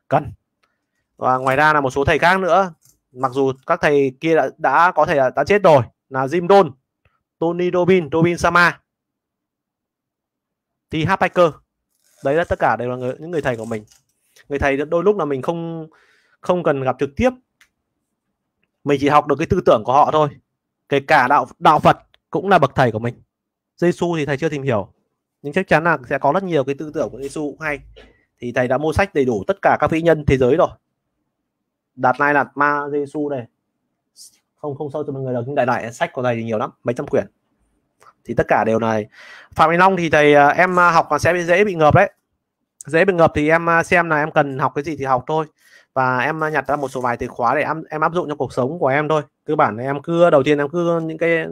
cần và ngoài ra là một số thầy khác nữa mặc dù các thầy kia đã, đã có thể đã, chết rồi là Jim Don Tony Robin Robin Sama thì Hacker đấy là tất cả đều là người, những người thầy của mình người thầy đôi lúc là mình không không cần gặp trực tiếp mình chỉ học được cái tư tưởng của họ thôi kể cả đạo đạo Phật cũng là bậc thầy của mình Giêsu thì thầy chưa tìm hiểu nhưng chắc chắn là sẽ có rất nhiều cái tư tưởng của Giêsu cũng hay thì thầy đã mua sách đầy đủ tất cả các vĩ nhân thế giới rồi đạt lai đạt ma Giêsu này không không sâu cho mọi người được nhưng đại đại sách của thầy thì nhiều lắm mấy trăm quyển thì tất cả đều này phạm minh long thì thầy à, em à, học là sẽ dễ bị ngợp đấy dễ bị ngợp thì em à, xem là em cần học cái gì thì học thôi và em nhặt ra một số vài từ khóa để em, em áp dụng cho cuộc sống của em thôi cơ bản là em cứ đầu tiên em cứ những cái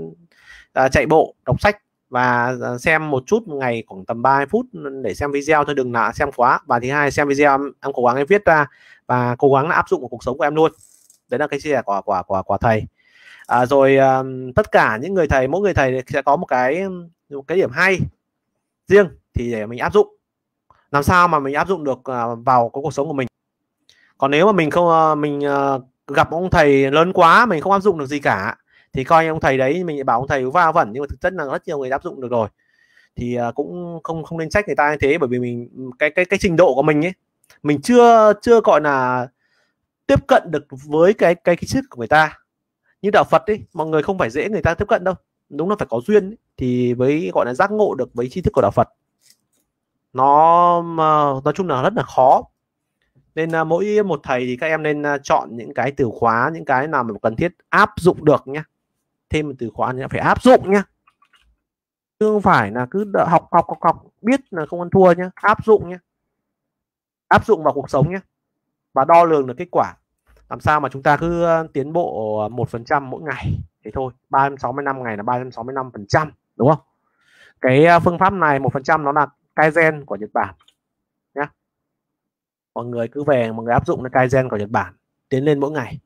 à, chạy bộ đọc sách và à, xem một chút một ngày khoảng tầm 30 phút để xem video thôi đừng là xem quá và thứ hai xem video em, em cố gắng em viết ra và cố gắng là áp dụng vào cuộc sống của em luôn đấy là cái chia sẻ của của của của thầy à, rồi à, tất cả những người thầy mỗi người thầy sẽ có một cái một cái điểm hay riêng thì để mình áp dụng làm sao mà mình áp dụng được à, vào cái cuộc sống của mình còn nếu mà mình không ờ, mình ờ, gặp ông thầy lớn quá mình không áp dụng được gì cả thì coi ông thầy đấy mình bảo ông thầy va vẩn nhưng mà thực chất là rất nhiều người áp dụng được rồi thì ờ, cũng không không nên trách người ta như thế bởi vì mình cái cái cái trình độ của mình ấy mình chưa chưa gọi là tiếp cận được với cái cái cái sức của người ta như đạo Phật ấy mọi người không phải dễ người ta tiếp cận đâu đúng là phải có duyên ấy. thì mới gọi là giác ngộ được với tri thức của đạo Phật nó nói chung là rất là khó nên uh, mỗi một thầy thì các em nên uh, chọn những cái từ khóa những cái nào mà cần thiết áp dụng được nhé thêm một từ khóa thì phải áp dụng nhé chứ không phải là cứ học học học học biết là không ăn thua nhé áp dụng nhé áp dụng vào cuộc sống nhé và đo lường được kết quả làm sao mà chúng ta cứ à, tiến bộ một phần trăm mỗi ngày thế thôi 365 ngày là 365 phần trăm đúng không cái phương pháp này một phần trăm nó là kaizen của Nhật Bản mọi người cứ về mọi người áp dụng cái kaizen của nhật bản tiến lên mỗi ngày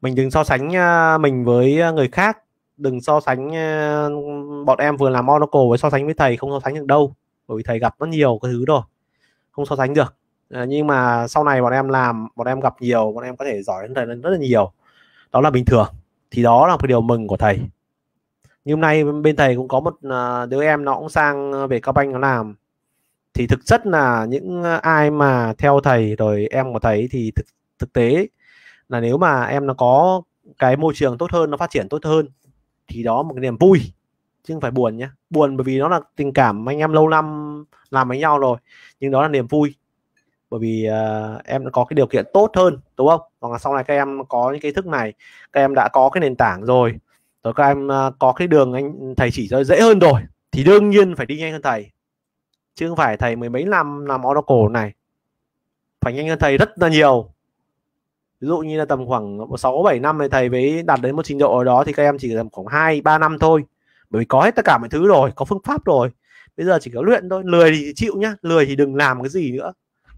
mình đừng so sánh à, mình với à, người khác đừng so sánh à, bọn em vừa làm monocle với so sánh với thầy không so sánh được đâu bởi vì thầy gặp rất nhiều cái thứ rồi không so sánh được ờ, nhưng mà sau này bọn em làm bọn em gặp nhiều bọn em có thể giỏi hơn thầy rất là nhiều đó là bình thường thì đó là một điều mừng của thầy như hôm nay bên thầy cũng có một đứa em nó cũng sang về cao banh nó làm thì thực chất là những ai mà theo thầy rồi em có thấy thì thực thực tế là nếu mà em nó có cái môi trường tốt hơn nó phát triển tốt hơn thì đó một cái niềm vui chứ không phải buồn nhé buồn bởi vì nó là tình cảm anh em lâu năm làm với nhau rồi nhưng đó là niềm vui bởi vì uh, em đã có cái điều kiện tốt hơn đúng không hoặc là sau này các em có những cái thức này các em đã có cái nền tảng rồi rồi các em uh, có cái đường anh thầy chỉ cho dễ hơn rồi thì đương nhiên phải đi nhanh hơn thầy chứ không phải thầy mười mấy năm làm Oracle này phải nhanh hơn thầy rất là nhiều ví dụ như là tầm khoảng 6 7 năm thì thầy mới đạt đến một trình độ ở đó thì các em chỉ tầm khoảng 2 3 năm thôi bởi vì có hết tất cả mọi thứ rồi có phương pháp rồi bây giờ chỉ có luyện thôi lười thì chịu nhá lười thì đừng làm cái gì nữa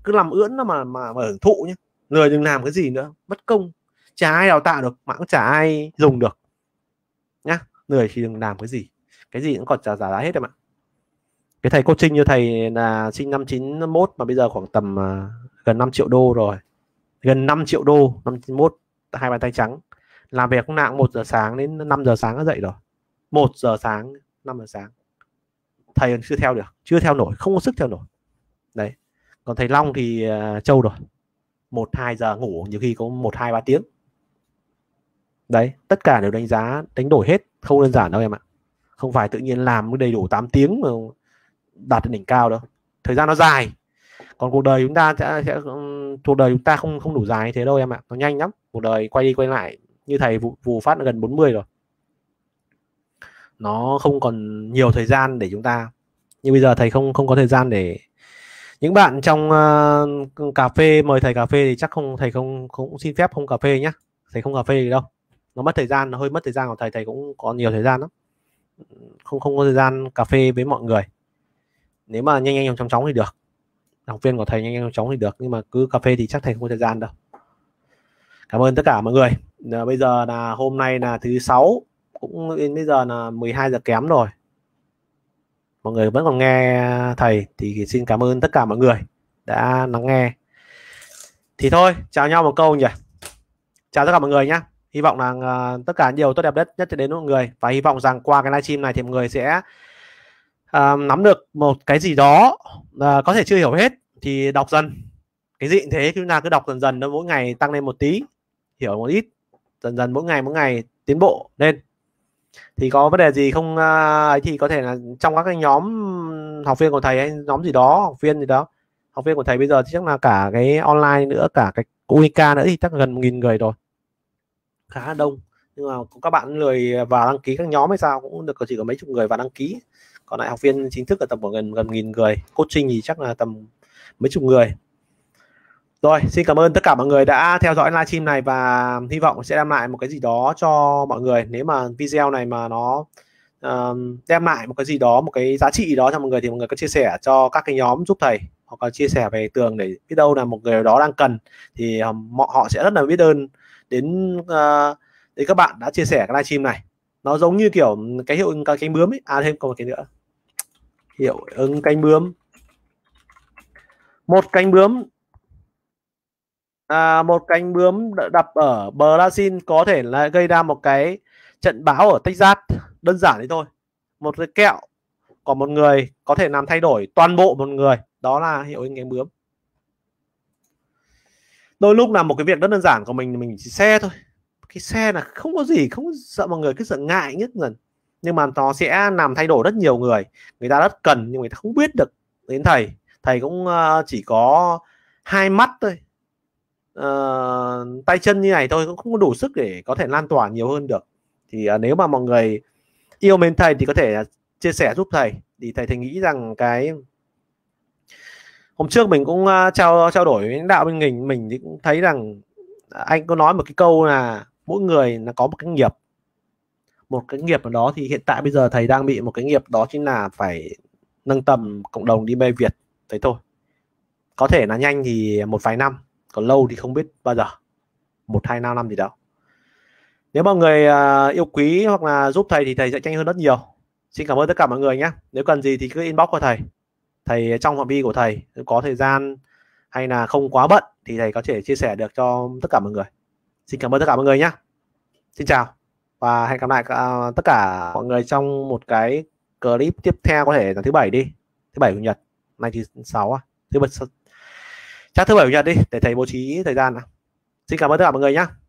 cứ làm ưỡn nó mà mà hưởng thụ nhá lười đừng làm cái gì nữa bất công chả ai đào tạo được mà cũng chả ai dùng được nhá lười thì đừng làm cái gì cái gì cũng còn trả giá hết rồi ạ cái thầy coaching như thầy là sinh năm 91 mà bây giờ khoảng tầm uh, gần 5 triệu đô rồi gần 5 triệu đô năm 91 hai bàn tay trắng làm việc lúc nào 1 giờ sáng đến 5 giờ sáng đã dậy rồi 1 giờ sáng 5 giờ sáng thầy chưa theo được chưa theo nổi không có sức theo nổi đấy còn thầy Long thì uh, trâu rồi một hai giờ ngủ nhiều khi có một hai ba tiếng đấy tất cả đều đánh giá đánh đổi hết không đơn giản đâu em ạ không phải tự nhiên làm đầy đủ 8 tiếng mà đạt đến đỉnh cao đâu thời gian nó dài còn cuộc đời chúng ta sẽ, sẽ cuộc đời chúng ta không không đủ dài như thế đâu em ạ nó nhanh lắm cuộc đời quay đi quay lại như thầy vụ, vụ phát gần 40 rồi nó không còn nhiều thời gian để chúng ta như bây giờ thầy không không có thời gian để những bạn trong uh, cà phê mời thầy cà phê thì chắc không thầy không cũng xin phép không cà phê nhá thầy không cà phê gì đâu nó mất thời gian nó hơi mất thời gian của thầy thầy cũng có nhiều thời gian lắm không không có thời gian cà phê với mọi người nếu mà nhanh nhanh chóng chóng thì được học viên của thầy nhanh nhanh chóng chóng thì được nhưng mà cứ cà phê thì chắc thầy không có thời gian đâu cảm ơn tất cả mọi người ờ, bây giờ là hôm nay là thứ sáu cũng đến bây giờ là 12 giờ kém rồi mọi người vẫn còn nghe thầy thì xin cảm ơn tất cả mọi người đã lắng nghe thì thôi chào nhau một câu nhỉ chào tất cả mọi người nhé hy vọng là ờ, tất cả nhiều tốt đẹp nhất nhất đến mọi người và hy vọng rằng qua cái livestream này thì mọi người sẽ à, nắm được một cái gì đó à, có thể chưa hiểu hết thì đọc dần cái gì thế chúng ta cứ đọc dần dần nó mỗi ngày tăng lên một tí hiểu một ít dần dần mỗi ngày mỗi ngày tiến bộ lên thì có vấn đề gì không ờ, ấy thì có thể là trong các cái nhóm học viên của thầy hay nhóm gì đó học viên gì đó học viên của thầy bây giờ thì chắc là cả cái online nữa cả cái UIK nữa thì chắc gần một nghìn người rồi khá đông nhưng mà các bạn lười vào đăng ký các nhóm hay sao cũng được chỉ có mấy chục người vào đăng ký còn lại học viên chính thức là tầm khoảng gần gần nghìn người coaching thì chắc là tầm mấy chục người rồi xin cảm ơn tất cả mọi người đã theo dõi livestream này và hy vọng sẽ đem lại một cái gì đó cho mọi người nếu mà video này mà nó uh, đem lại một cái gì đó một cái giá trị đó cho mọi người thì mọi người có chia sẻ cho các cái nhóm giúp thầy hoặc là chia sẻ về tường để biết đâu là một người đó đang cần thì họ họ sẽ rất là biết ơn đến uh, đến các bạn đã chia sẻ cái livestream này nó giống như kiểu cái hiệu cái, cái bướm ấy à thêm còn một cái nữa hiệu ứng cánh bướm một cánh bướm à, một cánh bướm đập ở Brazil có thể là gây ra một cái trận bão ở Texas đơn giản thế thôi một cái kẹo của một người có thể làm thay đổi toàn bộ một người đó là hiệu ứng cánh bướm đôi lúc là một cái việc rất đơn giản của mình mình chỉ xe thôi cái xe là không có gì không sợ mọi người cứ sợ ngại nhất dần nhưng mà nó sẽ làm thay đổi rất nhiều người người ta rất cần nhưng người ta không biết được đến thầy thầy cũng ờ, chỉ có hai mắt thôi uh, tay chân như này thôi cũng không đủ sức để có thể lan tỏa nhiều hơn được thì uh, nếu mà mọi người yêu mến thầy thì có thể chia sẻ giúp thầy thì thầy thầy nghĩ rằng cái hôm trước mình cũng uh, trao trao đổi với lãnh đạo bên mình mình thì cũng thấy rằng anh có nói một cái câu là mỗi người là có một cái nghiệp một cái nghiệp nào đó thì hiện tại bây giờ thầy đang bị một cái nghiệp đó chính là phải nâng tầm cộng đồng đi mê Việt thế thôi có thể là nhanh thì một vài năm còn lâu thì không biết bao giờ một hai năm năm gì đâu nếu mọi người à, yêu quý hoặc là giúp thầy thì thầy sẽ nhanh hơn rất nhiều xin cảm ơn tất cả mọi người nhé nếu cần gì thì cứ inbox của thầy thầy trong phạm vi của thầy có thời gian hay là không quá bận thì thầy có thể chia sẻ được cho tất cả mọi người xin cảm ơn tất cả mọi người nhé xin chào và hẹn gặp lại cả, à, tất cả mọi người trong một cái clip tiếp theo có thể là thứ bảy đi thứ bảy chủ nhật nay thứ sáu à thứ bảy chắc thứ bảy chủ nhật đi để thầy bố trí thời gian nào. xin cảm ơn tất cả mọi người nhé